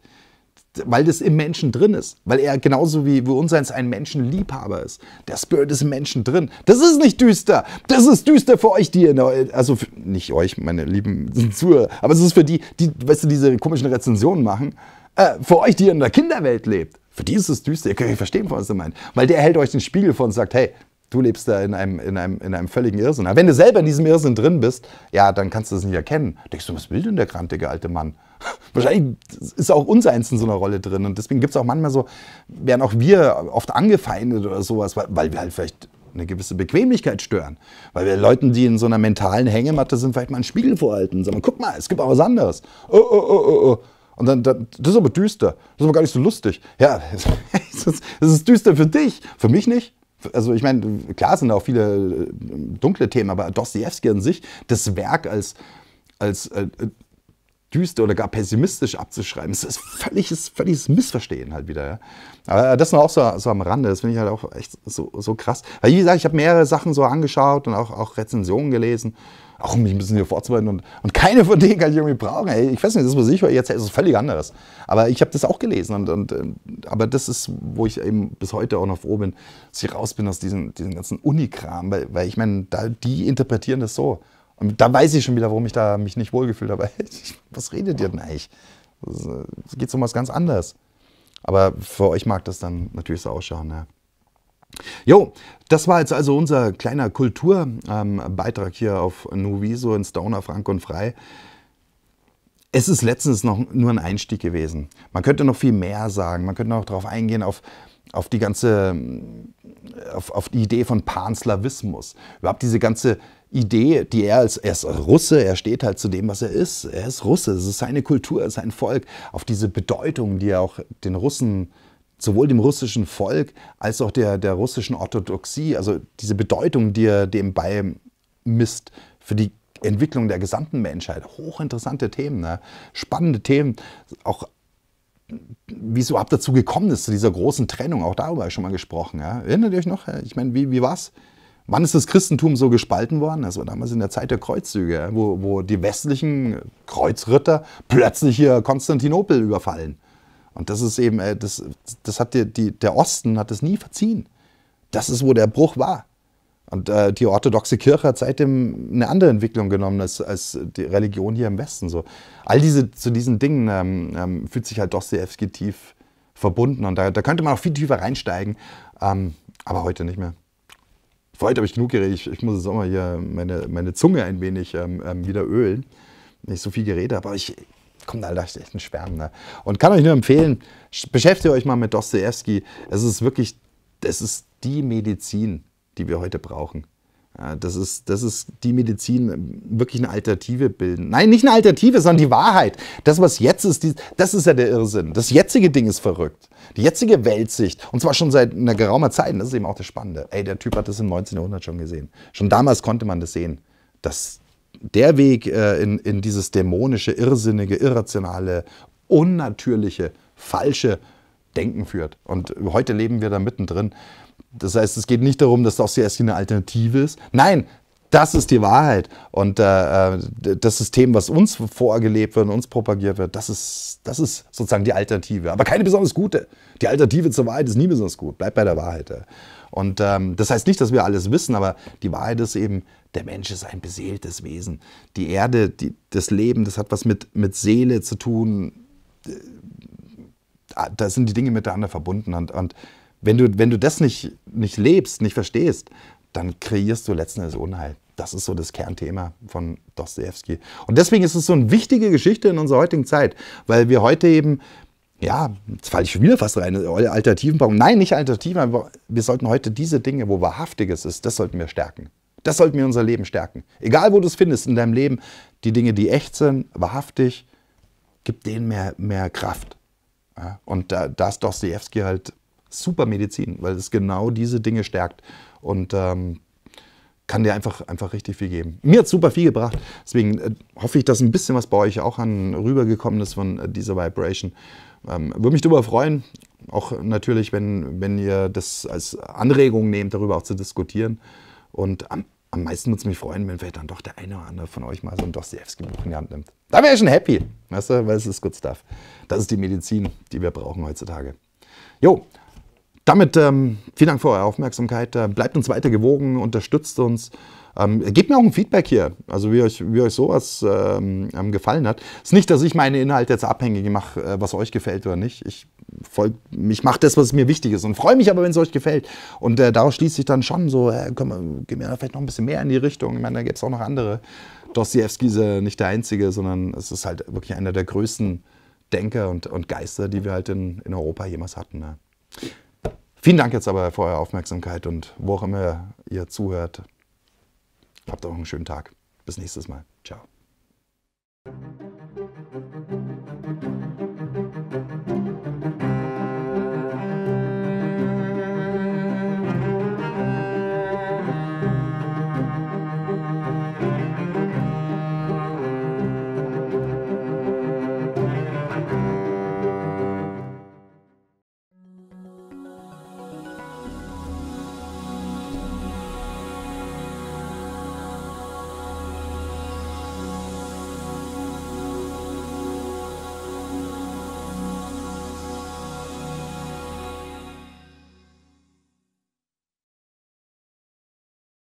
weil das im Menschen drin ist. Weil er genauso wie, Unseins ein Menschenliebhaber ist. Der Spirit ist im Menschen drin. Das ist nicht düster. Das ist düster für euch, die in der, also für, nicht euch, meine lieben Zuhörer, aber es ist für die, die, weißt du, diese komischen Rezensionen machen. Äh, für euch, die in der Kinderwelt lebt. Für die ist es düster. Ihr könnt euch verstehen, was er meint. Weil der hält euch den Spiegel vor und sagt, hey, Du lebst da in einem, in einem, in einem völligen Irrsinn. Aber wenn du selber in diesem Irrsinn drin bist, ja, dann kannst du das nicht erkennen. Denkst du, was will denn der grantige alte Mann? Wahrscheinlich ist auch unser eins in so einer Rolle drin. Und deswegen gibt es auch manchmal so, werden auch wir oft angefeindet oder sowas, weil, weil wir halt vielleicht eine gewisse Bequemlichkeit stören. Weil wir Leuten, die in so einer mentalen Hängematte sind, vielleicht mal einen Spiegel vorhalten und sagen, guck mal, es gibt auch was anderes. Oh, oh, oh, oh, oh. Und dann, dann, das ist aber düster, das ist aber gar nicht so lustig. Ja, das ist düster für dich, für mich nicht also ich meine, klar sind da auch viele äh, dunkle Themen, aber Dostoevsky an sich, das Werk als, als äh, düster oder gar pessimistisch abzuschreiben, das ist völliges, völliges Missverstehen halt wieder. Ja? Aber äh, das noch auch so, so am Rande, das finde ich halt auch echt so, so krass. Weil wie gesagt, ich habe mehrere Sachen so angeschaut und auch, auch Rezensionen gelesen auch um mich ein bisschen hier vorzubereiten und, und keine von denen kann ich irgendwie brauchen. Ey, ich weiß nicht, das ist, was ich jetzt ist es völlig anderes. Aber ich habe das auch gelesen und, und, äh, aber das ist, wo ich eben bis heute auch noch froh bin, dass ich raus bin aus diesem, diesem ganzen Unikram, weil, weil ich meine, die interpretieren das so. Und da weiß ich schon wieder, warum ich da mich nicht wohlgefühlt habe. was redet ihr denn eigentlich? Es äh, geht um was ganz anderes. Aber für euch mag das dann natürlich so ausschauen, ja. Jo, das war jetzt also unser kleiner Kulturbeitrag ähm, hier auf Nuviso in Stoner Frank und Frei. Es ist letztens noch nur ein Einstieg gewesen. Man könnte noch viel mehr sagen. Man könnte noch darauf eingehen, auf, auf die ganze, auf, auf die Idee von Panslavismus. Überhaupt diese ganze Idee, die er als, er ist Russe, er steht halt zu dem, was er ist. Er ist Russe, es ist seine Kultur, es ist sein Volk. Auf diese Bedeutung, die er auch den Russen äh, sowohl dem russischen Volk als auch der, der russischen Orthodoxie, also diese Bedeutung, die er dem beimisst für die Entwicklung der gesamten Menschheit. Hochinteressante Themen, ne? spannende Themen, auch wie es überhaupt dazu gekommen ist, zu dieser großen Trennung, auch darüber habe ich schon mal gesprochen. Ja? Erinnert ihr euch noch? Ich meine, wie, wie war es? Wann ist das Christentum so gespalten worden? Das war damals in der Zeit der Kreuzzüge, wo, wo die westlichen Kreuzritter plötzlich hier Konstantinopel überfallen. Und das ist eben, äh, das, das hat die, die, der Osten hat es nie verziehen. Das ist, wo der Bruch war. Und äh, die orthodoxe Kirche hat seitdem eine andere Entwicklung genommen als, als die Religion hier im Westen. So. All diese, zu diesen Dingen ähm, ähm, fühlt sich halt doch sehr tief verbunden. Und da, da könnte man auch viel tiefer reinsteigen, ähm, aber heute nicht mehr. Für heute habe ich genug geredet. Ich, ich, muss jetzt auch mal hier meine, meine Zunge ein wenig ähm, ähm, wieder ölen, Nicht so viel geredet Aber ich, kommt da halt echt ein Schwärmen. Ne? Und kann euch nur empfehlen, beschäftigt euch mal mit Dostoevsky. Es ist wirklich, das ist die Medizin, die wir heute brauchen. Das ist, das ist die Medizin, ähm, wirklich eine Alternative bilden. Nein, nicht eine Alternative, sondern die Wahrheit. Das, was jetzt ist, die, das ist ja der Irrsinn. Das jetzige Ding ist verrückt. Die jetzige Weltsicht, und zwar schon seit einer geraumer Zeit, das ist eben auch das Spannende. Ey, der Typ hat das im 19. Jahrhundert schon gesehen. Schon damals konnte man das sehen, dass der Weg äh, in, in dieses dämonische, irrsinnige, irrationale, unnatürliche, falsche Denken führt. Und heute leben wir da mittendrin. Das heißt, es geht nicht darum, dass das erst eine Alternative ist. Nein, das ist die Wahrheit. Und äh, äh, das System, was uns vorgelebt wird und uns propagiert wird, das ist, das ist sozusagen die Alternative. Aber keine besonders gute. Die Alternative zur Wahrheit ist nie besonders gut. Bleibt bei der Wahrheit. Ja. Äh. Und ähm, das heißt nicht, dass wir alles wissen, aber die Wahrheit ist eben, der Mensch ist ein beseeltes Wesen. Die Erde, die, das Leben, das hat was mit, mit Seele zu tun. Äh, ah, da sind die Dinge miteinander verbunden. Und, und wenn, du, wenn du das nicht, nicht lebst, nicht verstehst, dann kreierst du letzten Endes Unheil. Das ist so das Kernthema von Dostoevsky. Und deswegen ist es so eine wichtige Geschichte in unserer heutigen Zeit, weil wir heute eben, ja, jetzt falle ich schon wieder fast rein, alternativen Baum. Nein, nicht alternativen, aber wir sollten heute diese Dinge, wo Wahrhaftiges ist, das sollten wir stärken. Das sollten wir unser Leben stärken. Egal, wo du es findest in deinem Leben, die Dinge, die echt sind, wahrhaftig, gib denen mehr, mehr Kraft. Ja? Und da, da ist Dostoevsky halt super Medizin, weil es genau diese Dinge stärkt. Und ähm, kann dir einfach, einfach richtig viel geben. Mir hat super viel gebracht, deswegen äh, hoffe ich, dass ein bisschen was bei euch auch an rübergekommen ist von äh, dieser Vibration. Ähm, Würde mich darüber freuen, auch natürlich, wenn, wenn ihr das als Anregung nehmt, darüber auch zu diskutieren. Und am, am meisten würde es mich freuen, wenn vielleicht dann doch der eine oder andere von euch mal so ein Dostoevsky-Buch in die Hand nimmt. Da wäre ich schon happy, weißt du, weil es ist Good Stuff. Das ist die Medizin, die wir brauchen heutzutage. Jo, damit ähm, vielen Dank für eure Aufmerksamkeit. Äh, bleibt uns weiter gewogen, unterstützt uns. Ähm, gebt mir auch ein Feedback hier, also wie euch, wie euch sowas ähm, ähm gefallen hat. Es ist nicht, dass ich meine Inhalte jetzt abhängig mache, äh, was euch gefällt oder nicht. Ich, ich mache das, was mir wichtig ist und freue mich aber, wenn es euch gefällt. Und äh, daraus schließt sich dann schon so, äh, können wir, gehen vielleicht noch ein bisschen mehr in die Richtung. Ich meine, da gibt es auch noch andere. Dostoevsky ist äh, nicht der Einzige, sondern es ist halt wirklich einer der größten Denker und, und Geister, die wir halt in, in Europa jemals hatten. Ne? Vielen Dank jetzt aber für eure Aufmerksamkeit und wo auch immer ihr zuhört. Habt auch einen schönen Tag. Bis nächstes Mal. Ciao.